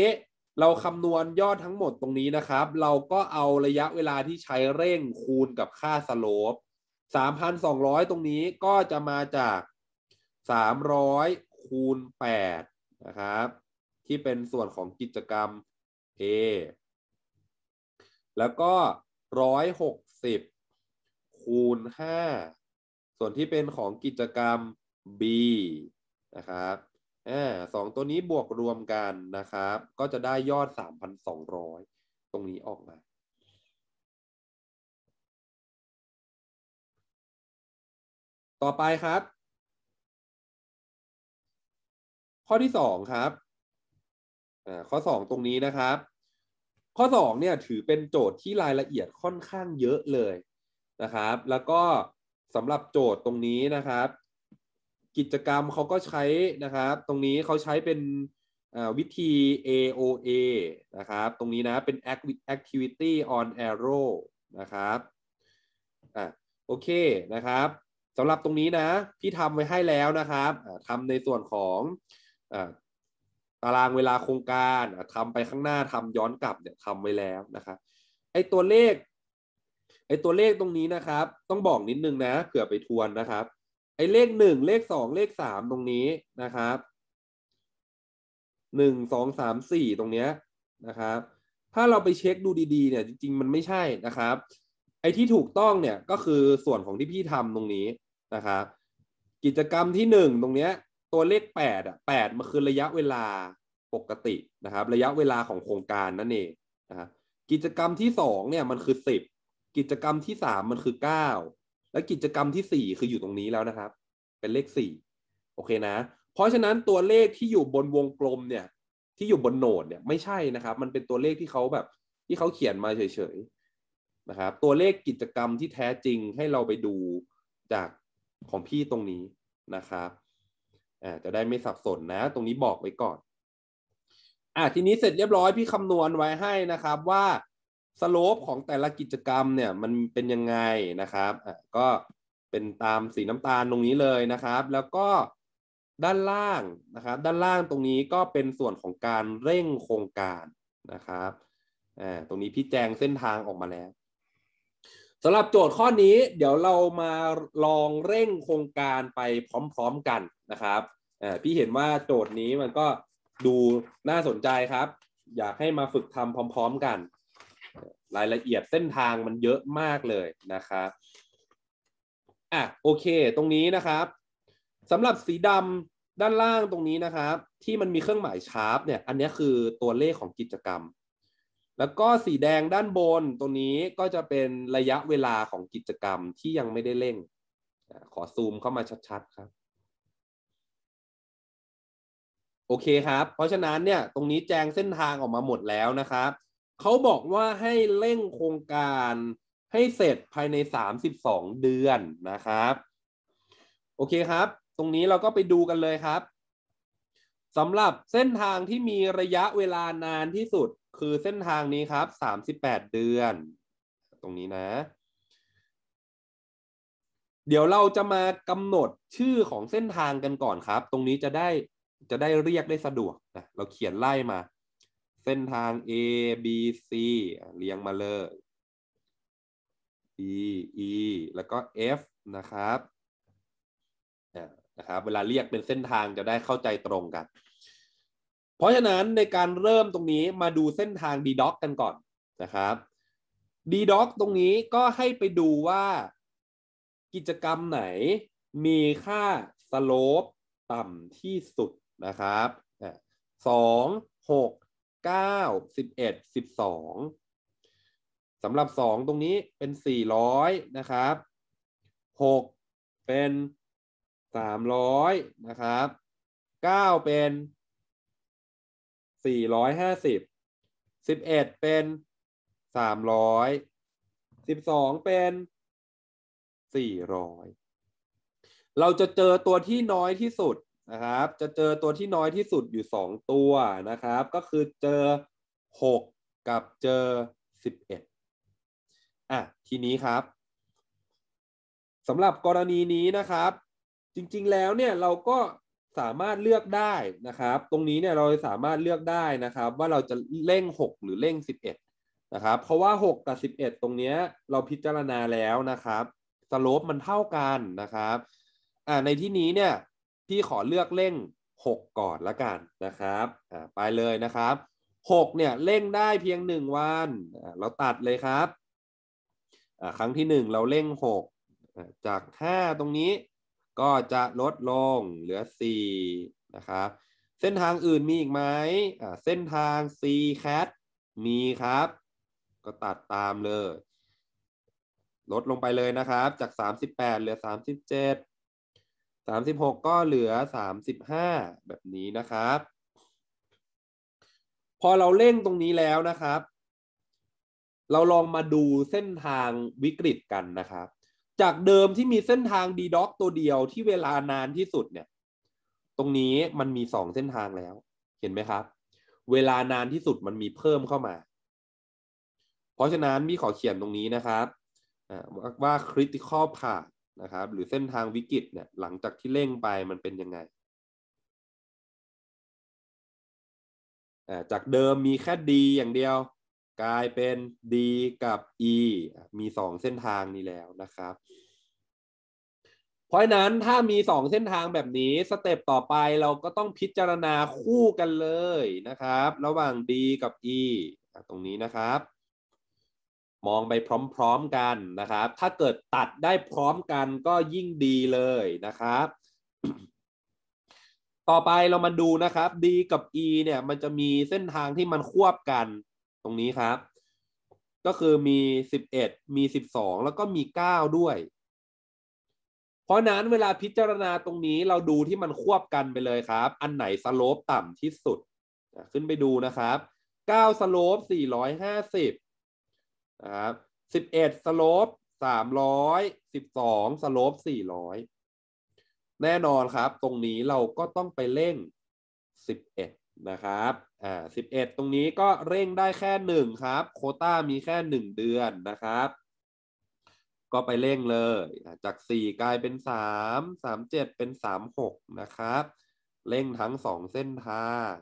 เราคำนวณยอดทั้งหมดตรงนี้นะครับ เราก็เอาระยะเวลาที่ใช้เร่งคูณกับค่าสโลปสามพันสองร้อยตรงนี้ก็จะมาจากสามร้อยคูณแปดนะครับ ที่เป็นส่วนของกิจกรรม A แล้วก็ร้อยหกสิบคูณห้าส่วนที่เป็นของกิจกรรม B นะครับอ่าสองตัวนี้บวกรวมกันนะครับ ก็จะได้ยอด 3,200 ตรงนี้ออกมาต่อไปครับ ข้อที่สองครับอ่าข้อสองตรงนี้นะครับ ข้อสองเนี่ยถือเป็นโจทย์ที่รายละเอียดค่อนข้างเยอะเลยนะครับแล้วก็สำหรับโจทย์ตรงนี้นะครับ กิจกรรมเขาก็ใช้นะครับ ตรงนี้เขาใช้เป็นวิธี AOA นะครับ ตรงนี้นะเป็น activity on arrow นะครับอ่ะโอเคนะครับสำหรับตรงนี้นะ พี่ทำไว้ให้แล้วนะครับทำในส่วนของตารางเวลาโครงการทำไปข้างหน้าทำย้อนกลับเนี่ยทำไว้แล้วนะครับ ไอตัวเลข ไอตัวเลขตรงนี้นะครับ ต้องบอกนิดนึงนะ เผื่อไปทวนนะครับ ไอเลขหนึ่งเลขสองเลขสามตรงนี้นะครับ หนึ่ง สองสาม สี่ตรงเนี้ยนะครับ ถ้าเราไปเช็คดูดีๆเนี่ย จริงๆมันไม่ใช่นะครับ ไอ้ที่ถูกต้องเนี่ย ก็คือส่วนของที่พี่ทำตรงนี้นะครับกิจกรรมที่1ตรงเนี้ยตัวเลข8อ่ะดมันคือระยะเวลาปกตินะครับระยะเวลาของโครงการนั่นเองนะกิจกรรมที่2เนี่ยมันคือ 10 กิจกรรมที่สามมันคือ9และกิจกรรมที่ 4คืออยู่ตรงนี้แล้วนะครับ เป็นเลข4โอเคนะเพราะฉะนั้นตัวเลขที่อยู่บนวงกลมเนี่ยที่อยู่บนโหนดเนี่ยไม่ใช่นะครับ มันเป็นตัวเลขที่เขาแบบที่เขาเขียนมาเฉยๆนะครับตัวเลขกิจกรรมที่แท้จริงให้เราไปดูจากของพี่ตรงนี้นะครับอ่าจะได้ไม่สับสนนะ ตรงนี้บอกไว้ก่อน อ่าทีนี้เสร็จเรียบร้อยพี่คำนวณไว้ให้นะครับ ว่าสโลปของแต่ละกิจกรรมเนี่ย มันเป็นยังไงนะครับ อ่าก็เป็นตามสีน้ำตาลตรงนี้เลยนะครับ แล้วก็ด้านล่างนะครับ ด้านล่างตรงนี้ก็เป็นส่วนของการเร่งโครงการนะครับอ่าตรงนี้พี่แจงเส้นทางออกมาแล้วสำหรับโจทย์ข้อนี้เดี๋ยวเรามาลองเร่งโครงการไปพร้อมๆกันนะครับพี่เห็นว่าโจทย์นี้มันก็ดูน่าสนใจครับอยากให้มาฝึกทำพร้อมๆกัน รายละเอียดเส้นทางมันเยอะมากเลยนะครับอ่ะโอเค ตรงนี้นะครับสำหรับสีดำด้านล่างตรงนี้นะครับ ที่มันมีเครื่องหมายชาร์ปเนี่ยอันนี้คือตัวเลขของกิจกรรมแล้วก็สีแดงด้านบนตรงนี้ก็จะเป็นระยะเวลาของกิจกรรมที่ยังไม่ได้เร่ง ขอซูมเข้ามาชัด ๆ ครับ โอเคครับ เพราะฉะนั้นเนี่ยตรงนี้แจ้งเส้นทางออกมาหมดแล้วนะครับ เขาบอกว่าให้เร่งโครงการให้เสร็จภายใน 32 เดือนนะครับ โอเคครับ ตรงนี้เราก็ไปดูกันเลยครับสำหรับเส้นทางที่มีระยะเวลานานที่สุดคือเส้นทางนี้ครับ สามสิบแปดเดือน ตรงนี้นะ เดี๋ยวเราจะมากำหนดชื่อของเส้นทางกันก่อนครับ ตรงนี้จะได้จะได้เรียกได้สะดวกนะเราเขียนไล่มา เส้นทาง A B C เรียงมาเลย E E แล้วก็ F นะครับนะครับ เวลาเรียกเป็นเส้นทางจะได้เข้าใจตรงกันเพราะฉะนั้นในการเริ่มตรงนี้มาดูเส้นทางดีด็อกกันก่อนนะครับดีด็อกตรงนี้ก็ให้ไปดูว่า กิจกรรมไหนมีค่าสโลปต่ำที่สุดนะครับสองหกเก้าสิบเอ็ดสิบสองสำหรับสองตรงนี้เป็นสี่ร้อยนะครับหกเป็นสามร้อยนะครับเก้าเป็นสี่ร้อยห้าสิบ สิบเอ็ดเป็นสามร้อยสิบสองเป็นสี่ร้อยเราจะเจอตัวที่น้อยที่สุดนะครับ จะเจอตัวที่น้อยที่สุดอยู่สองตัวนะครับ ก็คือเจอหกกับเจอสิบเอ็ดอ่ะทีนี้ครับสำหรับกรณีนี้นะครับจริงๆแล้วเนี่ยเราก็สามารถเลือกได้นะครับ ตรงนี้เนี่ยเราสามารถเลือกได้นะครับ ว่าเราจะเร่ง 6 หรือเร่ง 11 นะครับ เพราะว่า6กับ11 ตรงนี้เราพิจารณาแล้วนะครับ สโลปมันเท่ากันนะครับอ่าในที่นี้เนี่ยพี่ขอเลือกเร่ง 6 ก่อนละกันนะครับอ่าไปเลยนะครับ 6 เนี่ยเร่งได้เพียง 1 วัน เราตัดเลยครับครั้งที่ 1 เราเร่ง 6 จาก5ตรงนี้ก็จะลดลงเหลือ 4 นะครับ เส้นทางอื่นมีอีกไหมอ่าเส้นทาง c cat มีครับ ก็ตัดตามเลย ลดลงไปเลยนะครับ จาก 38 เหลือ 37 36 ก็เหลือ 35 แบบนี้นะครับ พอเราเร่งตรงนี้แล้วนะครับ เราลองมาดูเส้นทางวิกฤตกันนะครับจากเดิมที่มีเส้นทางดีด็อกตัวเดียวที่เวลานานที่สุดเนี่ย ตรงนี้มันมีสองเส้นทางแล้ว เห็นไหมครับ เวลานานที่สุดมันมีเพิ่มเข้ามา เพราะฉะนั้นมีขอเขียนตรงนี้นะครับว่าคริติคอลผ่านนะครับหรือเส้นทางวิกฤตเนี่ยหลังจากที่เร่งไปมันเป็นยังไง จากเดิมมีแค่ดีอย่างเดียวกลายเป็น D กับ E มีสองเส้นทางนี้แล้วนะครับเพราะนั้นถ้ามีสองเส้นทางแบบนี้สเต็ปต่อไปเราก็ต้องพิจารณาคู่กันเลยนะครับ ระหว่าง D กับ E ตรงนี้นะครับ มองไปพร้อมๆกันนะครับ ถ้าเกิดตัดได้พร้อมกันก็ยิ่งดีเลยนะครับ ต่อไปเรามาดูนะครับ D กับ E เนี่ยมันจะมีเส้นทางที่มันควบกันตรงนี้ครับ ก็คือมีสิบเอ็ดมีสิบสองแล้วก็มีเก้าด้วย เพราะนั้นเวลาพิจารณาตรงนี้เราดูที่มันควบกันไปเลยครับ อันไหนสโลปต่ำที่สุด ขึ้นไปดูนะครับเก้าสโลปสี่ร้อยห้าสิบนะครับสิบเอ็ดสโลปสามร้อยสิบสองสโลปสี่ร้อยแน่นอนครับ ตรงนี้เราก็ต้องไปเร่งสิบเอ็ดนะครับอ่าสิบเอ็ดตรงนี้ก็เร่งได้แค่หนึ่งครับ โคต้ามีแค่หนึ่งเดือนนะครับ ก็ไปเร่งเลย จากสี่กลายเป็นสามสามเจ็ดเป็นสามหกนะครับเร่งทั้งสองเส้นทาง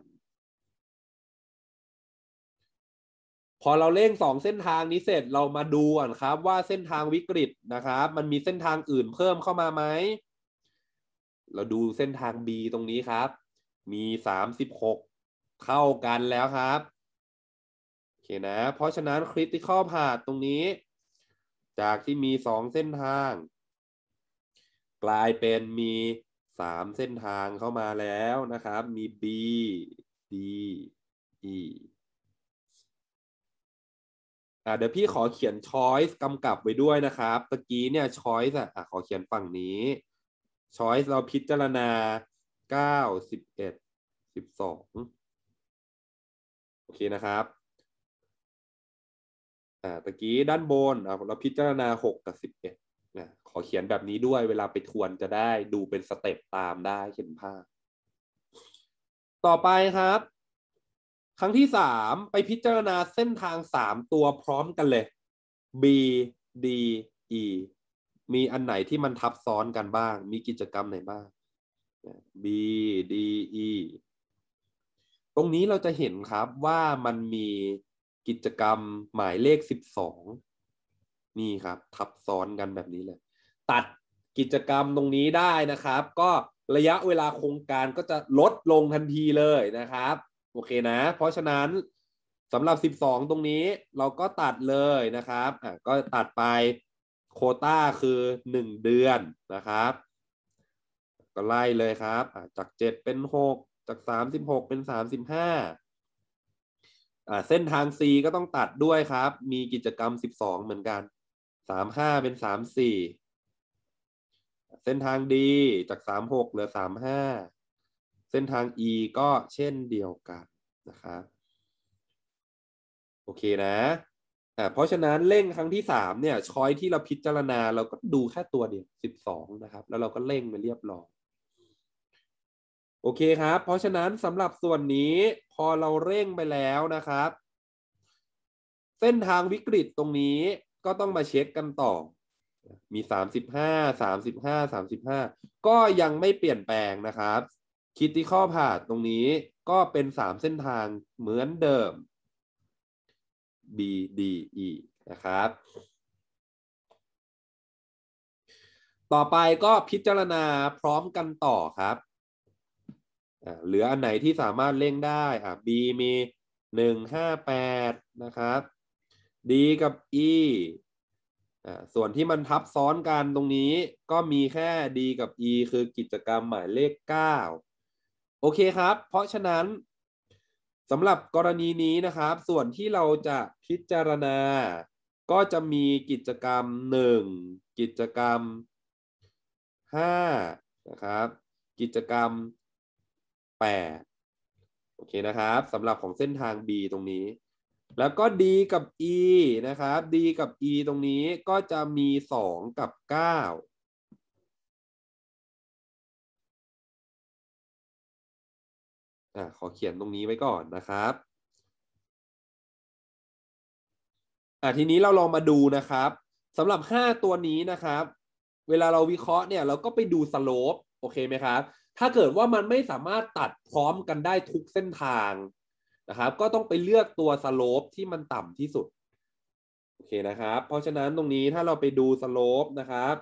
พอเราเร่งสองเส้นทางนี้เสร็จเรามาดูนครับว่าเส้นทางวิกฤตนะครับ มันมีเส้นทางอื่นเพิ่มเข้ามาไหม เราดูเส้นทาง B ตรงนี้ครับ มีสามสิบหกเท่ากันแล้วครับโอเคนะเพราะฉะนั้นคริติคอลพาดตรงนี้ จากที่มีสองเส้นทาง กลายเป็นมีสามเส้นทางเข้ามาแล้วนะครับ มี B D E อ่าเดี๋ยวพี่ขอเขียน choice กำกับไว้ด้วยนะครับตะกี้เนี่ย choice อ่ะขอเขียนฝั่งนี้ choice เราพิจารณาเก้าสิบเอ็ดสิบสองโอเคนะครับ อ่า ตะกี้ด้านบนเราพิจารณา 6 กับ11นะ ขอเขียนแบบนี้ด้วยเวลาไปทวน จะได้ดูเป็นสเต็ปตามได้เห็นภาพ ต่อไปครับ ครั้งที่ 3 ไปพิจารณาเส้นทาง 3 ตัวพร้อมกันเลย B D E มีอันไหนที่มันทับซ้อนกันบ้าง มีกิจกรรมไหนบ้าง B D E รงนี้เราจะเห็นครับว่ามันมีกิจกรรมหมายเลขสิบสองนี่ครับทับซ้อนกันแบบนี้เลย ตัดกิจกรรมตรงนี้ได้นะครับ ก็ระยะเวลาโครงการก็จะลดลงทันทีเลยนะครับ โอเคนะเพราะฉะนั้นสำหรับ12 ตรงนี้เราก็ตัดเลยนะครับอ่ะก็ตัดไปโคต้าคือ1 เดือนนะครับ ก็ไล่เลยครับจาก7เป็น6จากสามสิบหกเป็นสามสิบห้าอ่าเส้นทาง C ก็ต้องตัดด้วยครับ มีกิจกรรมสิบสองเหมือนกันสามห้าเป็นสามสี่เส้นทาง D จากสามหกเหลือสามห้าเส้นทาง E ก็เช่นเดียวกันนะครับ โอเคนะอ่าเพราะฉะนั้นเร่งครั้งที่สามเนี่ยช้อยที่เราพิจารณาเราก็ดูแค่ตัวเดียวสิบสองนะครับ แล้วเราก็เร่งไปเรียบร้อยโอเคครับเพราะฉะนั้นสำหรับส่วนนี้พอเราเร่งไปแล้วนะครับ เส้นทางวิกฤตตรงนี้ก็ต้องมาเช็คกันต่อ มีสสสสสาาาาามมมิิบบหห้้สิบห้าก็ยังไม่เปลี่ยนแปลงนะครับคิดที่ข้อผ่าตรงนี้ก็เป็นสามเส้นทางเหมือนเดิม B D E นะครับ ต่อไปก็พิจารณาพร้อมกันต่อครับเหลืออันไหนที่สามารถเร่งได้อ่ะ B มีหนึ่งห้าแปดนะครับ D กับ E อ่าส่วนที่มันทับซ้อนกันตรงนี้ ก็มีแค่ D กับ E คือกิจกรรมหมายเลข 9 โอเคครับ เพราะฉะนั้นสำหรับกรณีนี้นะครับ ส่วนที่เราจะพิจารณา ก็จะมีกิจกรรม 1 กิจกรรม5นะครับกิจกรรมแปดโอเคนะครับสำหรับของเส้นทาง B ตรงนี้ แล้วก็ D กับ E นะครับ D กับ E ตรงนี้ก็จะมี 2 กับ9อ่ะขอเขียนตรงนี้ไว้ก่อนนะครับอ่ะทีนี้เราลองมาดูนะครับสำหรับ 5 ตัวนี้นะครับ เวลาเราวิเคราะห์เนี่ย เราก็ไปดูสโลปโอเคไหมครับถ้าเกิดว่ามันไม่สามารถตัดพร้อมกันได้ทุกเส้นทางนะครับ ก็ต้องไปเลือกตัวสโลปที่มันต่ำที่สุดโอเคนะครับ เพราะฉะนั้นตรงนี้ถ้าเราไปดูสโลปนะครับ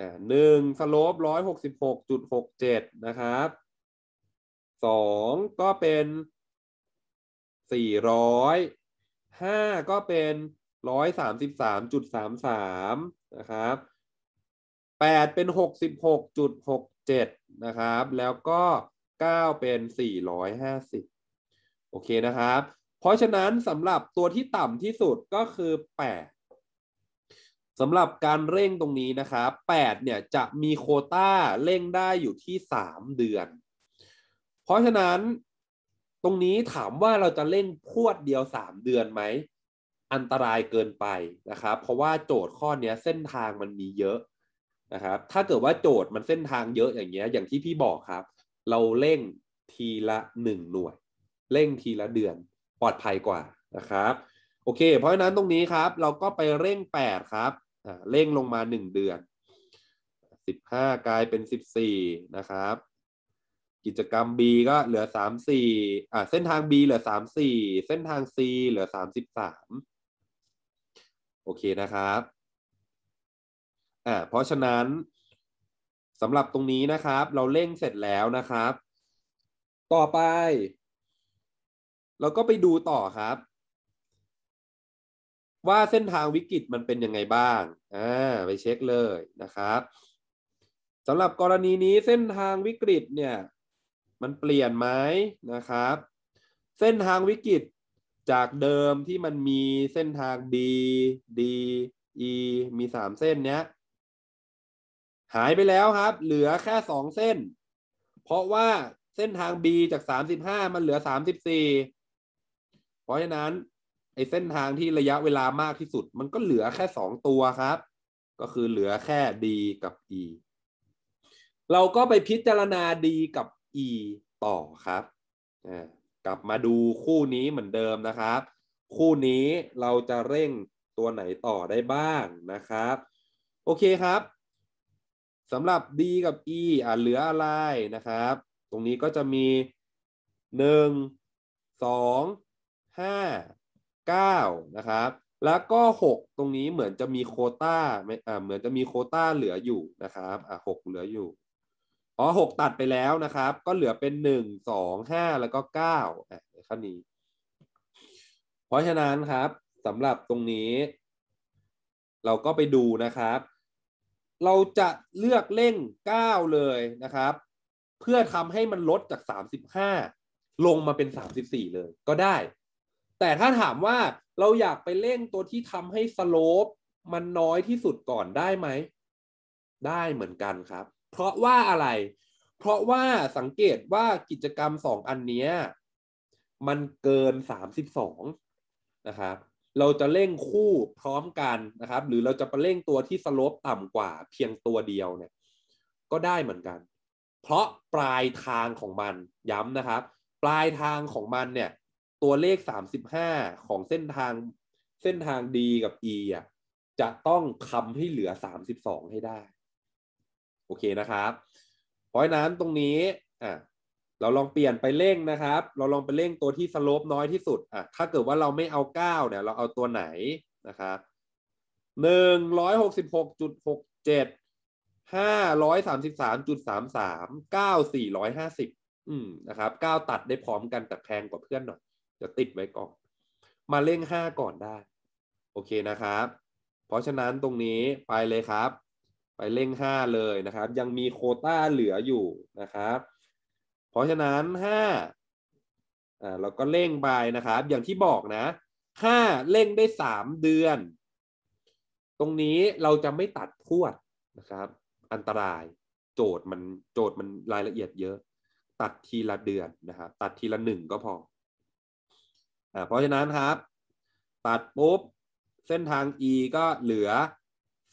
อ่าหนึ่งสโลปร้อยหกสิบหกจุดหกเจ็ดนะครับสองก็เป็นสี่ร้อยห้าก็เป็นร้อยสามสิบสามจุดสามสามนะครับแปดเป็นหกสิบหกจุดหกเจ็ดนะครับ แล้วก็เก้าเป็นสี่ร้อยห้าสิบโอเคนะครับ เพราะฉะนั้นสำหรับตัวที่ต่ำที่สุดก็คือแปดสำหรับการเร่งตรงนี้ นะครับแปดเนี่ยจะมีโคต้าเร่งได้อยู่ที่สามเดือน เพราะฉะนั้นตรงนี้ถามว่าเราจะเร่งพวดเดียวสามเดือนไหมอันตรายเกินไป นะครับ เพราะว่าโจทย์ข้อนี้เส้นทางมันมีเยอะนะครับ ถ้าเกิดว่าโจทย์มันเส้นทางเยอะอย่างเงี้ย อย่างที่พี่บอกครับ เราเร่งทีละหนึ่งหน่วยเร่งทีละเดือนปลอดภัยกว่านะครับ โอเค เพราะฉะนั้นตรงนี้ครับ เราก็ไปเร่ง8ครับเร่งลงมา 1เดือน15กลายเป็น 14นะครับ กิจกรรม B ก็เหลือ34อ่าเส้นทาง B เหลือ 34เส้นทาง C เหลือ33โอเคนะครับอ่าเพราะฉะนั้นสำหรับตรงนี้นะครับ เราเร่งเสร็จแล้วนะครับ ต่อไป เราก็ไปดูต่อครับ ว่าเส้นทางวิกฤตมันเป็นยังไงบ้างอ่าไปเช็คเลยนะครับสำหรับกรณีนี้เส้นทางวิกฤตเนี่ย มันเปลี่ยนไหมนะครับ เส้นทางวิกฤตจากเดิมที่มันมีเส้นทาง D D E มี3เส้นเนี้ยหายไปแล้วครับ เหลือแค่สองเส้น เพราะว่าเส้นทาง B จากสามสิบห้า มันเหลือสามสิบสี่เพราะฉะนั้นไอเส้นทางที่ระยะเวลามากที่สุด มันก็เหลือแค่สองตัวครับ ก็คือเหลือแค่ D กับ E เราก็ไปพิจารณา D กับ E ต่อครับกลับมาดูคู่นี้เหมือนเดิมนะครับ คู่นี้เราจะเร่งตัวไหนต่อได้บ้างนะครับ โอเคครับสำหรับ D กับ E อ่าเหลืออะไรนะครับ ตรงนี้ก็จะมี 1 2 5 9นะครับ แล้วก็ 6 ตรงนี้เหมือนจะมีโคต้าอ่าเหมือนจะมีโคต้าเหลืออยู่นะครับอ่าหเหลืออยู่อ๋อหกตัดไปแล้วนะครับ ก็เหลือเป็นหนึ่งสองห้าแล้วก็เก้าอ่ะข้อนี้ เพราะฉะนั้นครับสำหรับตรงนี้ เราก็ไปดูนะครับเราจะเลือกเล่น9เลยนะครับ เพื่อทำให้มันลดจาก 35 ลงมาเป็น 34 เลยก็ได้ แต่ถ้าถามว่าเราอยากไปเล่นตัวที่ทำให้สโลป มันน้อยที่สุดก่อนได้ไหมได้เหมือนกันครับ เพราะว่าอะไร เพราะว่าสังเกตว่ากิจกรรม 2 อันนี้มันเกิน 32 นะครับเราจะเร่งคู่พร้อมกันนะครับ หรือเราจะไปเร่งตัวที่สโลปต่ำกว่าเพียงตัวเดียวเนี่ย ก็ได้เหมือนกัน เพราะปลายทางของมัน ย้ำนะครับ ปลายทางของมันเนี่ย ตัวเลข 35 ของเส้นทางเส้นทาง D กับ E อ่ะจะต้องทำให้เหลือ 32 ให้ได้ โอเคนะครับเพราะนั้นตรงนี้อ่ะเราลองเปลี่ยนไปเร่งนะครับ เราลองไปเร่งตัวที่สโลปน้อยที่สุด อ่ะ ถ้าเกิดว่าเราไม่เอา 9 เนี่ย เราเอาตัวไหนนะครับหนึ่งร้อยหกสิบหกจุดหกเจ็ด ห้าร้อยสามสิบสามจุดสามสาม เก้าสี่ร้อยห้าสิบ อืมนะครับเก้าตัดได้พร้อมกันแต่แพงกว่าเพื่อนหน่อย จะติดไว้ก่อน มาเร่งห้าก่อนได้ โอเคนะครับ เพราะฉะนั้นตรงนี้ไปเลยครับ ไปเร่งห้าเลยนะครับ ยังมีโคต้าเหลืออยู่นะครับพราะฉะนั้นห้าอ่าเราก็เร่งไปนะครับ อย่างที่บอกนะห้าเร่งได้สามเดือน ตรงนี้เราจะไม่ตัดพวดนะครับ อันตรายโจทย์มันโจทย์มันรายละเอียดเยอะ ตัดทีละเดือนนะครับตัดทีละหนึ่งก็พออเพราะฉะนั้นครับ ตัดปุ๊บ เส้นทาง e ก็เหลือ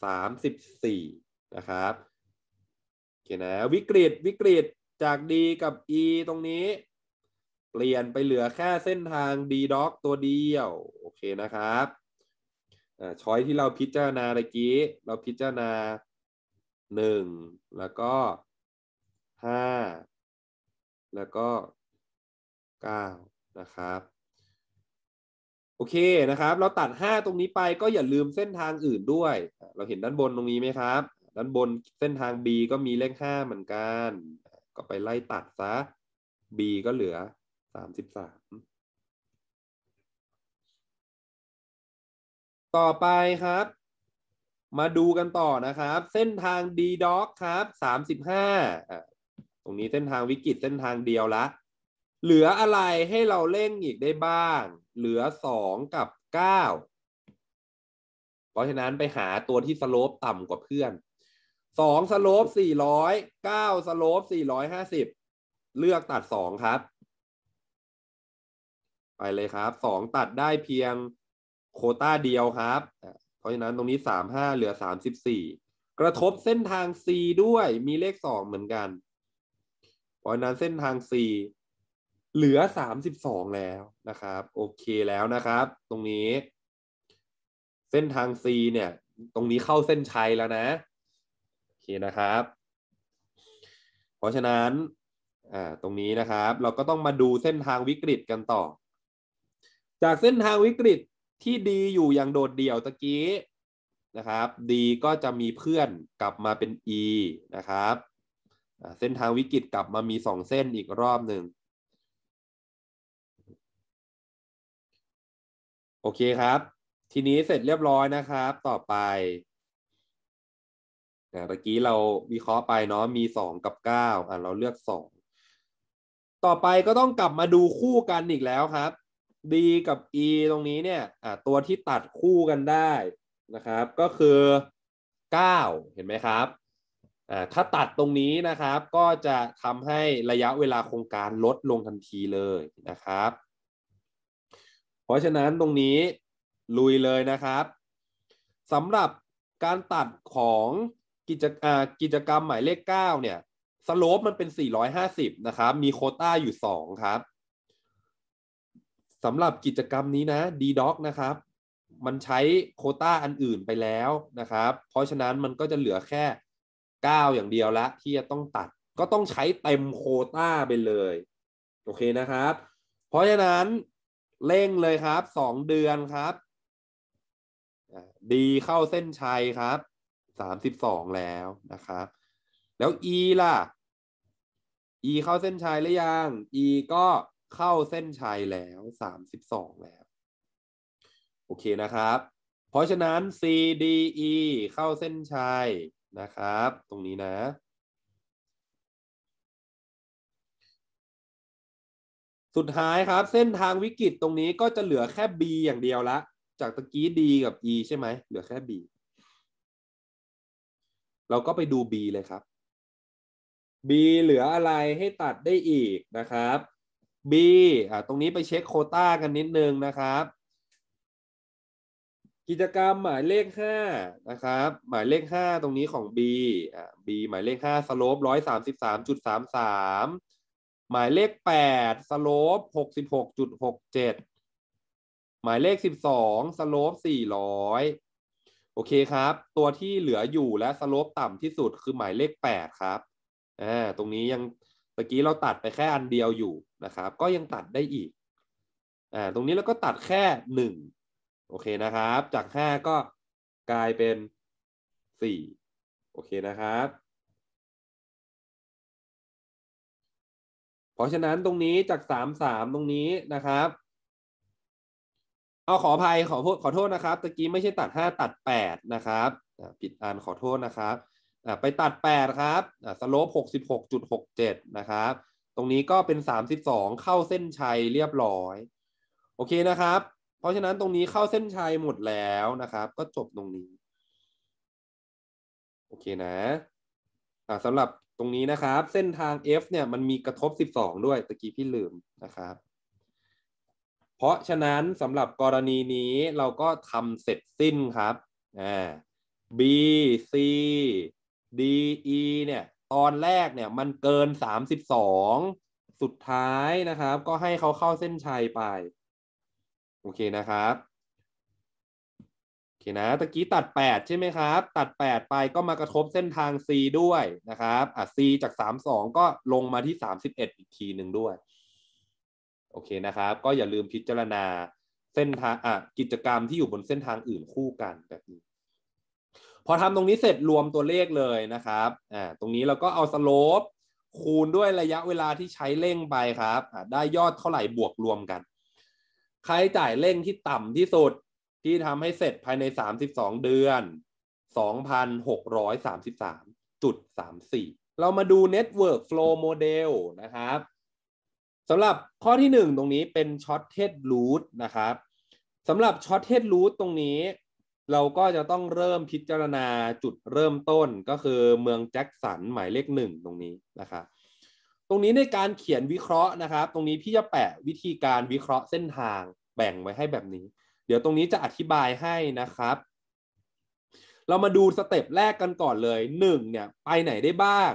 สามสิบสี่นะครับ โอเคนะวิกฤตวิกฤตจาก d กับ e ตรงนี้ เปลี่ยนไปเหลือแค่เส้นทาง d ด็อกตัวเดียวโอเคนะครับช้อยที่เราพิจารณาตะกี้เราพิจารณา 1 แล้วก็ 5 แล้วก็9นะครับโอเคนะครับ เราตัด5ตรงนี้ไปก็อย่าลืมเส้นทางอื่นด้วย เราเห็นด้านบนตรงนี้ไหมครับ ด้านบนเส้นทาง B ก็มีเลข5เหมือนกันก็ไปไล่ตัด ซะ b ก็เหลือ 33 ต่อไปครับ มาดูกันต่อนะครับ เส้นทาง d d o c ครับ 35ตรงนี้เส้นทางวิกฤตเส้นทางเดียวละ เหลืออะไรให้เราเล่งอีกได้บ้าง เหลือ 2 กับ 9 เพราะฉะนั้นไปหาตัวที่สโลปต่ำกว่าเพื่อนสองสโลปสี่ร้อยเก้าสโลปสี่ร้อยห้าสิบเลือกตัดสองครับ ไปเลยครับสองตัดได้เพียงโคต้าเดียวครับเพราะฉะนั้นตรงนี้สามห้าเหลือสามสิบสี่กระทบเส้นทาง C ด้วยมีเลขสองเหมือนกันเพราะนั้นเส้นทาง C เหลือสามสิบสองแล้วนะครับ โอเคแล้วนะครับ ตรงนี้ เส้นทาง C เนี่ย ตรงนี้เข้าเส้นชัยแล้วนะเคนะครับ เพราะฉะนั้นตรงนี้นะครับ เราก็ต้องมาดูเส้นทางวิกฤตกันต่อ จากเส้นทางวิกฤตที่ดีอยู่อย่างโดดเดี่ยวตะกี้นะครับ ดีก็จะมีเพื่อนกลับมาเป็น e นะครับเส้นทางวิกฤตกลับมามีสองเส้นอีกรอบหนึ่งโอเคครับ ทีนี้เสร็จเรียบร้อยนะครับ ต่อไปนะตะกี้เราวิเคราะห์ไปเนาะมีสองกับเก้าอ่ะเราเลือกสองต่อไปก็ต้องกลับมาดูคู่กันอีกแล้วครับ d กับ e ตรงนี้เนี่ยอ่ะตัวที่ตัดคู่กันได้นะครับ ก็คือ 9 เห็นไหมครับอ่าถ้าตัดตรงนี้นะครับ ก็จะทำให้ระยะเวลาโครงการลดลงทันทีเลยนะครับ เพราะฉะนั้นตรงนี้ลุยเลยนะครับสำหรับการตัดของกิจกิจกรรมหมายเลขเก้าเนี่ยสโลปมันเป็น 450นะครับมีโคต้าอยู่ 2 ครับสำหรับกิจกรรมนี้นะ d d o c นะครับ มันใช้โคต้าอันอื่นไปแล้วนะครับ เพราะฉะนั้นมันก็จะเหลือแค่ 9 อย่างเดียวละที่จะต้องตัด ก็ต้องใช้เต็มโคต้าไปเลย โอเคนะครับ เพราะฉะนั้นเร่งเลยครับ 2 เดือนครับดีเข้าเส้นชัยครับสสสามิบองแล้ว นะครับแล้ว e ล่ะ e เข้าเส้นชัยหรือยัง e ก็เข้าเส้นชัยแล้วสสสามิบองแล้ว โอเคนะครับ เพราะฉะนั้น c d e เข้าเส้นชัยนะครับ ตรงนี้นะ สุดท้ายครับเส้นทางวิกฤตตรงนี้ก็จะเหลือแค่ b อย่างเดียวละ จากตะกี้ d กับ e ใช่ไหมเหลือแค่ b เราก็ไปดู B เลยครับ B เหลืออะไรให้ตัดได้อีกนะครับ B อ่าตรงนี้ไปเช็คโคต้ากันนิดนึงนะครับ กิจกรรมหมายเลข5นะครับ หมายเลข 5 ตรงนี้ของ B อ่า B หมายเลข5สโลป133.33 หมายเลข8สโลป66.67 หมายเลข 12สโลป400โอเคครับ ตัวที่เหลืออยู่และสโลปต่ำที่สุดคือหมายเลข 8 ครับ อ่า ตรงนี้ยังตะกี้เราตัดไปแค่อันเดียวอยู่นะครับ ก็ยังตัดได้อีก อ่า ตรงนี้เราก็ตัดแค่หนึ่ง โอเคนะครับ จากห้าก็กลายเป็นสี่ โอเคนะครับ เพราะฉะนั้นตรงนี้จากสสามามตรงนี้นะครับเอาขออภัยขอโทษขอโทษนะครับ ตะกี้ไม่ใช่ตัดห้าตัดแปดนะครับผิดอ่านขอโทษนะครับ ไปตัดแปดครับสโลปเจ็ดนะครับ ตรงนี้ก็เป็นสสสามิบองเข้าเส้นชัยเรียบร้อยโอเคนะครับ เพราะฉะนั้นตรงนี้เข้าเส้นชัยหมดแล้วนะครับ ก็จบตรงนี้โอเคนะสำหรับตรงนี้นะครับ เส้นทาง F เนี่ยมันมีกระทบ 12 ด้วยตะกี้พี่ลืมนะครับเพราะฉะนั้นสำหรับกรณีนี้เราก็ทำเสร็จสิ้นครับอ่า B C D E เนี่ย ตอนแรกเนี่ยมันเกิน 32 สุดท้ายนะครับ ก็ให้เขาเข้าเส้นชัยไป โอเคนะครับ โอเคนะ ตะกี้ตัด 8 ใช่ไหมครับ ตัด 8 ไปก็มากระทบเส้นทาง C ด้วยนะครับ อ่ะ C จาก 32 ก็ลงมาที่ 31 อีกทีหนึ่งด้วยโอเคนะครับก็อย่าลืมพิจารณาเส้นทางอ่ะกิจกรรมที่อยู่บนเส้นทางอื่นคู่กันแบบนี้พอทำตรงนี้เสร็จรวมตัวเลขเลยนะครับอ่าตรงนี้เราก็เอาสโลป คูณด้วยระยะเวลาที่ใช้เร่งไปครับอ่าได้ยอดเท่าไหร่บวกรวมกันค่าใครจ่ายเร่งที่ต่ำที่สุดที่ทำให้เสร็จภายใน 32 เดือน 2,633.34 เรามาดู Network Flow Model นะครับสำหรับข้อที่ 1 ตรงนี้เป็นช็อตเทสรูทนะครับ สำหรับช็อตเทสรูทตรงนี้ เราก็จะต้องเริ่มพิจารณาจุดเริ่มต้นก็คือเมืองแจ็คสันหมายเลขหนึ่งตรงนี้นะครับตรงนี้ในการเขียนวิเคราะห์นะครับ ตรงนี้พี่จะแปะวิธีการวิเคราะห์เส้นทางแบ่งไว้ให้แบบนี้ เดี๋ยวตรงนี้จะอธิบายให้นะครับ เรามาดูสเต็ปแรกกันก่อนเลย 1เนี่ยไปไหนได้บ้าง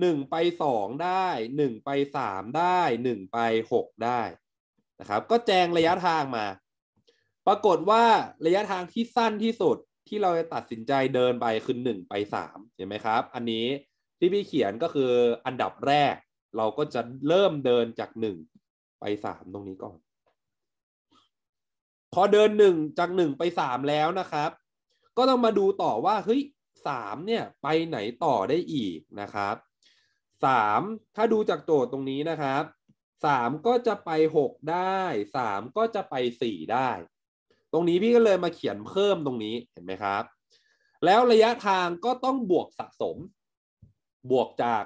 หนึ่งไปสองได้หนึ่งไปสามได้หนึ่งไปหกได้ นะครับ ก็แจงระยะทางมา ปรากฏว่าระยะทางที่สั้นที่สุดที่เราจะตัดสินใจเดินไปคือหนึ่งไปสามเห็นไหมครับ อันนี้ที่พี่เขียนก็คืออันดับแรก เราก็จะเริ่มเดินจากหนึ่งไปสามตรงนี้ก่อนพอเดินหนึ่งจากหนึ่งไปสามแล้วนะครับ ก็ต้องมาดูต่อว่าเฮ้ยสามเนี่ยไปไหนต่อได้อีกนะครับสาม ถ้าดูจากโจทย์ตรงนี้นะครับ สามก็จะไปหกได้ สามก็จะไปสี่ได้ ตรงนี้พี่ก็เลยมาเขียนเพิ่มตรงนี้ เห็นไหมครับ แล้วระยะทางก็ต้องบวกสะสม บวกจาก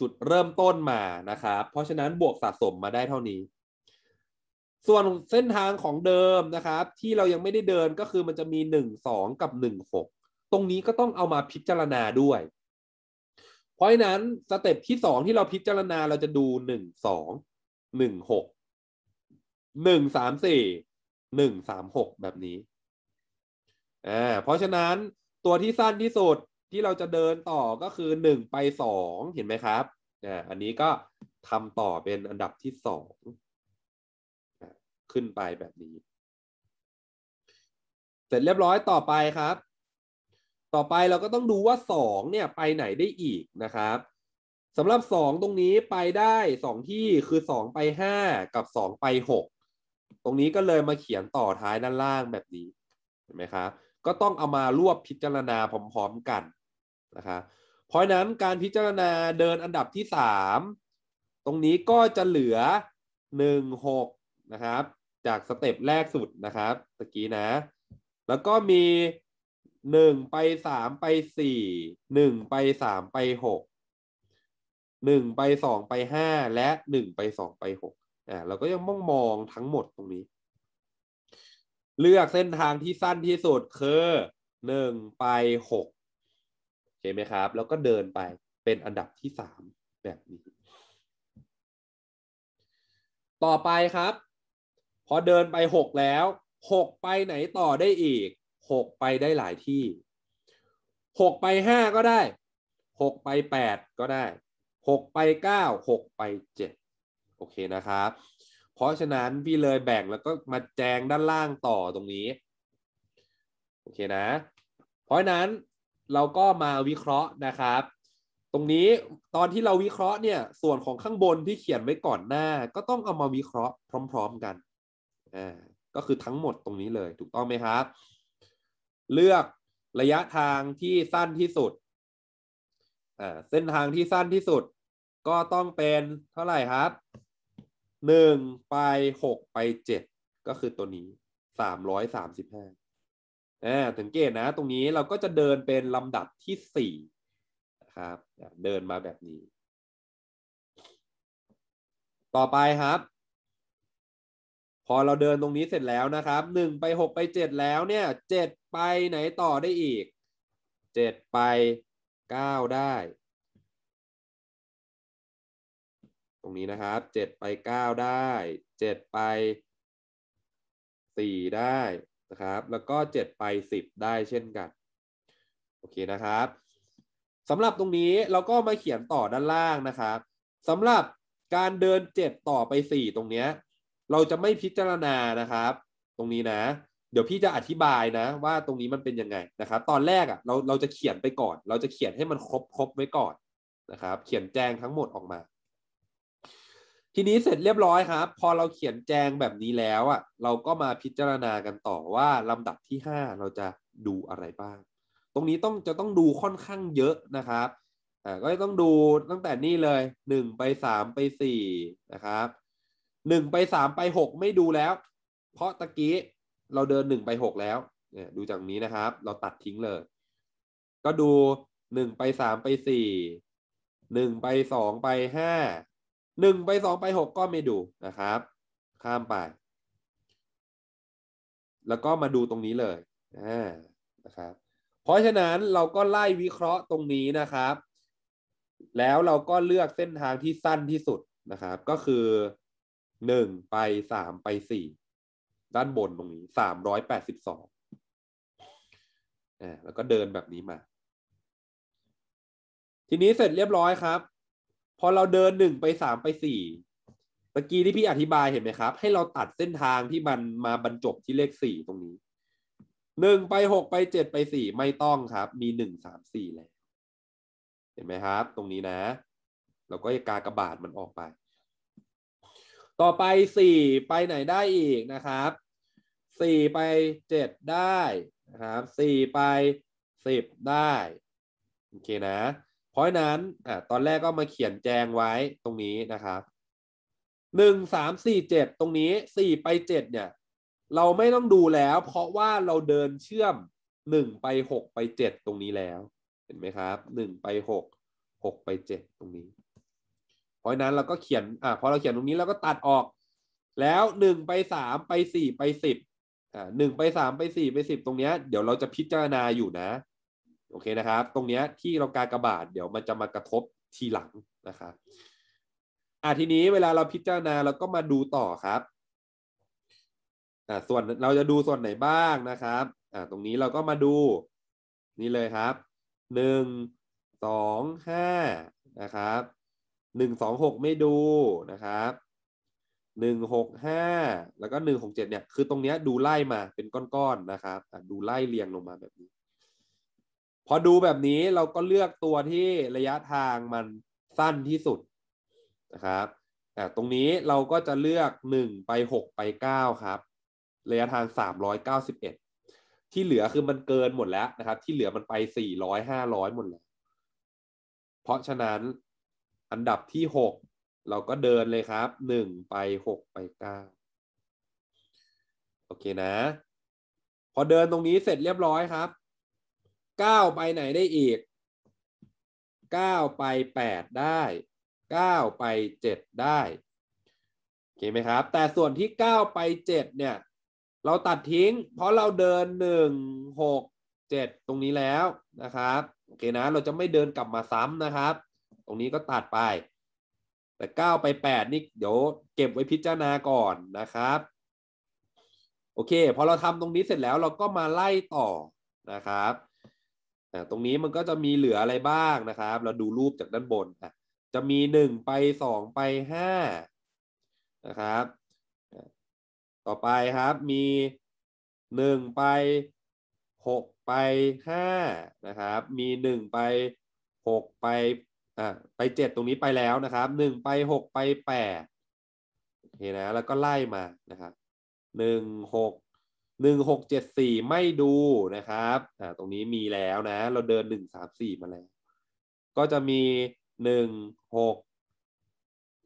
จุดเริ่มต้นมานะครับ เพราะฉะนั้นบวกสะสมมาได้เท่านี้ ส่วนเส้นทางของเดิมนะครับ ที่เรายังไม่ได้เดินก็คือมันจะมี 1 2 กับ1 6ตรงนี้ก็ต้องเอามาพิจารณาด้วยเพราะฉะนั้น สเต็ปที่สองที่เราพิจารณาเราจะดูหนึ่งสองหนึ่งหกหนึ่งสามสี่หนึ่งสามหกแบบนี้อเพราะฉะนั้นตัวที่สั้นที่สุดที่เราจะเดินต่อก็คือหนึ่งไปสองเห็นไหมครับออันนี้ก็ทำต่อเป็นอันดับที่สองขึ้นไปแบบนี้ เสร็จเรียบร้อยต่อไปครับต่อไป เราก็ต้องดูว่า 2เนี่ยไปไหนได้อีกนะครับสำหรับ 2 ตรงนี้ไปได้ 2 ที่คือ 2 ไป5กับ 2 ไป 6 ตรงนี้ก็เลยมาเขียนต่อท้ายด้านล่างแบบนี้เห็นไหมครับก็ต้องเอามารวบพิจารณาพร้อม ๆกันนะครับเพราะนั้นการพิจารณาเดินอันดับที่ 3 ตรงนี้ก็จะเหลือ 1 6นะครับจากสเต็ปแรกสุดนะครับตะกี้นะ แล้วก็มีหนึ่งไปสามไปสี่หนึ่งไปสามไปหกหนึ่งไปสองไปห้าและหนึ่งไปสองไปหกอ่าเราก็ยังต้องมองทั้งหมดตรงนี้ เลือกเส้นทางที่สั้นที่สุด คือหนึ่งไปหกใช่ไหมครับ แล้วก็เดินไปเป็นอันดับที่สามแบบนี้ ต่อไปครับ พอเดินไปหกแล้วหกไปไหนต่อได้อีกหกไปได้หลายที่หกไปห้าก็ได้หกไปแปดก็ได้หกไปเก้าหกไปเจ็ดโอเคนะครับ เพราะฉะนั้นพี่เลยแบ่งแล้วก็มาแจงด้านล่างต่อตรงนี้โอเคนะ เพราะนั้นเราก็มาวิเคราะห์นะครับ ตรงนี้ตอนที่เราวิเคราะห์เนี่ยส่วนของข้างบนที่เขียนไว้ก่อนหน้า ก็ต้องเอามาวิเคราะห์พร้อม ๆกันอ่าก็คือทั้งหมดตรงนี้เลย ถูกต้องไหมครับเลือกระยะทางที่สั้นที่สุด เส้นทางที่สั้นที่สุดก็ต้องเป็นเท่าไหร่ครับ หนึ่งไปหกไปเจ็ดก็คือตัวนี้ สามร้อยสามสิบห้าอึสังเกตนะตรงนี้เราก็จะเดินเป็นลำดับที่สี่นะครับ เดินมาแบบนี้ ต่อไปครับพอเราเดินตรงนี้เสร็จแล้วนะครับหนึ่งไปหกไปเจ็ดแล้วเนี่ยเจ็ดไปไหนต่อได้อีกเจ็ดไปเก้าได้ ตรงนี้นะครับเจ็ดไปเก้าได้เจ็ดไปสี่ได้นะครับ แล้วก็เจ็ดไปสิบได้เช่นกันโอเคนะครับสำหรับตรงนี้เราก็มาเขียนต่อด้านล่างนะครับสำหรับการเดินเจ็ดต่อไปสี่ตรงเนี้ยเราจะไม่พิจารณานะครับ ตรงนี้นะเดี๋ยวพี่จะอธิบายนะ ว่าตรงนี้มันเป็นยังไงนะครับตอนแรกอะ่ะเราเราจะเขียนไปก่อน เราจะเขียนให้มันครบครบไว้ก่อนนะครับ เขียนแจงทั้งหมดออกมา ทีนี้เสร็จเรียบร้อยครับพอเราเขียนแจงแบบนี้แล้วอะ่ะเราก็มาพิจารณากันต่อว่าลำดับที่5เราจะดูอะไรบ้าง ตรงนี้ต้องจะต้องดูค่อนข้างเยอะนะครับอ่าก็ต้องดูตั้งแต่นี่เลย1ไป3ไป4นะครับหนึ่งไปสามไปหกไม่ดูแล้วเพราะตะกี้เราเดินหนึ่งไปหกแล้วเนี่ย ดูจากนี้นะครับ เราตัดทิ้งเลย ก็ดูหนึ่งไปสามไปสี่หนึ่งไปสองไปห้าหนึ่งไปสองไปหกก็ไม่ดูนะครับ ข้ามไป แล้วก็มาดูตรงนี้เลยอ่านะครับเพราะฉะนั้นเราก็ไล่วิเคราะห์ตรงนี้นะครับ แล้วเราก็เลือกเส้นทางที่สั้นที่สุดนะครับ ก็คือหนึ่งไปสามไปสี่ด้านบนตรงนี้สามร้อยแปดสิบสองอแล้วก็เดินแบบนี้มา ทีนี้เสร็จเรียบร้อยครับ พอเราเดินหนึ่งไปสามไปสี่ตะกี้ที่พี่อธิบายเห็นไหมครับให้เราตัดเส้นทางที่มันมาบรรจบที่เลขสี่ตรงนี้หนึ่งไปหกไปเจ็ดไปสี่ไม่ต้องครับ มีหนึ่งสามสี่แล้ว เห็นไหมครับ ตรงนี้นะ เราก็กากระบาดมันออกไปต่อไปสี่ไปไหนได้อีกนะครับสี่ไปเจ็ดได้นะครับสี่ไปสิบได้โอเคนะเพราะนั้นอ่าตอนแรกก็มาเขียนแจงไว้ตรงนี้นะครับหนึ่งสามสี่เจ็ดตรงนี้สี่ไปเจ็ดเนี่ย เราไม่ต้องดูแล้ว เพราะว่าเราเดินเชื่อมหนึ่งไปหกไปเจ็ดตรงนี้แล้ว เห็นไหมครับหนึ่งไปหกหกไปเจ็ดตรงนี้ราะนั้นเราก็เขียน อ่า พอเราเขียนตรงนี้เราก็ตัดออก แล้วหนึ่งไปสามไปสี่ไปสิบอ่าหนึ่งไปสามไปสี่ไปสิบตรงเนี้ย เดี๋ยวเราจะพิจารณาอยู่นะ โอเคนะครับ ตรงเนี้ยที่เราการกระบาด เดี๋ยวมันจะมากระทบทีหลังนะครับ อ่า ทีนี้เวลาเราพิจารณาเราก็มาดูต่อครับ อ่า ส่วนเราจะดูส่วนไหนบ้างนะครับ อ่า ตรงนี้เราก็มาดูนี่เลยครับ หนึ่ง สอง ห้านะครับหนึ่งสองหกไม่ดูนะครับหนึ่งหกห้าแล้วก็หนึ่งหกเจ็ดเนี่ย คือตรงเนี้ยดูไล่มาเป็นก้อนๆนนะครับดูไล่เรียงลงมาแบบนี้พอดูแบบนี้เราก็เลือกตัวที่ระยะทางมันสั้นที่สุดนะครับ แต่ตรงนี้เราก็จะเลือกหนึ่งไปหกไปเก้าครับ ระยะทางสามร้อยเก้าสิบเอ็ดที่เหลือคือมันเกินหมดแล้วนะครับ ที่เหลือมันไปสี่ร้อยห้าร้อยหมดแล้ว เพราะฉะนั้นอันดับที่หกเราก็เดินเลยครับหนึ่งไปหกไปเก้าโอเคนะ พอเดินตรงนี้เสร็จเรียบร้อยครับเก้าไปไหนได้อีกเก้าไปแปดได้เก้าไปเจ็ดได้โอเคไหมครับ แต่ส่วนที่เก้าไปเจ็ดเนี่ย เราตัดทิ้งเพราะเราเดินหนึ่งหกเจ็ดตรงนี้แล้วนะครับโอเคนะเราจะไม่เดินกลับมาซ้ำนะครับตรงนี้ก็ตัดไป แต่9ไป8นี่เดี๋ยวเก็บไว้พิจารณาก่อนนะครับ โอเคพอเราทำตรงนี้เสร็จแล้วเราก็มาไล่ต่อนะครับตรงนี้มันก็จะมีเหลืออะไรบ้างนะครับ เราดูรูปจากด้านบน จะมี 1 ไป 2 ไป5นะครับ ต่อไปครับมี 1 ไป 6 ไป5นะครับ มี 1 ไป 6 ไปอ่าไปเจ็ดตรงนี้ไปแล้วนะครับหนึ่งไปหกไปแปดเห็นนะ แล้วก็ไล่มานะครับหนึ่งหกหนึ่งหกเจ็ดสี่ไม่ดูนะครับอ่าตรงนี้มีแล้วนะ เราเดินหนึ่งสามสี่มาแล้ว ก็จะมีหนึ่งหก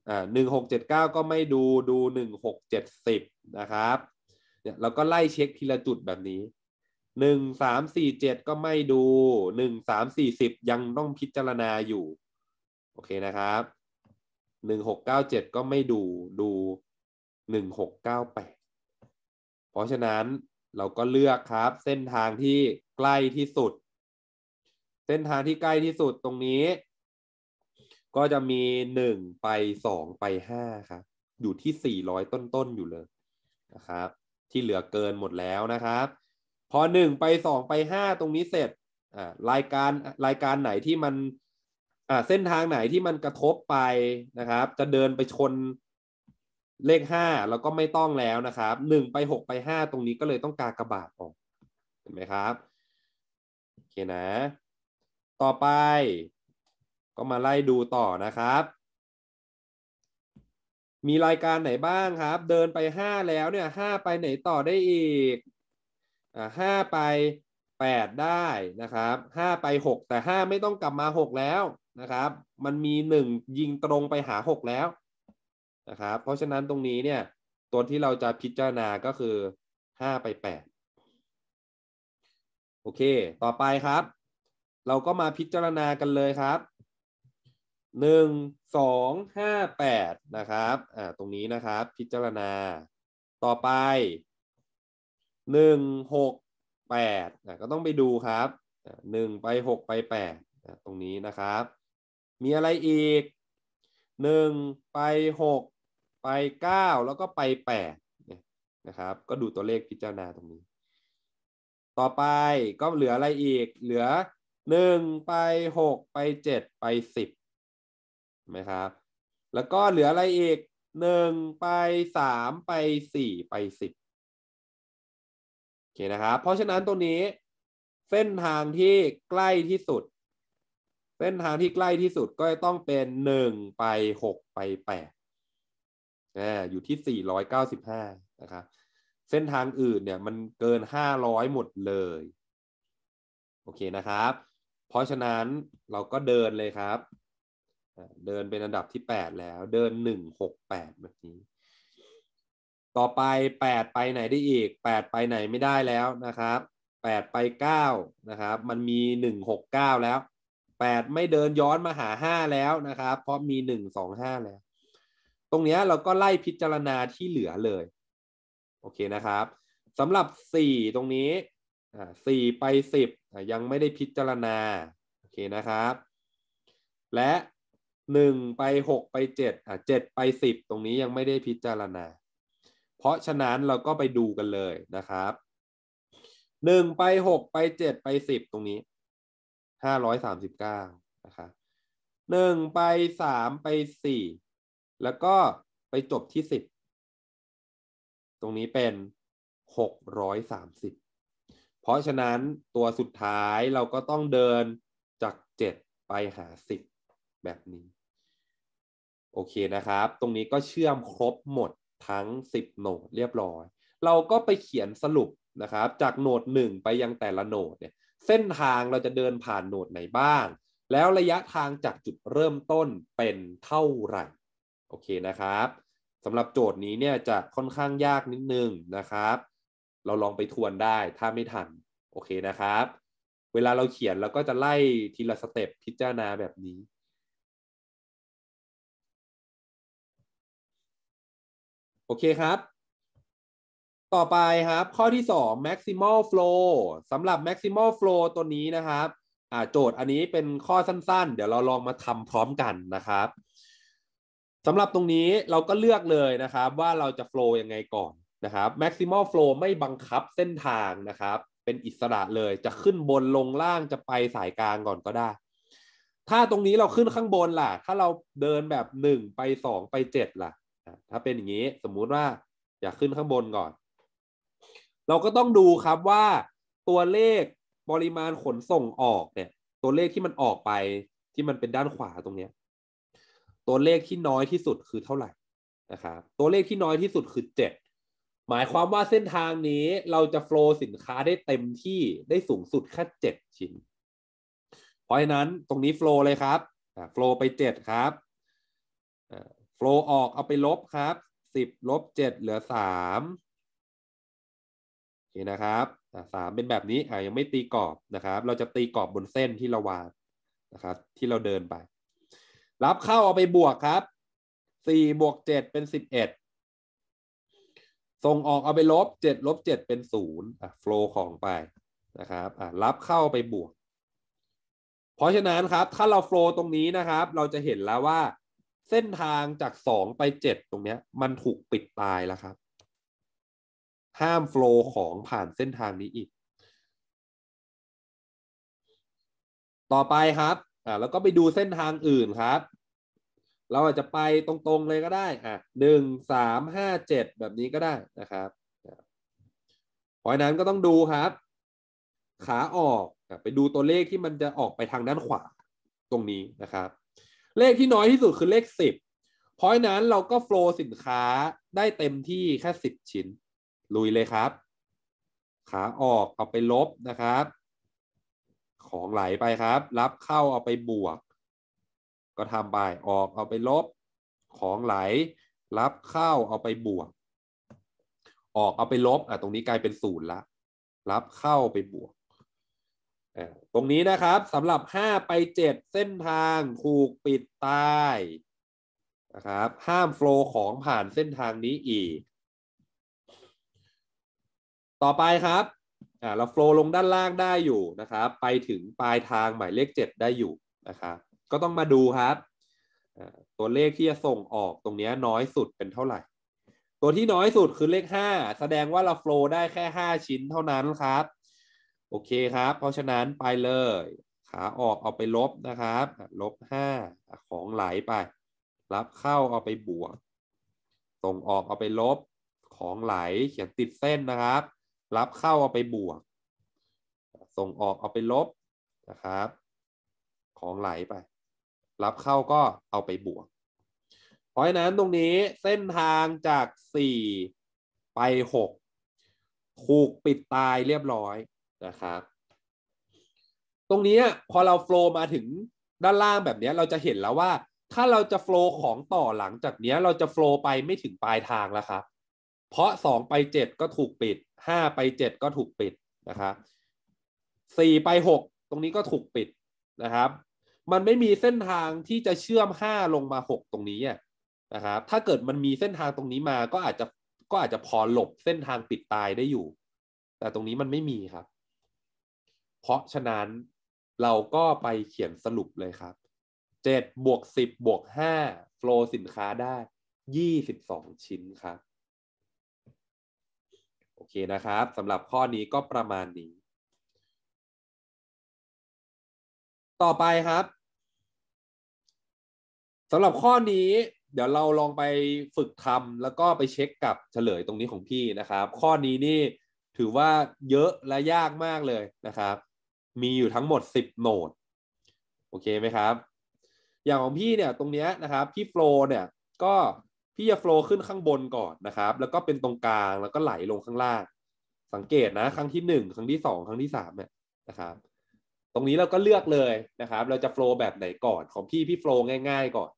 อ่าหนึ่งหกเจ็ดเก้าก็ไม่ดูดูหนึ่งหกเจ็ดสิบนะครับเนี่ยเราก็ไล่เช็คทีละจุดแบบนี้หนึ่งสามสี่เจ็ดก็ไม่ดูหนึ่งสามสี่สิบยังต้องพิจารณาอยู่โอเค นะครับ หนึ่งหกเก้าเจ็ดก็ไม่ดู ดูหนึ่งหกเก้าแปด เพราะฉะนั้นเราก็เลือกครับเส้นทางที่ใกล้ที่สุด เส้นทางที่ใกล้ที่สุดตรงนี้ ก็จะมีหนึ่งไปสองไปห้าครับ อยู่ที่สี่ร้อยต้น ๆ อยู่เลยนะครับ ที่เหลือเกินหมดแล้วนะครับ พอหนึ่งไปสองไปห้าตรงนี้เสร็จอ่ารายการรายการไหนที่มันเส้นทางไหนที่มันกระทบไปนะครับ จะเดินไปชนเลขห้าแล้วก็ไม่ต้องแล้วนะครับหนึ่งไปหกไปห้าตรงนี้ก็เลยต้องการกระบาดออกเห็นไหมครับโอเคนะต่อไป ก็มาไล่ดูต่อนะครับ มีรายการไหนบ้างครับ เดินไปห้าแล้วเนี่ยห้าไปไหนต่อได้อีกอ่าห้าไปแปดได้นะครับห้าไปหกแต่ห้าไม่ต้องกลับมาหกแล้วนะครับมันมีหนึ่งยิงตรงไปหาหกแล้วนะครับ เพราะฉะนั้นตรงนี้เนี่ย ตัวที่เราจะพิจารณาก็คือห้าไปแปดโอเค ต่อไปครับ เราก็มาพิจารณากันเลยครับหนึ่งสองห้าแปดนะครับอ่าตรงนี้นะครับพิจารณาต่อไปหนึ่งหกแปดก็ต้องไปดูครับหนึ่งไปหกไปแปดตรงนี้นะครับมีอะไรอีก 1 ไป 6 ไป 9 แล้วก็ไป 8 นะครับ ก็ดูตัวเลขพิจารณาตรงนี้ ต่อไปก็เหลืออะไรอีกเหลือ 1 ไป 6 ไป 7 ไป 10ไหมครับแล้วก็เหลืออะไรอีก 1 ไป 3 ไป 4 ไป 10โอเคนะครับเพราะฉะนั้นตรงนี้เส้นทางที่ใกล้ที่สุดเส้นทางที่ใกล้ที่สุดก็จะต้องเป็นหนึ่งไปหกไปแปดออยู่ที่สี่ร้อยเก้าสิบห้านะครับ เส้นทางอื่นเนี่ยมันเกินห้าร้อยหมดเลย โอเคนะครับ เพราะฉะนั้นเราก็เดินเลยครับ เดินเป็นอันดับที่แปดแล้ว เดินหนึ่งหกแปดแบบนี้ ต่อไปแปดไปไหนได้อีก แปดไปไหนไม่ได้แล้วนะครับ แปดไปเก้านะครับ มันมีหนึ่งหกเก้าแล้วแปดไม่เดินย้อนมาหาห้าแล้วนะครับ เพราะมีหนึ่งสองห้าแล้ว ตรงนี้เราก็ไล่พิจารณาที่เหลือเลย โอเคนะครับสำหรับสี่ตรงนี้สี่ไปสิบยังไม่ได้พิจารณา โอเคนะครับ และหนึ่งไปหกไปเจ็ดเจ็ดไปสิบตรงนี้ยังไม่ได้พิจารณา เพราะฉะนั้นเราก็ไปดูกันเลยนะครับหนึ่งไปหกไปเจ็ดไปสิบตรงนี้ห้าร้อยสามสิบเก้านะคะหนึ่งไปสามไปสี่แล้วก็ไปจบที่สิบตรงนี้เป็นหกร้อยสามสิบเพราะฉะนั้นตัวสุดท้ายเราก็ต้องเดินจากเจ็ดไปหาสิบแบบนี้ โอเคนะครับ ตรงนี้ก็เชื่อมครบหมดทั้งสิบโหนดเรียบร้อย เราก็ไปเขียนสรุปนะครับจากโหนดหนึ่งไปยังแต่ละโหนดเนี่ยเส้นทางเราจะเดินผ่านโหนดไหนบ้าง แล้วระยะทางจากจุดเริ่มต้นเป็นเท่าไหร่ โอเคนะครับสำหรับโจทย์นี้เนี่ยจะค่อนข้างยากนิดนึงนะครับ เราลองไปทวนได้ถ้าไม่ทัน โอเคนะครับ เวลาเราเขียนเราก็จะไล่ทีละสเต็ปพิจารณาแบบนี้ โอเคครับต่อไปครับข้อที่ 2 maximal flow สำหรับ maximal flow ตัวนี้นะครับ โจทย์อันนี้เป็นข้อสั้นๆ เดี๋ยวเราลองมาทำพร้อมกันนะครับ สำหรับตรงนี้เราก็เลือกเลยนะครับ ว่าเราจะ flow ยังไงก่อนนะครับ maximal flow ไม่บังคับเส้นทางนะครับ เป็นอิสระเลยจะขึ้นบนลงล่างจะไปสายกลางก่อนก็ได้ ถ้าตรงนี้เราขึ้นข้างบนล่ะ ถ้าเราเดินแบบ 1 ไป 2 ไป7ล่ะ ถ้าเป็นอย่างนี้สมมุติว่าอยากขึ้นข้างบนก่อนเราก็ต้องดูครับว่าตัวเลขปริมาณขนส่งออกเนี่ย ตัวเลขที่มันออกไปที่มันเป็นด้านขวาตรงเนี้ยตัวเลขที่น้อยที่สุดคือเท่าไหร่นะครับตัวเลขที่น้อยที่สุดคือเจ็ดหมายความว่าเส้นทางนี้เราจะโฟล์สินค้าได้เต็มที่ได้สูงสุดแค่เจ็ดชิ้นเพราะฉะนั้นตรงนี้โฟล์เลยครับโฟล์ไปเจ็ดครับโฟล์ออกเอาไปลบครับสิบลบเจ็ดเหลือสามอเคนะครับสามเป็นแบบนี้อ่ายังไม่ตีกรอบนะครับ เราจะตีกรอบบนเส้นที่เราวาดนะครับ ที่เราเดินไป รับเข้าเอาไปบวกครับสี่บวกเจ็ดเป็นสิบเอ็ดส่งออกเอาไปลบเจ็ดลบเจ็ดเป็นศูนย์อ่ะโฟลของไปนะครับอ่ะรับเข้าไปบวก เพราะฉะนั้นครับ ถ้าเราโฟลตรงนี้นะครับเราจะเห็นแล้วว่าเส้นทางจากสองไปเจ็ดตรงเนี้ย มันถูกปิดตายแล้วครับห้ามโฟลว์ของผ่านเส้นทางนี้อีก ต่อไปครับอ่าแล้วก็ไปดูเส้นทางอื่นครับ เราอาจจะไปตรงๆเลยก็ได้อ่ะ หนึ่งสาม ห้าเจ็ด แบบนี้ก็ได้นะครับพราะนั้นก็ต้องดูครับ ขาออกไปดูตัวเลขที่มันจะออกไปทางด้านขวา ตรงนี้นะครับ เลขที่น้อยที่สุดคือเลขสิบเพราะนั้นเราก็โฟล์สินค้าได้เต็มที่แค่สิบชิ้นลุยเลย ครับ ขาออกเอาไปลบนะครับ ของไหลไปครับ รับเข้าเอาไปบวก ก็ทำไปออกเอาไปลบของไหล รับเข้าเอาไปบวก ออกเอาไปลบ อ่ะตรงนี้กลายเป็นศูนย์ละรับเข้าไปบวกตรงนี้นะครับสำหรับ 5 ไป 7เส้นทางถูกปิดตายนะครับ ห้ามโฟล์ของผ่านเส้นทางนี้อีกต่อไปครับอ่าเราโฟล์ลงด้านล่างได้อยู่นะครับ ไปถึงปลายทางหมายเลข 7 ได้อยู่นะครับ ก็ต้องมาดูครับ ตัวเลขที่จะส่งออกตรงนี้น้อยสุดเป็นเท่าไหร่ ตัวที่น้อยสุดคือเลข 5 แสดงว่าเราโฟล์ได้แค่ 5 ชิ้นเท่านั้นครับ โอเคครับ เพราะฉะนั้นไปเลย ขาออกเอาไปลบนะครับ ลบ 5 ของไหลไป รับเข้าเอาไปบวกส่งออกเอาไปลบของไหลเขียนติดเส้นนะครับรับเข้าเอาไปบวก ส่งออกเอาไปลบนะครับ ของไหลไป รับเข้าก็เอาไปบวก เพราะฉะนั้นตรงนี้เส้นทางจาก 4 ไป6ถูกปิดตายเรียบร้อยนะครับ ตรงนี้พอเราโฟล์มาถึงด้านล่างแบบนี้เราจะเห็นแล้วว่าถ้าเราจะโฟล์ของต่อหลังจากนี้เราจะโฟล์ไปไม่ถึงปลายทางแล้วครับ เพราะ2ไป7ก็ถูกปิดห้าไปเจ็ดก็ถูกปิดนะครับสี่ไปหกตรงนี้ก็ถูกปิดนะครับ มันไม่มีเส้นทางที่จะเชื่อมห้าลงมาหกตรงนี้นะครับถ้าเกิดมันมีเส้นทางตรงนี้มาก็อาจจะก็อาจจะพอหลบเส้นทางปิดตายได้อยู่ แต่ตรงนี้มันไม่มีครับ เพราะฉะนั้นเราก็ไปเขียนสรุปเลยครับเจ็ดบวกสิบบวกห้าโฟลสินค้าได้ยี่สิบสองชิ้นครับเคนะครับสำหรับข้อนี้ก็ประมาณนี้ ต่อไปครับสำหรับข้อนี้เดี๋ยวเราลองไปฝึกทำแล้วก็ไปเช็คกับเฉลยตรงนี้ของพี่นะครับ ข้อนี้นี่ถือว่าเยอะและยากมากเลยนะครับ มีอยู่ทั้งหมด10โหนดโอเคไหมครับ อย่างของพี่เนี่ยตรงนี้นะครับพี่โฟล์เนี่ยก็ที่จะโฟล์ขึ้นข้างบนก่อนนะครับ แล้วก็เป็นตรงกลาง แล้วก็ไหลลงข้างล่าง สังเกตนะ ครั้งที่หนึ่งครั้งที่สอง ครั้งที่สามเนี่ยนะครับ ตรงนี้เราก็เลือกเลยนะครับ เราจะโฟล์แบบไหนก่อนของพี่พี่โฟล์ง่าย ๆ ก่อน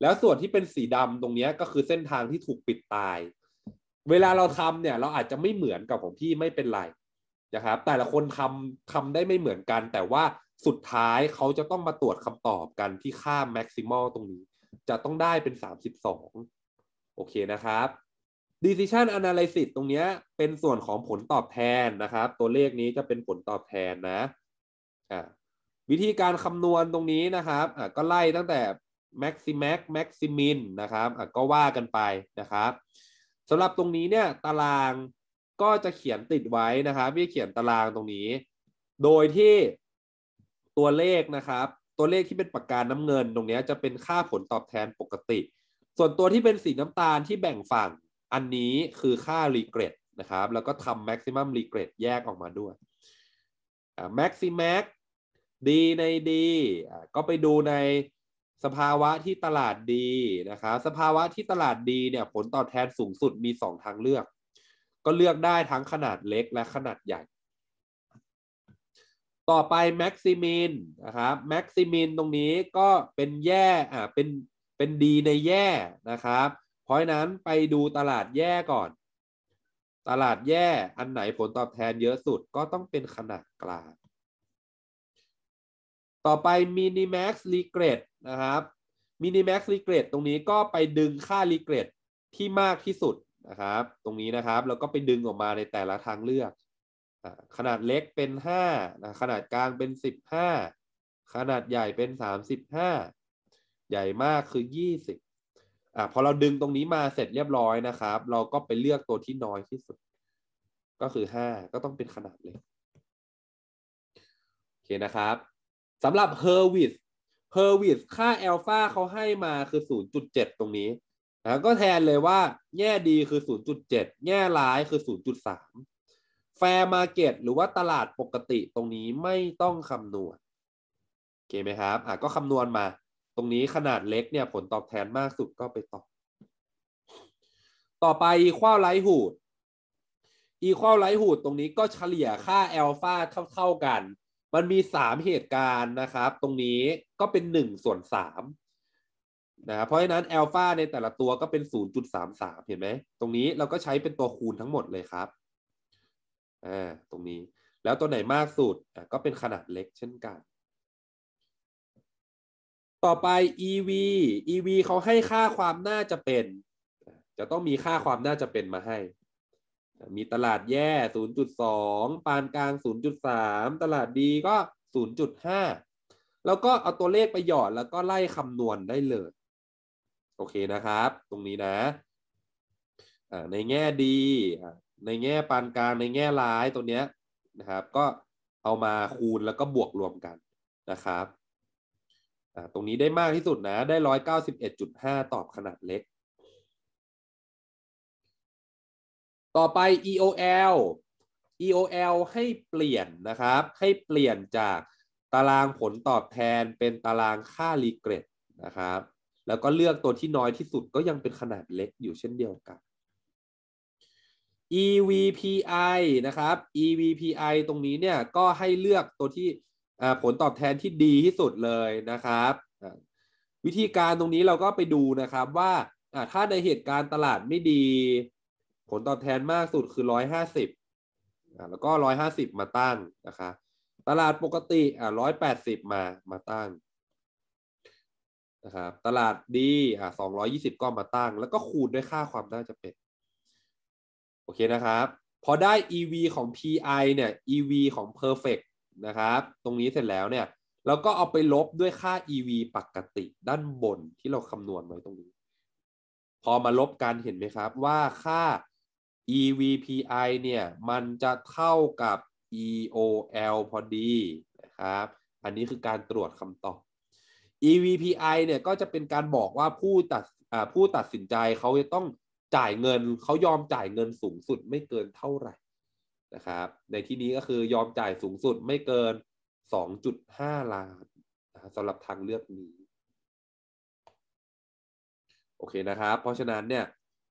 แล้วส่วนที่เป็นสีดำตรงนี้ก็คือเส้นทางที่ถูกปิดตาย เวลาเราทำเนี่ย เราอาจจะไม่เหมือนกับของพี่ไม่เป็นไรนะครับ แต่ละคนทำทำได้ไม่เหมือนกัน แต่ว่าสุดท้ายเขาจะต้องมาตรวจคำตอบกันที่ค่าแม็กซิมอลตรงนี้ จะต้องได้เป็นสสสามิบองโอเคนะครับ decision analysis ตรงนี้เป็นส่วนของผลตอบแทนนะครับ ตัวเลขนี้จะเป็นผลตอบแทนนะะวิธีการคำนวณตรงนี้นะครับก็ ไล่ตั้งแต่ maximax maximin นะครับก็ว่ากันไปนะครับสำหรับตรงนี้เนี่ยตารางก็จะเขียนติดไว้นะครับที่เขียนตารางตรงนี้ โดยที่ตัวเลขนะครับ ตัวเลขที่เป็นปากกาน้ำเงินตรงนี้จะเป็นค่าผลตอบแทนปกติส่วนตัวที่เป็นสีน้ำตาลที่แบ่งฝั่งอันนี้คือค่ารีเกรดนะครับแล้วก็ทำแม็กซิมัมรีเกรดแยกออกมาด้วยแม็กซิแม็กดีในดี ก็ไปดูในสภาวะที่ตลาดดีนะครับสภาวะที่ตลาดดีเนี่ยผลตอบแทนสูงสุดมี 2 ทางเลือก ก็เลือกได้ทั้งขนาดเล็กและขนาดใหญ่ ต่อไปแม็กซิมินนะครับแม็กซิมินตรงนี้ก็เป็นแย่อ่าเป็นเป็นดีในแย่นะครับเพราะนั้นไปดูตลาดแย่ก่อน ตลาดแย่อันไหนผลตอบแทนเยอะสุดก็ต้องเป็นขนาดกลาง ต่อไปมินิแม็กซ์ลีเกรดนะครับ มินิแม็กซ์ลีเกรดตรงนี้ก็ไปดึงค่าลีเกรดที่มากที่สุดนะครับ ตรงนี้นะครับแล้วก็ไปดึงออกมาในแต่ละทางเลือก ขนาดเล็กเป็น5นะขนาดกลางเป็น 15 ขนาดใหญ่เป็น 35ใหญ่มากคือยี่สิบอ่ะพอเราดึงตรงนี้มาเสร็จเรียบร้อยนะครับเราก็ไปเลือกตัวที่น้อยที่สุด ก็คือห้าก็ต้องเป็นขนาดเล็กโอเคนะครับสำหรับ h e r วิสเฮอร์วิสค่าแอลฟาเขาให้มาคือ 0.7 ตรงนี้นะก็แทนเลยว่าแง่ดีคือ 0.7แง่ร้ายคือ 0.3แฟร์มาเก็ตหรือว่าตลาดปกติตรงนี้ไม่ต้องคำนวณโอเคไหมครับอ่ะก็คำนวณมารงนี้ขนาดเล็กเนี่ยผลตอบแทนมากสุดก็ไปต่อต่อไปข้ u ว l l i k e อีข้ o d equal ตรงนี้ก็เฉลี่ยค่าแอลฟาเท่าๆกัน มันมีสามเหตุการณ์นะครับ ตรงนี้ก็เป็นหนึ่งส่วนสามนะเพราะฉะนั้นแอลฟาในแต่ละตัวก็เป็น 0.33 เห็นไหม ตรงนี้เราก็ใช้เป็นตัวคูณทั้งหมดเลยครับอ่าตรงนี้แล้วตัวไหนมากสุดก็เป็นขนาดเล็กเช่นกันต่อไป EV EV เขาให้ค่าความน่าจะเป็น จะต้องมีค่าความน่าจะเป็นมาให้ มีตลาดแย่ 0.2 ปานกลาง 0.3 ตลาดดีก็ 0.5 แล้วก็เอาตัวเลขไปหยอดแล้วก็ไล่คำนวณได้เลย โอเคนะครับตรงนี้นะ ในแง่ดี ในแง่ปานกลางในแง่ร้ายตัวเนี้ยนะครับ ก็เอามาคูณแล้วก็บวกรวมกันนะครับตรงนี้ได้มากที่สุดนะ ได้ร้อยเก้าสิบเอ็ดจุดห้าตอบขนาดเล็ก ต่อไป EOL EOL ให้เปลี่ยนนะครับ ให้เปลี่ยนจากตารางผลตอบแทนเป็นตารางค่ารีเกรดนะครับ แล้วก็เลือกตัวที่น้อยที่สุดก็ยังเป็นขนาดเล็กอยู่เช่นเดียวกัน EVPI นะครับ EVPI ตรงนี้เนี่ย ก็ให้เลือกตัวที่ผลตอบแทนที่ดีที่สุดเลยนะครับ วิธีการตรงนี้เราก็ไปดูนะครับว่าถ้าในเหตุการณ์ตลาดไม่ดี ผลตอบแทนมากสุดคือร้อยห้าสิบแล้วก็ร้อยห้าสิบมาตั้งนะคะตลาดปกติอ่าร้อยแปดสิบมามาตั้งนะครับตลาดดีอ่าสองร้อยี่สิบก็มาตั้ง แล้วก็คูณด้วยค่าความน่าจะเป็น โอเคนะครับ พอได้ EV ของ PI เนี่ย EV ของ Perfect นะครับ ตรงนี้เสร็จแล้วเนี่ยเราก็เอาไปลบด้วยค่า EV ปกติด้านบนที่เราคำนวณไว้ตรงนี้ พอมาลบกันเห็นไหมครับว่าค่า EVPI เนี่ยมันจะเท่ากับ EOL พอดีนะครับอันนี้คือการตรวจคำตอบ EVPI เนี่ยก็จะเป็นการบอกว่าผู้ตัดผู้ตัดสินใจเขาจะต้องจ่ายเงินเขายอมจ่ายเงินสูงสุดไม่เกินเท่าไหร่นะครับในที่นี้ก็คือยอมจ่ายสูงสุดไม่เกิน 2.5 ล้านนะสำหรับทางเลือกนี้ โอเคนะครับ เพราะฉะนั้นเนี่ย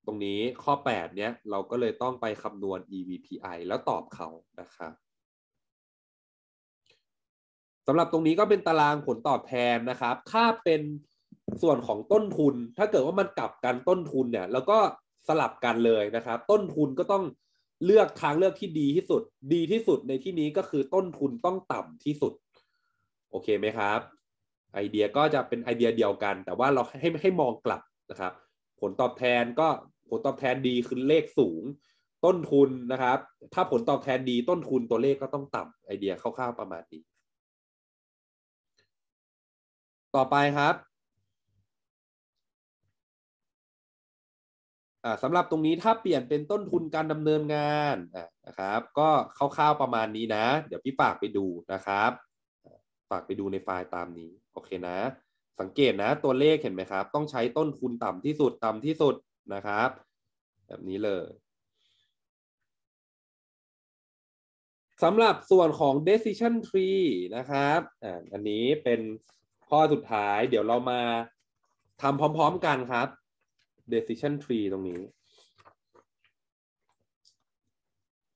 ตรงนี้ข้อ 8 เนี่ยเราก็เลยต้องไปคำนวณ EVPI แล้วตอบเขานะครับสำหรับตรงนี้ก็เป็นตารางผลตอบแทนนะครับ ค่าเป็นส่วนของต้นทุนถ้าเกิดว่ามันกลับกันต้นทุนเนี่ยแล้วก็สลับกันเลยนะครับต้นทุนก็ต้องเลือกทางเลือกที่ดีที่สุด ดีที่สุดในที่นี้ก็คือต้นทุนต้องต่ำที่สุด โอเคไหมครับ ไอเดียก็จะเป็นไอเดียเดียวกัน แต่ว่าเราให้ให้มองกลับนะครับ ผลตอบแทนก็ผลตอบแทนดีคือเลขสูง ต้นทุนนะครับ ถ้าผลตอบแทนดีต้นทุนตัวเลขก็ต้องต่ำไอเดียคร่าวๆประมาณนี้ต่อไปครับสำหรับตรงนี้ถ้าเปลี่ยนเป็นต้นทุนการดำเนินงานนะครับ ก็คร่าวๆประมาณนี้นะ เดี๋ยวพี่ฝากไปดูนะครับ ฝากไปดูในไฟล์ตามนี้ โอเคนะ สังเกตนะ ตัวเลขเห็นไหมครับ ต้องใช้ต้นทุนต่ำที่สุดต่ำที่สุดนะครับ แบบนี้เลยสำหรับส่วนของ decision tree นะครับ อันนี้เป็นข้อสุดท้าย เดี๋ยวเรามาทำพร้อมๆกันครับ decision tree ตรงนี้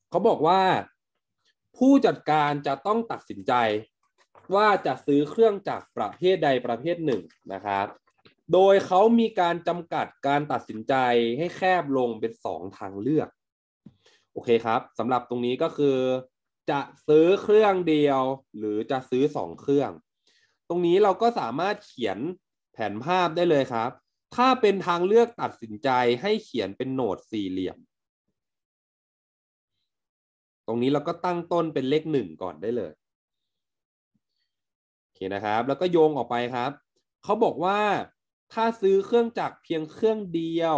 เขาบอกว่า ผู้จัดการจะต้องตัดสินใจ ว่าจะซื้อเครื่องจากประเภทใดประเภทหนึ่งนะครับ โดยเขามีการจำกัดการตัดสินใจให้แคบลงเป็นสองทางเลือก โอเคครับสำหรับตรงนี้ก็คือจะซื้อเครื่องเดียว หรือจะซื้อสองเครื่อง ตรงนี้เราก็สามารถเขียนแผนภาพได้เลยครับถ้าเป็นทางเลือกตัดสินใจให้เขียนเป็นโหนดสี่เหลี่ยม ตรงนี้เราก็ตั้งต้นเป็นเลขหนึ่งก่อนได้เลย โอเคนะครับ แล้วก็โยงออกไปครับ เขาบอกว่าถ้าซื้อเครื่องจักรเพียงเครื่องเดียว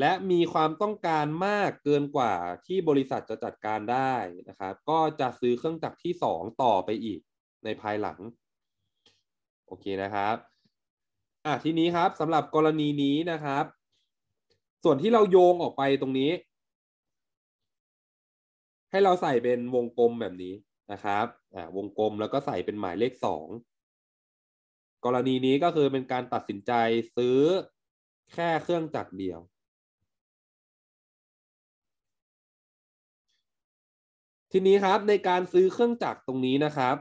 และมีความต้องการมากเกินกว่าที่บริษัทจะจัดการได้นะครับ ก็จะซื้อเครื่องจักรที่สองต่อไปอีกในภายหลัง โอเคนะครับอ่ะทีนี้ครับสำหรับกรณีนี้นะครับ ส่วนที่เราโยงออกไปตรงนี้ ให้เราใส่เป็นวงกลมแบบนี้นะครับอ่าวงกลมแล้วก็ใส่เป็นหมายเลขสอง กรณีนี้ก็คือเป็นการตัดสินใจซื้อแค่เครื่องจักรเดียว ทีนี้ครับ ในการซื้อเครื่องจักรตรงนี้นะครับ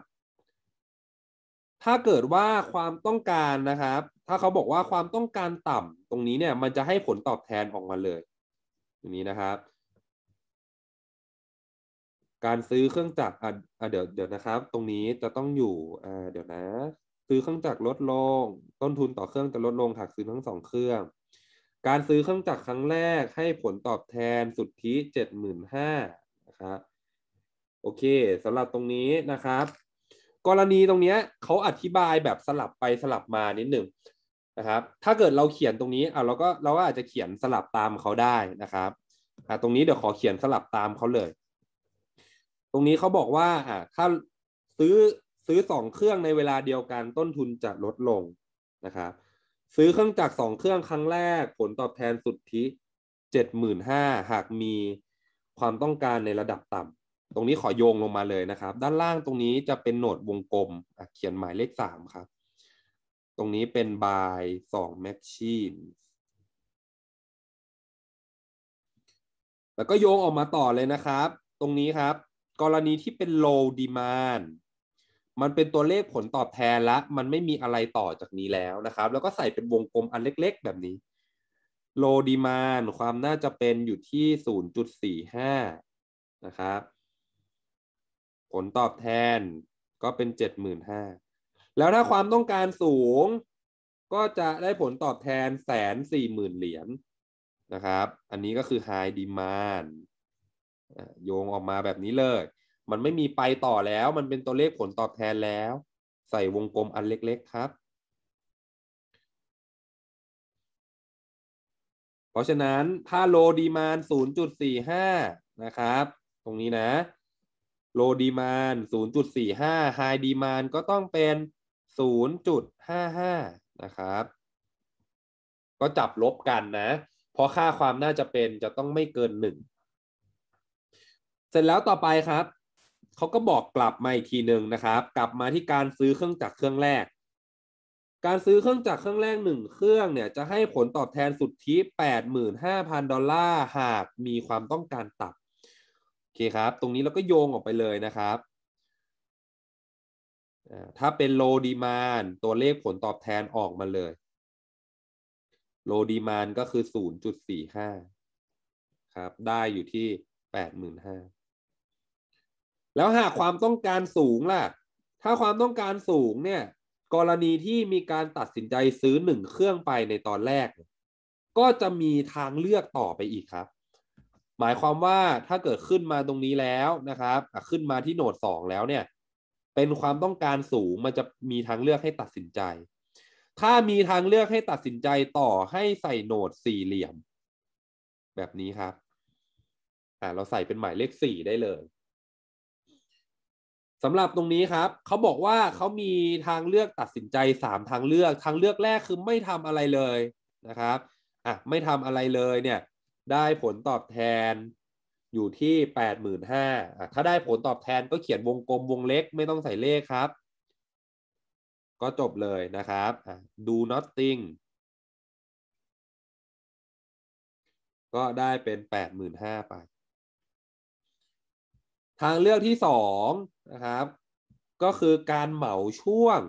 ถ้าเกิดว่าความต้องการนะครับ ถ้าเขาบอกว่าความต้องการต่ำ ตรงนี้เนี่ย มันจะให้ผลตอบแทนออกมาเลยอย่างนี้นะครับ การซื้อเครื่องจักรอ่ะเดี๋ยวเดี๋ยวนะครับ ตรงนี้จะต้องอยู่อ่าเดี๋ยวนะ ซื้อเครื่องจักรลดลง ต้นทุนต่อเครื่องจะลดลงหากซื้อทั้งสองเครื่อง การซื้อเครื่องจักรครั้งแรกให้ผลตอบแทนสุทธิเจ็ดหมื่นห้านะครับ โอเคสำหรับตรงนี้นะครับกรณีตรงนี้เขาอธิบายแบบสลับไปสลับมานิดหนึ่งนะครับ ถ้าเกิดเราเขียนตรงนี้อ่ะเราก็เราก็อาจจะเขียนสลับตามเขาได้นะครับอ่ะตรงนี้เดี๋ยวขอเขียนสลับตามเขาเลย ตรงนี้เขาบอกว่าอ่ะถ้าซื้อซื้อสองเครื่องในเวลาเดียวกันต้นทุนจะลดลงนะครับ ซื้อเครื่องจักรสองเครื่องครั้งแรก ผลตอบแทนสุทธิเจ็ดหมื่นห้าหากมีความต้องการในระดับต่ำตรงนี้ขอโยงลงมาเลยนะครับ ด้านล่างตรงนี้จะเป็นโหนดวงกลมเขียนหมายเลขสามครับ ตรงนี้เป็น by 2 machine แล้วก็โยงออกมาต่อเลยนะครับ ตรงนี้ครับกรณีที่เป็น low demand มันเป็นตัวเลขผลตอบแทนละมันไม่มีอะไรต่อจากนี้แล้วนะครับ แล้วก็ใส่เป็นวงกลมอันเล็ก ๆแบบนี้ low demand ความน่าจะเป็นอยู่ที่ 0.45นะครับผลตอบแทนก็เป็นเจ็ดหมื่นห้าแล้วถ้าความต้องการสูงก็จะได้ผลตอบแทนแสนสี่หมื่นเหรียญนะครับ อันนี้ก็คือ high demand โยงออกมาแบบนี้เลย มันไม่มีไปต่อแล้วมันเป็นตัวเลขผลตอบแทนแล้วใส่วงกลมอันเล็กๆครับ เพราะฉะนั้นถ้า low demand 0.45 นะครับตรงนี้นะโลดีมาน0.45ดีไฮดีมานก็ต้องเป็น 0.55 นะครับ ก็จับลบกันนะ เพราะค่าความน่าจะเป็นจะต้องไม่เกินหนึ่ง เสร็จแล้วต่อไปครับ เขาก็บอกกลับมาอีกทีหนึ่งนะครับ กลับมาที่การซื้อเครื่องจักรเครื่องแรก การซื้อเครื่องจักรเครื่องแรกหนึ่งเครื่องเนี่ยจะให้ผลตอบแทนสุทธิ85,000 ดอลลาร์ หากมีความต้องการตัดอเคครับ ตรงนี้เราก็โยงออกไปเลยนะครับ ถ้าเป็น low demand ตัวเลขผลตอบแทนออกมาเลย low demand ก็คือ 0.45 ครับ ได้อยู่ที่ 85,000 แล้วหากความต้องการสูงล่ะ ถ้าความต้องการสูงเนี่ย กรณีที่มีการตัดสินใจซื้อหนึ่งเครื่องไปในตอนแรก ก็จะมีทางเลือกต่อไปอีกครับหมายความว่าถ้าเกิดขึ้นมาตรงนี้แล้วนะครับขึ้นมาที่โหนดสองแล้วเนี่ย เป็นความต้องการสูงมันจะมีทางเลือกให้ตัดสินใจ ถ้ามีทางเลือกให้ตัดสินใจต่อให้ใส่โหนดสี่เหลี่ยม แบบนี้ครับอ่าเราใส่เป็นหมายเลขสี่ได้เลยสำหรับตรงนี้ครับเขาบอกว่าเขามีทางเลือกตัดสินใจสามทางเลือกทางเลือกแรกคือไม่ทำอะไรเลยนะครับอ่ะไม่ทำอะไรเลย เนี่ยได้ผลตอบแทนอยู่ที่แปดหมื่นห้าถ้าได้ผลตอบแทนก็เขียนวงกลมวงเล็กไม่ต้องใส่เลขครับ ก็จบเลยนะครับดู nothing ก็ได้เป็นแปดหมื่นห้าไป ทางเลือกที่สองนะครับ ก็คือการเหมาช่วง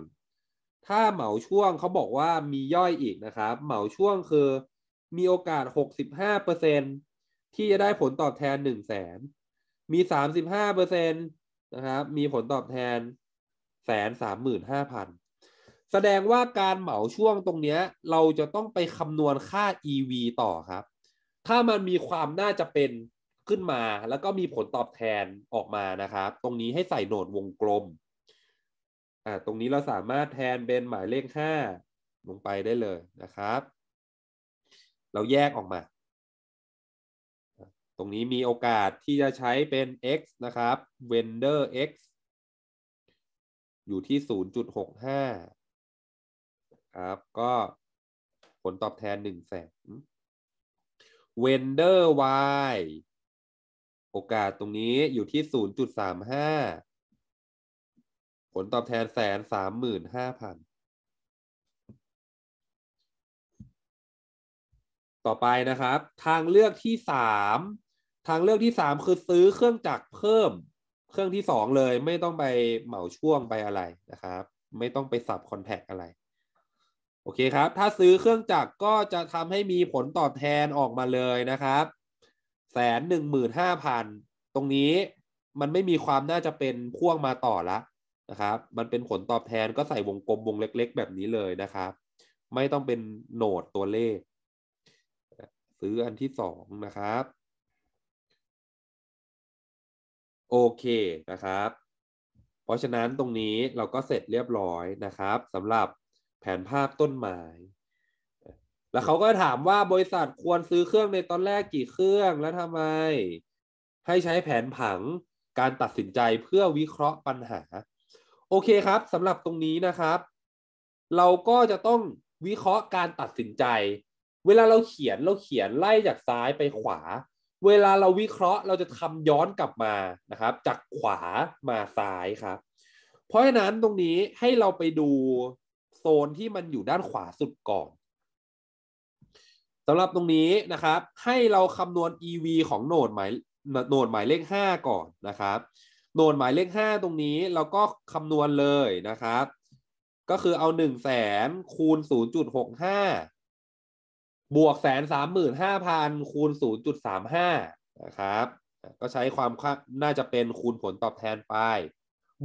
ถ้าเหมาช่วงเขาบอกว่ามีย่อยอีกนะครับ เหมาช่วงคือมีโอกาส 65%ที่จะได้ผลตอบแทน 1 0 0 0 0แสนมี 35%นะครับ มีผลตอบแทนแสนสามหมื่นห้าพันแสดงว่าการเหมาช่วงตรงนี้เราจะต้องไปคำนวณค่า EV ต่อครับ ถ้ามันมีความน่าจะเป็นขึ้นมา แล้วก็มีผลตอบแทนออกมานะครับ ตรงนี้ให้ใส่โหนดวงกลมอ่าตรงนี้เราสามารถแทนเป็นหมายเลข5้าลงไปได้เลยนะครับเราแยกออกมา ตรงนี้มีโอกาสที่จะใช้เป็น x นะครับ vendor x อยู่ที่ 0.65 ครับ ก็ผลตอบแทน1แสน vendor y โอกาสตรงนี้อยู่ที่ 0.35 ผลตอบแทนแสนสามหมื่นห้าพันต่อไป นะครับ ทางเลือกที่สามทางเลือกที่สามคือซื้อเครื่องจักรเพิ่มเครื่องที่สองเลยไม่ต้องไปเหมาช่วงไปอะไรนะครับไม่ต้องไปสับคอนแทคอะไรโอเคครับถ้าซื้อเครื่องจักรก็จะทำให้มีผลตอบแทนออกมาเลยนะครับแสนหนึ่งหมื่นห้าพันตรงนี้มันไม่มีความน่าจะเป็นพ่วงมาต่อละนะครับ มันเป็นผลตอบแทนก็ใส่วงกลมวงเล็ก ๆ แบบนี้เลยนะครับ ไม่ต้องเป็นโหนดตัวเลขซื้ออันที่สองนะครับ โอเคนะครับ เพราะฉะนั้นตรงนี้เราก็เสร็จเรียบร้อยนะครับสำหรับแผนภาพต้นไม้แล้วเขาก็ถามว่าบริษัทควรซื้อเครื่องในตอนแรกกี่เครื่อง และทำไม ให้ใช้แผนผังการตัดสินใจเพื่อวิเคราะห์ปัญหา โอเคครับสำหรับตรงนี้นะครับ เราก็จะต้องวิเคราะห์การตัดสินใจเวลาเราเขียนเราเขียนไล่จากซ้ายไปขวา เวลาเราวิเคราะห์เราจะทำย้อนกลับมานะครับ จากขวามาซ้ายครับ เพราะฉะนั้นตรงนี้ให้เราไปดูโซนที่มันอยู่ด้านขวาสุดก่อนสำหรับตรงนี้นะครับให้เราคำนวณ EV ของโนดหมายโนดหมายเลข 5 ก่อนนะครับโนดหมายเลข5ตรงนี้เราก็คำนวณเลยนะครับ ก็คือเอา1 0 0 0 0แสนคูณห้าบวกแสนสามหมื่นห้าพันคูณศูนย์จุดสามห้านะครับ ก็ใช้ความน่าจะเป็นคูณผลตอบแทนไป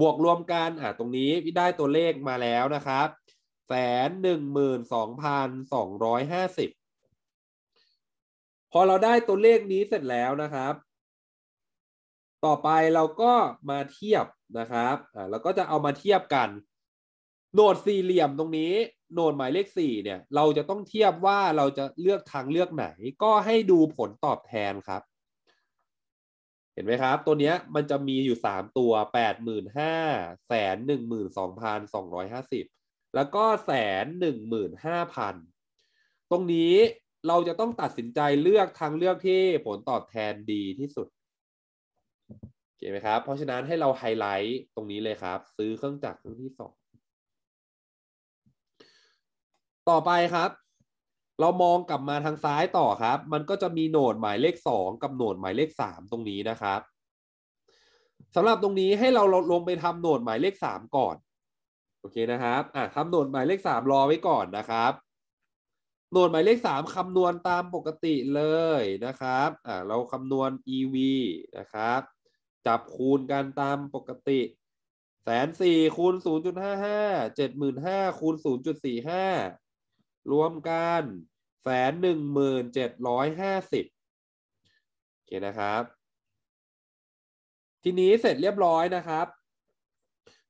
บวกรวมกันอ่ะตรงนี้ได้ตัวเลขมาแล้วนะครับแสนหนึ่งหมื่นสองพันสองร้อยห้าสิบพอเราได้ตัวเลขนี้เสร็จแล้วนะครับ ต่อไปเราก็มาเทียบนะครับอ่าเราก็จะเอามาเทียบกันโหนดสี่เหลี่ยมตรงนี้โนดหมายเลขสี่เนี่ยเราจะต้องเทียบว่าเราจะเลือกทางเลือกไหน ก็ให้ดูผลตอบแทนครับ เห็นไหมครับ ตัวเนี้ยมันจะมีอยู่สามตัวแปดหมื่นห้าแสนหนึ่งหมื่นสองพันสองร้อยห้าสิบแล้วก็แสนหนึ่งหมื่นห้าพันตรงนี้เราจะต้องตัดสินใจเลือกทางเลือกที่ผลตอบแทนดีที่สุดโอเคไหมครับเพราะฉะนั้นให้เราไฮไลท์ตรงนี้เลยครับซื้อเครื่องจักรเครื่องที่สองต่อไปครับ เรามองกลับมาทางซ้ายต่อครับมันก็จะมีโหนดหมายเลขสองกับโหนดหมายเลขสามตรงนี้นะครับสำหรับตรงนี้ให้เราลงไปทำโหนดหมายเลขสามก่อนโอเคนะครับอ่ะทำโหนดหมายเลขสามรอไว้ก่อนนะครับโหนดหมายเลขสามคำนวณตามปกติเลยนะครับอ่ะเราคำนวณ EV นะครับจับคูณกันตามปกติแสนสี่คูณศูนย์จุดห้าห้าเจ็ดหมื่นห้าคูณศูนย์จุดสี่ห้ารวมกันแสนหนึ่งหมื่นเจ็ดร้อยห้าสิบโอเคนะครับ ทีนี้เสร็จเรียบร้อยนะครับ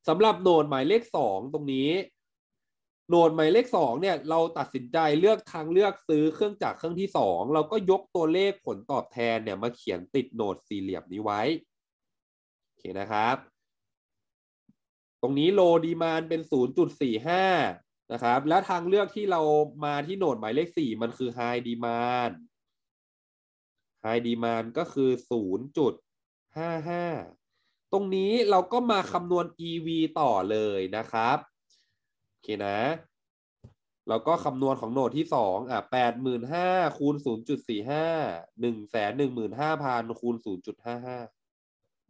สำหรับโหนดหมายเลขสองตรงนี้โหนดหมายเลขสองเนี่ย เราตัดสินใจเลือกทางเลือกซื้อเครื่องจักรเครื่องที่สองเราก็ยกตัวเลขผลตอบแทนเนี่ย มาเขียนติดโหนดสี่เหลี่ยมนี้ไว้ โอเคนะครับ ตรงนี้โลดีมานเป็น 0.45นะครับ และทางเลือกที่เรามาที่โหนดหมายเลขสี่มันคือ high demand high demand ก็คือห้าตรงนี้เราก็มาคำนวณ EV ต่อเลยนะครับ โอเคนะ เราก็คำนวณของโหนดที่สองอ่ะ่นห้าคูณศูนนนนย์จุดสสี่่่หหหห้าึึงงแมื่นห้าพันคูณศูนย์จุดห้าห้า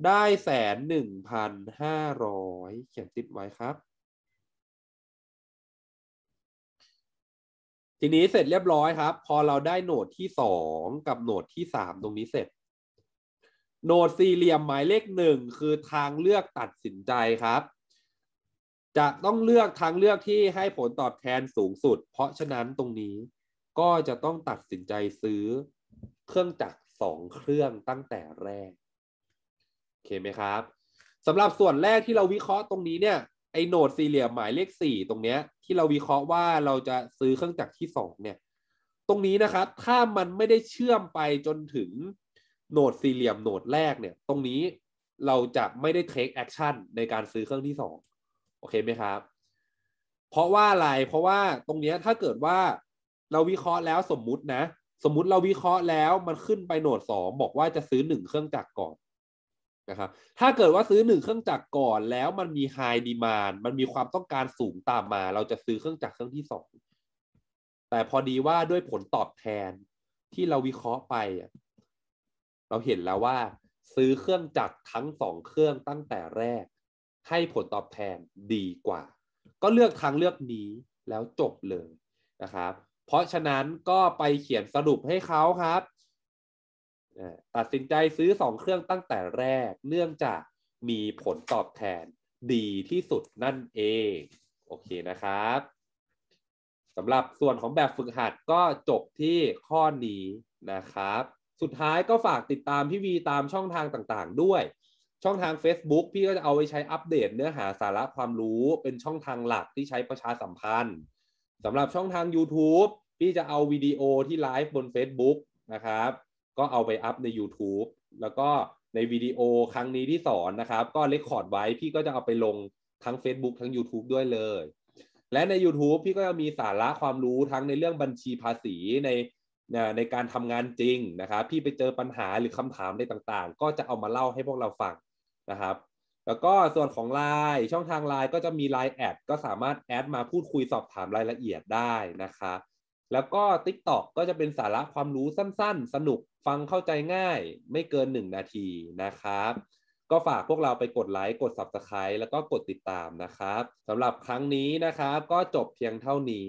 ได้แสนหนึ่งพันห้าร้อยเขียนติดไว้ครับทีนี้เสร็จเรียบร้อยครับ พอเราได้โหนดที่สองกับโหนดที่สามตรงนี้เสร็จโหนดสี่เหลี่ยมหมายเลขหนึ่งคือทางเลือกตัดสินใจครับ จะต้องเลือกทางเลือกที่ให้ผลตอบแทนสูงสุดเพราะฉะนั้นตรงนี้ก็จะต้องตัดสินใจซื้อเครื่องจักรสองเครื่องตั้งแต่แรกโอเคไหมครับสำหรับส่วนแรกที่เราวิเคราะห์ตรงนี้เนี่ยไอ้โหนดสี่เหลี่ยมหมายเลขสี่ตรงเนี้ยที่เราวิเคราะห์ว่าเราจะซื้อเครื่องจักรที่สองเนี่ย ตรงนี้นะครับ ถ้ามันไม่ได้เชื่อมไปจนถึงโหนดสี่เหลี่ยมโหนดแรกเนี่ย ตรงนี้เราจะไม่ได้เทคแอคชั่นในการซื้อเครื่องที่สองโอเคไหมครับ เพราะว่าอะไรเพราะว่าตรงนี้ถ้าเกิดว่าเราวิเคราะห์แล้วสมมุตินะสมมุติเราวิเคราะห์แล้วมันขึ้นไปโหนดสองบอกว่าจะซื้อหนึ่งเครื่องจักรก่อนนะครับถ้าเกิดว่าซื้อหนึ่งเครื่องจักรก่อนแล้วมันมีไฮดีมานมันมีความต้องการสูงตามมา เราจะซื้อเครื่องจักรเครื่องที่สอง แต่พอดีว่าด้วยผลตอบแทนที่เราวิเคราะห์ไปเราเห็นแล้วว่า ซื้อเครื่องจักรทั้งสองเครื่องตั้งแต่แรก ให้ผลตอบแทนดีกว่า ก็เลือกทางเลือกนี้แล้วจบเลยนะครับ เพราะฉะนั้นก็ไปเขียนสรุปให้เขาครับตัดสินใจซื้อ 2 เครื่องตั้งแต่แรกเนื่องจากมีผลตอบแทนดีที่สุดนั่นเอง โอเคนะครับสำหรับส่วนของแบบฝึกหัดก็จบที่ข้อนี้นะครับ สุดท้ายก็ฝากติดตามพี่วีตามช่องทางต่างๆด้วย ช่องทาง Facebook พี่ก็จะเอาไว้ใช้อัปเดตเนื้อหาสาระความรู้เป็นช่องทางหลักที่ใช้ประชาสัมพันธ์สำหรับช่องทาง YouTube พี่จะเอาวิดีโอที่ไลฟ์บน Facebook นะครับก็เอาไปอัพใน YouTube แล้วก็ในวิดีโอครั้งนี้ที่สอนนะครับ ก็เลคคอร์ดไว้พี่ก็จะเอาไปลงทั้ง Facebook ทั้ง YouTube ด้วยเลย และใน YouTube พี่ก็จะมีสาระความรู้ทั้งในเรื่องบัญชีภาษีในในการทำงานจริงนะครับ พี่ไปเจอปัญหาหรือคำถามในต่างๆ ก็จะเอามาเล่าให้พวกเราฟังนะครับ แล้วก็ส่วนของ Line ช่องทาง Line ก็จะมี Line แอดก็สามารถแอดมาพูดคุยสอบถามรายละเอียดได้นะคะแล้วก็ TikTok ก็จะเป็นสาระความรู้สั้นๆ สนุกฟังเข้าใจง่าย ไม่เกิน 1 นาทีนะครับ ก็ฝากพวกเราไปกดไลค์กด Subscribe แล้วก็กดติดตามนะครับสำหรับครั้งนี้นะครับ ก็จบเพียงเท่านี้